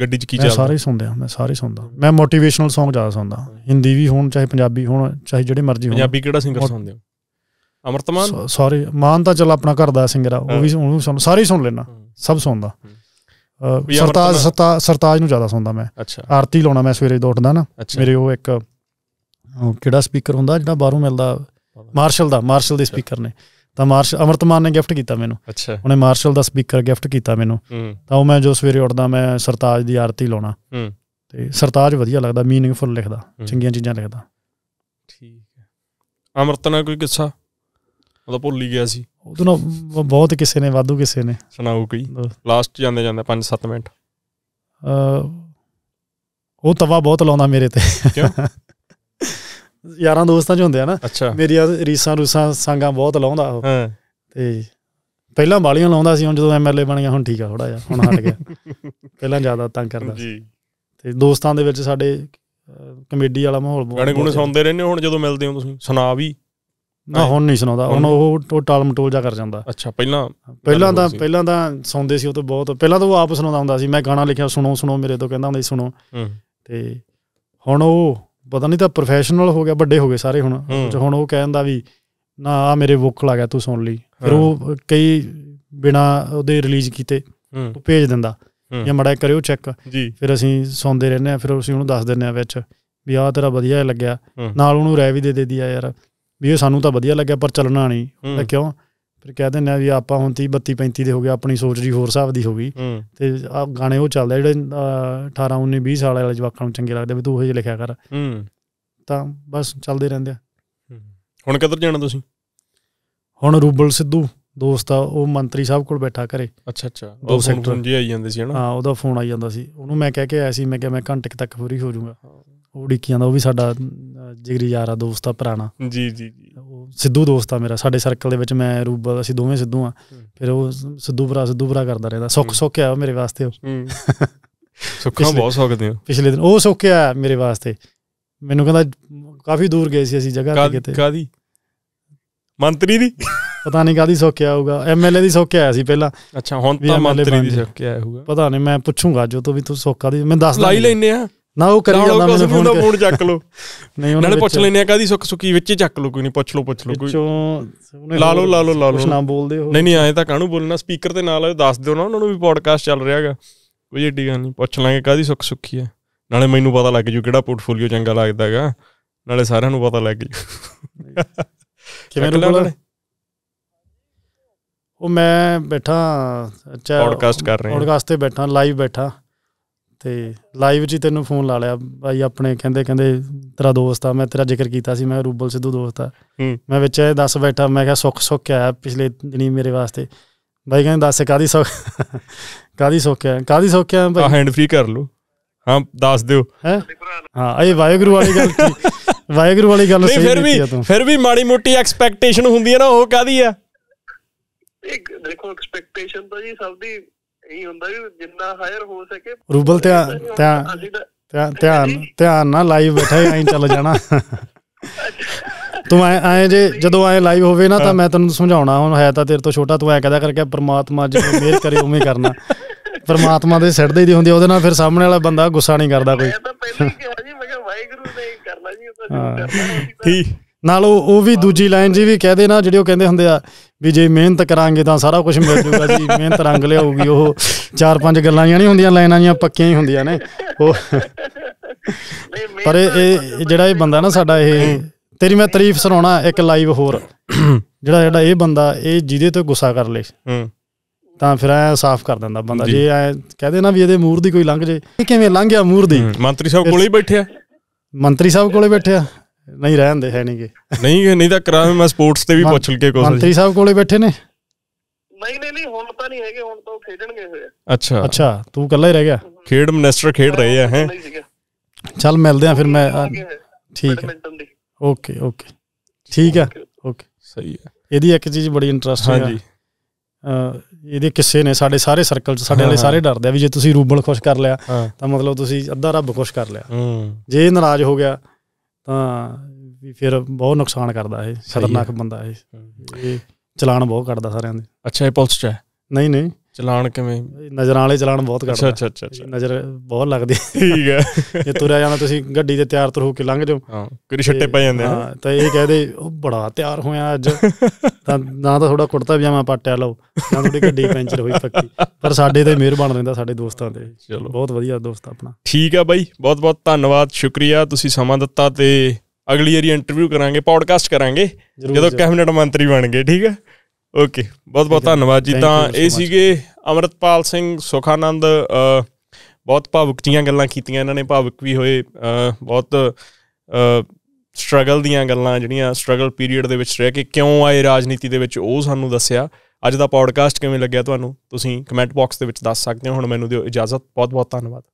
ਗੱਡੀ 'ਚ ਕੀ ਚੱਲਦਾ ਮੈਂ ਸਾਰੇ ਆ ਮੈਂ ਸਾਰੇ ਸੁਣਦਾ ਮੈਂ ਮੋਟੀਵੇਸ਼ਨਲ Song ਜ਼ਿਆਦਾ ਸੁਣਦਾ ਹਿੰਦੀ ਵੀ ਹੋਣ ਚਾਹੇ ਪੰਜਾਬੀ ਹੋਣ ਚਾਹੇ ਜਿਹੜੇ ਮਰਜ਼ੀ ਹੋਣ ਪੰਜਾਬੀ ਕਿਹੜਾ ਸਿੰਗਰ ਸੁਣਦੇ ਹੋ ਅਮਰਤਮਾਨ ਸੌਰੀ ਮਾਨ ਤਾਂ ਚਲ ਆਪਣਾ ਘਰ ਦਾ ਸਿੰਗਰ ਆ ਉਹ ਵੀ ਉਹਨੂੰ ਸੁਣ ਸਾਰੇ ਸੁਣ ਲੈਣਾ ਸਭ ਸੁਣਦਾ ਸਰਤਾਜ ਸਰਤਾਜ ਨੂੰ ਜ਼ਿਆਦਾ ਸੁਣਦਾ ਮੈਂ ਆਰਤੀ ਲਾਉਣਾ ਮੈਂ ਸਵੇਰੇ ਉੱਠਦਾ ਨਾ ਮੇਰੇ ਉਹ ਇੱਕ ਕਿਹੜਾ ਸਪੀਕਰ ਹੁੰਦਾ ਜਿਹੜਾ ਬਾਹਰੋਂ ਮਿਲਦਾ ਮਾਰਸ਼ਲ ਦਾ ਮਾਰਸ਼ਲ ਦੇ ਸਪੀਕਰ ਨੇ ਤਾਂ ਮਾਰਸ਼ਲ ਅਮਰਤਮਾਨ ਨੇ ਗਿਫਟ ਕੀਤਾ ਮੈਨੂੰ ਉਹਨੇ ਮਾਰਸ਼ਲ ਦਾ ਸਪੀਕਰ ਗਿਫਟ ਕੀਤਾ ਮੈਨੂੰ ਤਾਂ ਉਹ ਮੈਂ ਜੋ ਸਵੇਰੇ ਉੱਠਦਾ ਮੈਂ ਸਰਤਾਜ ਦੀ ਆਰਤੀ ਲਾਉਣਾ ਤੇ ਸਰਤਾਜ ਵਧੀਆ ਲੱਗਦਾ मीनिंगफुल ਲਿਖਦਾ ਚੰਗੀਆਂ ਚੀਜ਼ਾਂ ਲਿਖਦਾ ਠੀਕ ਹੈ ਅਮਰਤਨਾ ਕੋਈ ਕਿੱਸਾ ਉਹ ਤਾਂ ਭੁੱਲ ਹੀ ਗਿਆ ਸੀ ਉਹ ਤਾਂ ਬਹੁਤ ਕਿਸੇ ਨੇ ਵਾਧੂ ਕਿਸੇ ਨੇ ਸੁਣਾਓ ਕੋਈ ਲਾਸਟ ਜਾਂਦੇ ਜਾਂਦੇ 5-7 ਮਿੰਟ ਉਹ ਤਵਾ ਬਹੁਤ ਲਾਉਂਦਾ ਮੇਰੇ ਤੇ ਕਿਉਂ ਯਾਰਾਂ ਦੋਸਤਾਂ ਚ ਹੁੰਦੇ ਆ ਨਾ ਮੇਰੀਆਂ ਰੀਸਾਂ ਰੂਸਾਂ ਸੰਗਾਂ ਬਹੁਤ ਲਾਉਂਦਾ ਉਹ ਤੇ ਪਹਿਲਾਂ ਬਾਲੀਆਂ ਲਾਉਂਦਾ ਸੀ ਹੁਣ ਜਦੋਂ ਐਮਐਲਏ ਬਣ ਗਿਆ ਹੁਣ ਠੀਕ ਆ ਥੋੜਾ ਜਿਹਾ ਹੁਣ ਹਟ ਗਿਆ ਪਹਿਲਾਂ ਜ਼ਿਆਦਾ ਤੰਗ ਕਰਦਾ ਸੀ ਤੇ ਦੋਸਤਾਂ ਦੇ ਵਿੱਚ ਸਾਡੇ ਕਮੇਡੀ ਵਾਲਾ ਮਾਹੌਲ ਬਹੁਤ ਗਾਣੇ ਗੁਣੇ ਸੁਣਦੇ ਰਹਿੰਦੇ ਹੁਣ ਜਦੋਂ ਮਿਲਦੇ ਹੋ ਤੁਸੀਂ ਸੁਣਾ ਵੀ ਨਾ ਹੁਣ ਨਹੀਂ ਸੁਣਾਉਂਦਾ ਹੁਣ ਉਹ ਉਹ ਟਾਲ ਮਟੋਲ ਜਾ ਕਰ ਜਾਂਦਾ ਅੱਛਾ ਪਹਿਲਾਂ ਪਹਿਲਾਂ ਤਾਂ ਪਹਿਲਾਂ ਤਾਂ ਸੌਂਦੇ ਸੀ ਉਹ ਤੋਂ ਬਹੁਤ ਪਹਿਲਾਂ ਤਾਂ ਉਹ ਆਪ ਸੁਣਾਉਂਦਾ ਹੁੰਦਾ ਸੀ ਮੈਂ ਗਾਣਾ ਲਿਖਿਆ ਸੁਣੋ ਸੁਣੋ ਮੇਰੇ ਤੋਂ ਕਹਿੰਦਾ ਹੁੰਦਾ ਸੀ ਸੁਣੋ ਤੇ ਹੁਣ ਉਹ ਪਤਾ ਨਹੀਂ ਤਾਂ ਪ੍ਰੋਫੈਸ਼ਨਲ ਹੋ ਗਿਆ ਵੱਡੇ ਹੋ ਗਏ ਸਾਰੇ ਹੁਣ ਹੁਣ ਉਹ ਕਹਿੰਦਾ ਵੀ ਨਾ ਆ ਮੇਰੇ ਵੋਕਲ ਆ ਗਿਆ ਤੂੰ ਸੁਣ ਲਈ ਫਿਰ ਉਹ ਕਈ ਬਿਨਾ ਉਹਦੇ ਰਿਲੀਜ਼ ਕੀਤੇ ਉਹ ਭੇਜ ਦਿੰਦਾ ਜਾਂ ਮੜਾ ਕਰਿਓ ਚੈੱਕ ਫਿਰ ਅਸੀਂ ਸੌਂਦੇ ਰਹਿੰਦੇ ਆ ਫਿਰ ਅਸੀਂ ਉਹਨੂੰ ਦੱਸ ਦਿੰਦੇ ਆ ਵਿੱਚ ਵੀ ਆ ਤੇਰਾ ਵਧੀਆ ਲੱਗਿਆ ਨਾਲ ਉਹਨੂੰ ਰਹਿ ਵੀ ਦੇ ਦੇਦੀ ਆ ਯਾਰ ਵੀ ਇਹ ਸਾਨੂੰ ਤਾਂ ਵਧੀਆ ਲੱਗਿਆ ਪਰ ਚੱਲਣਾ ਨਹੀਂ ਤਾਂ ਕਿਉਂ ਫਿਰ ਕਹਿ ਦਿੰਦੇ ਆ ਵੀ ਆਪਾਂ ਹੁਣ 30 32 35 ਦੇ ਹੋ ਗਏ ਆਪਣੀ ਸੋਚ ਜੀ ਹੋਰ ਹਿਸਾਬ ਦੀ ਹੋ ਗਈ ਤੇ ਆ ਗਾਣੇ ਉਹ ਚੱਲਦੇ ਜਿਹੜੇ 18 19 20 ਸਾਲ ਵਾਲੇ ਜਵਾਕਾਂ ਨੂੰ ਚੰਗੇ ਲੱਗਦੇ ਵੀ ਤੂੰ ਉਹ ਜਿਹੇ ਲਿਖਿਆ ਕਰ ਤਾਂ ਬਸ ਚੱਲਦੇ ਰਹਿੰਦੇ ਆ ਹੁਣ ਕਿੱਧਰ ਜਾਣਾ ਤੁਸੀਂ ਹੁਣ ਰੂਬਲ ਸਿੱਧੂ ਦੋਸਤ ਆ ਉਹ ਮੰਤਰੀ ਸਾਹਿਬ ਕੋਲ ਬੈਠਾ ਘਰੇ ਅੱਛਾ ਅੱਛਾ ਦੋ ਸੈਕਟਰ ਜੀ ਆਈ ਜਾਂਦੇ ਸੀ ਹਨਾ ਹਾਂ ਉਹਦਾ ਫੋਨ ਆਈ ਜਾਂਦਾ ਸੀ ਉਹਨੂੰ ਮੈਂ ਕਹਿ ਕੇ ਆਇਆ ਸੀ ਮੈਂ ਕਿਹਾ ਮੈਂ ਘੰਟੇ ਤੱਕ ਫਰੀ ਹੋ ਜਾਊਗਾ ਉਡੀਕੀਆਂ ਦਾ ਉਹ ਵੀ ਸਾਡਾ ਜਿਗਰੀ ਯਾਰ ਆ ਦੋਸਤ ਆ ਪੁਰਾਣਾ ਜੀ ਜੀ ਜੀ ਉਹ ਸਿੱਧੂ ਦੋਸਤ ਆ ਮੇਰਾ ਸਾਡੇ ਸਰਕਲ ਦੇ ਵਿੱਚ ਮੈਂ ਰੂਬਲ ਅਸੀਂ ਦੋਵੇਂ ਸਿੱਧੂ ਆ ਫਿਰ ਉਹ ਸਿੱਧੂ ਭਰਾ ਸਿੱਧੂ ਭਰਾ ਕਰਦਾ ਰਹਿੰਦਾ ਸੁੱਖ ਸੁੱਖ ਆ ਮੇਰੇ ਵਾਸਤੇ ਹੂੰ ਸੁੱਖਾਂ ਬਹੁਤ ਸੁੱਖਦੇ ਹੋ ਪਿਛਲੇ ਦਿਨ ਉਹ ਸੁੱਖ ਆ ਮੇਰੇ ਵਾਸਤੇ ਮੈਨੂੰ ਕਹਿੰਦਾ ਕਾਫੀ ਦੂਰ ਗਏ ਸੀ ਅਸੀਂ ਜਗ੍ਹਾ ਤੇ ਕਿਤੇ ਕਾਦੀ ਮੰਤਰੀ ਦੀ ਪਤਾ ਨਹੀਂ ਕਾਦੀ ਆ ਆਊਗਾ ਐਮਐਲਏ ਦੀ ਸੁੱਖ ਆਇਆ ਸੀ ਪਹਿਲਾਂ ਅੱਛਾ ਹੁਣ ਤਾਂ ਮੰਤਰੀ ਦੀ ਸੁੱਖ ਆਇਆ ਹੋਊਗਾ ਪਤਾ ਨਹੀਂ ਮੈਂ ਪੁੱਛੂੰਗਾ ਜੋ ਤੋਂ ਵੀ ਤੂੰ ਆ ਦੀ ਮੈਂ ਦੱਸ ਲਾਈ ਲੈਨੇ ਆ ਨਾ ਉਹ ਕਰੀ ਜਾਂਦਾ ਮੈਨੂੰ ਫੋਨ ਕਰ ਫੋਨ ਚੱਕ ਲਓ ਨਹੀਂ ਉਹਨਾਂ ਨੇ ਪੁੱਛ ਲੈਨੇ ਆ ਕਾਦੀ ਸੁੱਕ ਸੁੱਕੀ ਵਿੱਚ ਹੀ ਚੱਕ ਲਓ ਕੋਈ ਨਹੀਂ ਪੁੱਛ ਲਓ ਪੁੱਛ ਲਓ ਕੋਈ ਲਾ ਲਓ ਲਾ ਲਓ ਲਾ ਲਓ ਕੁਛ ਨਾ ਬੋਲਦੇ ਹੋ ਨਹੀਂ ਨਹੀਂ ਆਏ ਤਾਂ ਕਾਹਨੂੰ ਬੋਲਣਾ ਸਪੀਕਰ ਤੇ ਨਾਲ ਦੱਸ ਦਿਓ ਨਾ ਉਹਨਾਂ ਨੂੰ ਵੀ ਪੋਡਕਾਸਟ ਚੱਲ ਰਿਹਾਗਾ ਕੋਈ ਏਡੀ ਗੱਲ ਨਹੀਂ ਪੁੱਛ ਲਾਂਗੇ ਕਾਦੀ ਸੁੱਕ ਸੁੱਕੀ ਹੈ ਨਾਲੇ ਮੈਨੂੰ ਪਤਾ ਲੱਗ ਜੂ ਕਿਹੜਾ ਪੋਰਟਫੋਲੀਓ ਚੰਗਾ ਲੱਗਦਾ ਹੈਗਾ ਨਾਲੇ ਸਾਰਿਆਂ ਨੂੰ ਪਤਾ ਲੱਗ ਜੂ ਕਿਵੇਂ ਰੋਲ ਉਹ ਮੈਂ ਬੈਠਾ ਅੱਛਾ ਪੋਡਕਾਸਟ ਕਰ ਰਿਹਾ ਹਾਂ ਪੋਡਕਾਸਟ ਤੇ ਬੈਠਾ ਲਾਈਵ ਬੈਠਾ ਤੇ ਲਾਈਵ 'ਚ ਤੈਨੂੰ ਫੋਨ ਲਾ ਲਿਆ ਭਾਈ ਆਪਣੇ ਕਹਿੰਦੇ ਕਹਿੰਦੇ ਤੇਰਾ ਦੋਸਤ ਆ ਮੈਂ ਤੇਰਾ ਜ਼ਿਕਰ ਕੀਤਾ ਸੀ ਮੈਂ ਰੂਬਲ ਸਿੱਧੂ ਦੋਸਤ ਆ ਮੈਂ ਵਿੱਚ 10 ਬੈਠਾ ਮੈਂ ਕਿਹਾ ਸੁੱਖ ਸੁੱਖ ਆ ਪਿਛਲੇ ਦਿਨੀ ਮੇਰੇ ਵਾਸਤੇ ਭਾਈ ਕਹਿੰਦੇ ਦੱਸ ਕਾਦੀ ਸੁੱਖ ਕਾਦੀ ਸੁੱਖ ਆ ਕਾਦੀ ਸੁੱਖ ਆ ਭਾਈ ਹੈਂਡ ਫ੍ਰੀ ਕਰ ਲਓ ਹਾਂ ਦੱਸ ਦਿਓ ਹਾਂ ਇਹ ਵਾਇਗਰੂ ਵਾਲੀ ਗੱਲ ਕੀ ਵਾਇਗਰੂ ਵਾਲੀ ਗੱਲ ਸਹੀ ਕੀਤੀ ਆ ਤੂੰ ਫਿਰ ਵੀ ਮਾੜੀ ਮੋਟੀ ਐਕਸਪੈਕਟੇਸ਼ਨ ਹੁੰਦੀ ਹੈ ਨਾ ਉਹ ਕਾਦੀ ਆ ਇੱਕ ਦੇਖੋ ਐਕਸਪੈਕਟੇਸ਼ਨ ਤਾਂ ਜੀ ਸਭ ਦੀ ਇਹ ਹੁੰਦਾ ਵੀ ਜਿੰਨਾ ਹਾਇਰ ਹੋ ਸਕੇ ਰੂਬਲ ਧਿਆਨ ਧਿਆਨ ਧਿਆਨ ਨਾ ਲਾਈਵ ਬੈਠਾ ਐਂ ਚੱਲ ਜਾਣਾ ਤੂੰ ਆਏ ਜੇ ਜਦੋਂ ਆਏ ਲਾਈਵ ਹੋਵੇ ਨਾ ਤਾਂ ਮੈਂ ਤੈਨੂੰ ਸਮਝਾਉਣਾ ਹੁਣ ਹੈ ਤਾਂ ਤੇਰੇ ਤੋਂ ਛੋਟਾ ਤੂੰ ਐ ਕਹਦਾ ਕਰਕੇ ਪ੍ਰਮਾਤਮਾ ਨੂੰ ਮਿਹਰ ਕਰੇ ਉਵੇਂ ਕਰਨਾ ਪਰਮਾਤਮਾ ਦੇ ਸਿਰ ਦੇ ਦੀ ਹੁੰਦੀ ਉਹਦੇ ਨਾਲ ਫਿਰ ਸਾਹਮਣੇ ਵਾਲਾ ਬੰਦਾ ਗੁੱਸਾ ਨਹੀਂ ਕਰਦਾ ਕੋਈ ਮੈਂ ਤਾਂ ਪਹਿਲਾਂ ਹੀ ਕਿਹਾ ਜੀ ਮੈਂ ਕਿਹਾ ਵਾਹਿਗੁਰੂ ਨੇ ਕਰਨਾ ਜੀ ਉਹ ਤਾਂ ਠੀਕ ਨਾਲ ਉਹ ਉਹ ਵੀ ਦੂਜੀ ਲਾਈਨ ਜੀ ਵੀ ਕਹਦੇ ਨਾ ਜਿਹੜੇ ਉਹ ਕਹਿੰਦੇ ਹੁੰਦੇ ਆ ਵੀ ਜੇ ਮਿਹਨਤ ਕਰਾਂਗੇ ਤਾਂ ਸਾਰਾ ਕੁਝ ਮਿਲ ਜੂਗਾ ਜੀ ਮਿਹਨਤ ਰੰਗ ਲਿਆਊਗੀ ਉਹ ਚਾਰ ਪੰਜ ਗੱਲਾਂ ਜਿਹੜੀਆਂ ਨਹੀਂ ਹੁੰਦੀਆਂ ਲਾਈਨਾਂ ਜੀਆਂ ਪੱਕੀਆਂ ਹੀ ਹੁੰਦੀਆਂ ਨੇ ਉਹ ਪਰ ਇਹ ਜਿਹੜਾ ਇਹ ਬੰਦਾ ਨਾ ਸਾਡਾ ਇਹ ਤੇਰੀ ਮੈਂ ਤਾਰੀਫ ਸੁਣਾਉਣਾ ਇੱਕ ਲਾਈਵ ਹੋਰ ਜਿਹੜਾ ਜਿਹੜਾ ਇਹ ਬੰਦਾ ਇਹ ਜਿਹਦੇ ਤੋਂ ਗੁੱਸਾ ਕਰ ਲੇ ਤਾਂ ਫਿਰ ਐ ਸਾਫ਼ ਕਰ ਦਿੰਦਾ ਬੰਦਾ ਜੇ ਐ ਕਹਦੇ ਨਾ ਵੀ ਇਹਦੇ ਮੂਰ ਦੀ ਕੋਈ ਲੰਘ ਜੇ ਇਹ ਕਿਵੇਂ ਲੰਘਿਆ ਮੂਰ ਦੀ ਮੰਤਰੀ ਸਾਹਿਬ ਕੋਲੇ ਹੀ ਬੈਠਿਆ ਮੰਤਰੀ ਸਾਹਿਬ ਕੋਲੇ ਬੈਠਿਆ ਨਹੀਂ ਰਹਿੰਦੇ ਹੈ ਨਹੀਂਗੇ ਨਹੀਂ ਨਹੀਂ ਤਾਂ ਕਰਾਂ ਮੈਂ ਸਪੋਰਟਸ ਤੇ ਵੀ ਪੁੱਛ ਲਕੇ ਕੋਸ ਮੰਤਰੀ ਸਾਹਿਬ ਕੋਲੇ ਬੈਠੇ ਨੇ ਨਹੀਂ ਨਹੀਂ ਨਹੀਂ ਹੁਣ ਤਾਂ ਨਹੀਂ ਹੈਗੇ ਹੁਣ ਤਾਂ ਖੇਡਣਗੇ ਹੋਏ ਅੱਛਾ ਅੱਛਾ ਤੂੰ ਇਕੱਲਾ ਹੀ ਰਹਿ ਗਿਆ ਖੇਡ ਮਿਨਿਸਟਰ ਖੇਡ ਰਹੇ ਆ ਹੈ ਚੱਲ ਮਿਲਦੇ ਆ ਫਿਰ ਮੈਂ ਠੀਕ ਹੈ ਓਕੇ ਓਕੇ ਠੀਕ ਆ ਓਕੇ ਸਹੀ ਹੈ ਇਹਦੀ ਇੱਕ ਚੀਜ਼ ਬੜੀ ਇੰਟਰਸਟਿੰਗ ਹੈ ਹਾਂਜੀ ਇਹਦੇ ਕਿਸੇ ਨੇ ਸਾਡੇ ਸਾਰੇ ਸਰਕਲ ਚ ਸਾਡੇ ਵਾਲੇ ਸਾਰੇ ਡਰਦੇ ਆ ਵੀ ਜੇ ਤੁਸੀਂ ਰੂਬਲ ਖੁਸ਼ ਕਰ ਲਿਆ ਤਾਂ ਮਤਲਬ ਤੁਸੀਂ ਅੱਧਾ ਰੱਬ ਖੁਸ਼ ਕਰ ਲਿਆ ਜੇ ਨਾਰਾਜ਼ ਹੋ ਗਿਆ ਤਾਂ ਵੀ ਫਿਰ ਬਹੁਤ ਨੁਕਸਾਨ ਕਰਦਾ ਇਹ ਖਤਰਨਾਕ ਬੰਦਾ ਇਹ ਇਹ ਚਲਾਨ ਬਹੁਤ ਕਰਦਾ ਸਾਰਿਆਂ ਦੇ ਅੱਛਾ ਇਹ ਪੁਲਿਸ ਚ ਹੈ ਨਹੀਂ ਨਹੀਂ ਚਲਾਣ ਕਿਵੇਂ ਨਜ਼ਰਾਂ ਵਾਲੇ ਚਲਾਣ ਬਹੁਤ ਘੱਟ ਅੱਛਾ ਅੱਛਾ ਅੱਛਾ ਨਜ਼ਰ ਬਹੁਤ ਲੱਗਦੀ ਠੀਕ ਹੈ ਜੇ ਤੁਰਿਆ ਜਾਣਾ ਤੁਸੀਂ ਗੱਡੀ ਤੇ ਤਿਆਰ ਤਰ ਹੋ ਕੇ ਲੰਘ ਜਾਓ ਹਾਂ ਕਿਰੇ ਛੱਟੇ ਪੈ ਜਾਂਦੇ ਹਾਂ ਤਾਂ ਇਹ ਕਹਦੇ ਉਹ ਬੜਾ ਤਿਆਰ ਹੋਇਆ ਅੱਜ ਤਾਂ ਨਾ ਤਾਂ ਥੋੜਾ ਕੁੜਤਾ ਪਜਾਮਾ ਪਾਟਿਆ ਲਓ ਨਾ ਥੋੜੀ ਗੱਡੀ ਪੈਂਚਰ ਹੋਈ ਪੱਕੀ ਪਰ ਸਾਡੇ ਤੇ ਮਿਹਰਬਾਨ ਰਹਿੰਦਾ ਸਾਡੇ ਦੋਸਤਾਂ ਤੇ ਚਲੋ ਬਹੁਤ ਵਧੀਆ ਦੋਸਤ ਆਪਣਾ ਠੀਕ ਹੈ ਬਾਈ ਬਹੁਤ ਬਹੁਤ ਧੰਨਵਾਦ ਸ਼ੁਕਰੀਆ ਤੁਸੀਂ ਸਮਾਂ ਦਿੱਤਾ ਤੇ ਅਗਲੀ ਵਾਰੀ ਇੰਟਰਵਿਊ ਕਰਾਂਗੇ ਪੌਡਕਾਸਟ ਕਰਾਂਗੇ ਜਦੋਂ ਕੈਬਨਿਟ ਮੰਤਰੀ ਬਣ ਗਏ ਠੀਕ ਹੈ ਓਕੇ ਬਹੁਤ ਬਹੁਤ ਧੰਨਵਾਦ ਜੀ ਤਾਂ ਇਹ ਸੀਗੇ ਅਮਰਤਪਾਲ ਸਿੰਘ ਸੁਖਾਨੰਦ ਬਹੁਤ ਭਾਵੁਕ ਜੀਆਂ ਗੱਲਾਂ ਕੀਤੀਆਂ ਇਹਨਾਂ ਨੇ ਭਾਵੁਕ ਵੀ ਹੋਏ ਬਹੁਤ ਸਟਰਗਲ ਦੀਆਂ ਗੱਲਾਂ ਜਿਹੜੀਆਂ ਸਟਰਗਲ ਪੀਰੀਅਡ ਦੇ ਵਿੱਚ ਰਹਿ ਕੇ ਕਿਉਂ ਆਏ ਰਾਜਨੀਤੀ ਦੇ ਵਿੱਚ ਉਹ ਸਾਨੂੰ ਦੱਸਿਆ ਅੱਜ ਦਾ ਪੌਡਕਾਸਟ ਕਿਵੇਂ ਲੱਗਿਆ ਤੁਹਾਨੂੰ ਤੁਸੀਂ ਕਮੈਂਟ ਬਾਕਸ ਦੇ ਵਿੱਚ ਦੱਸ ਸਕਦੇ ਹੋ ਹੁਣ ਮੈਨੂੰ ਦਿਓ ਇਜਾਜ਼ਤ ਬਹੁਤ ਬਹੁਤ ਧੰਨਵਾਦ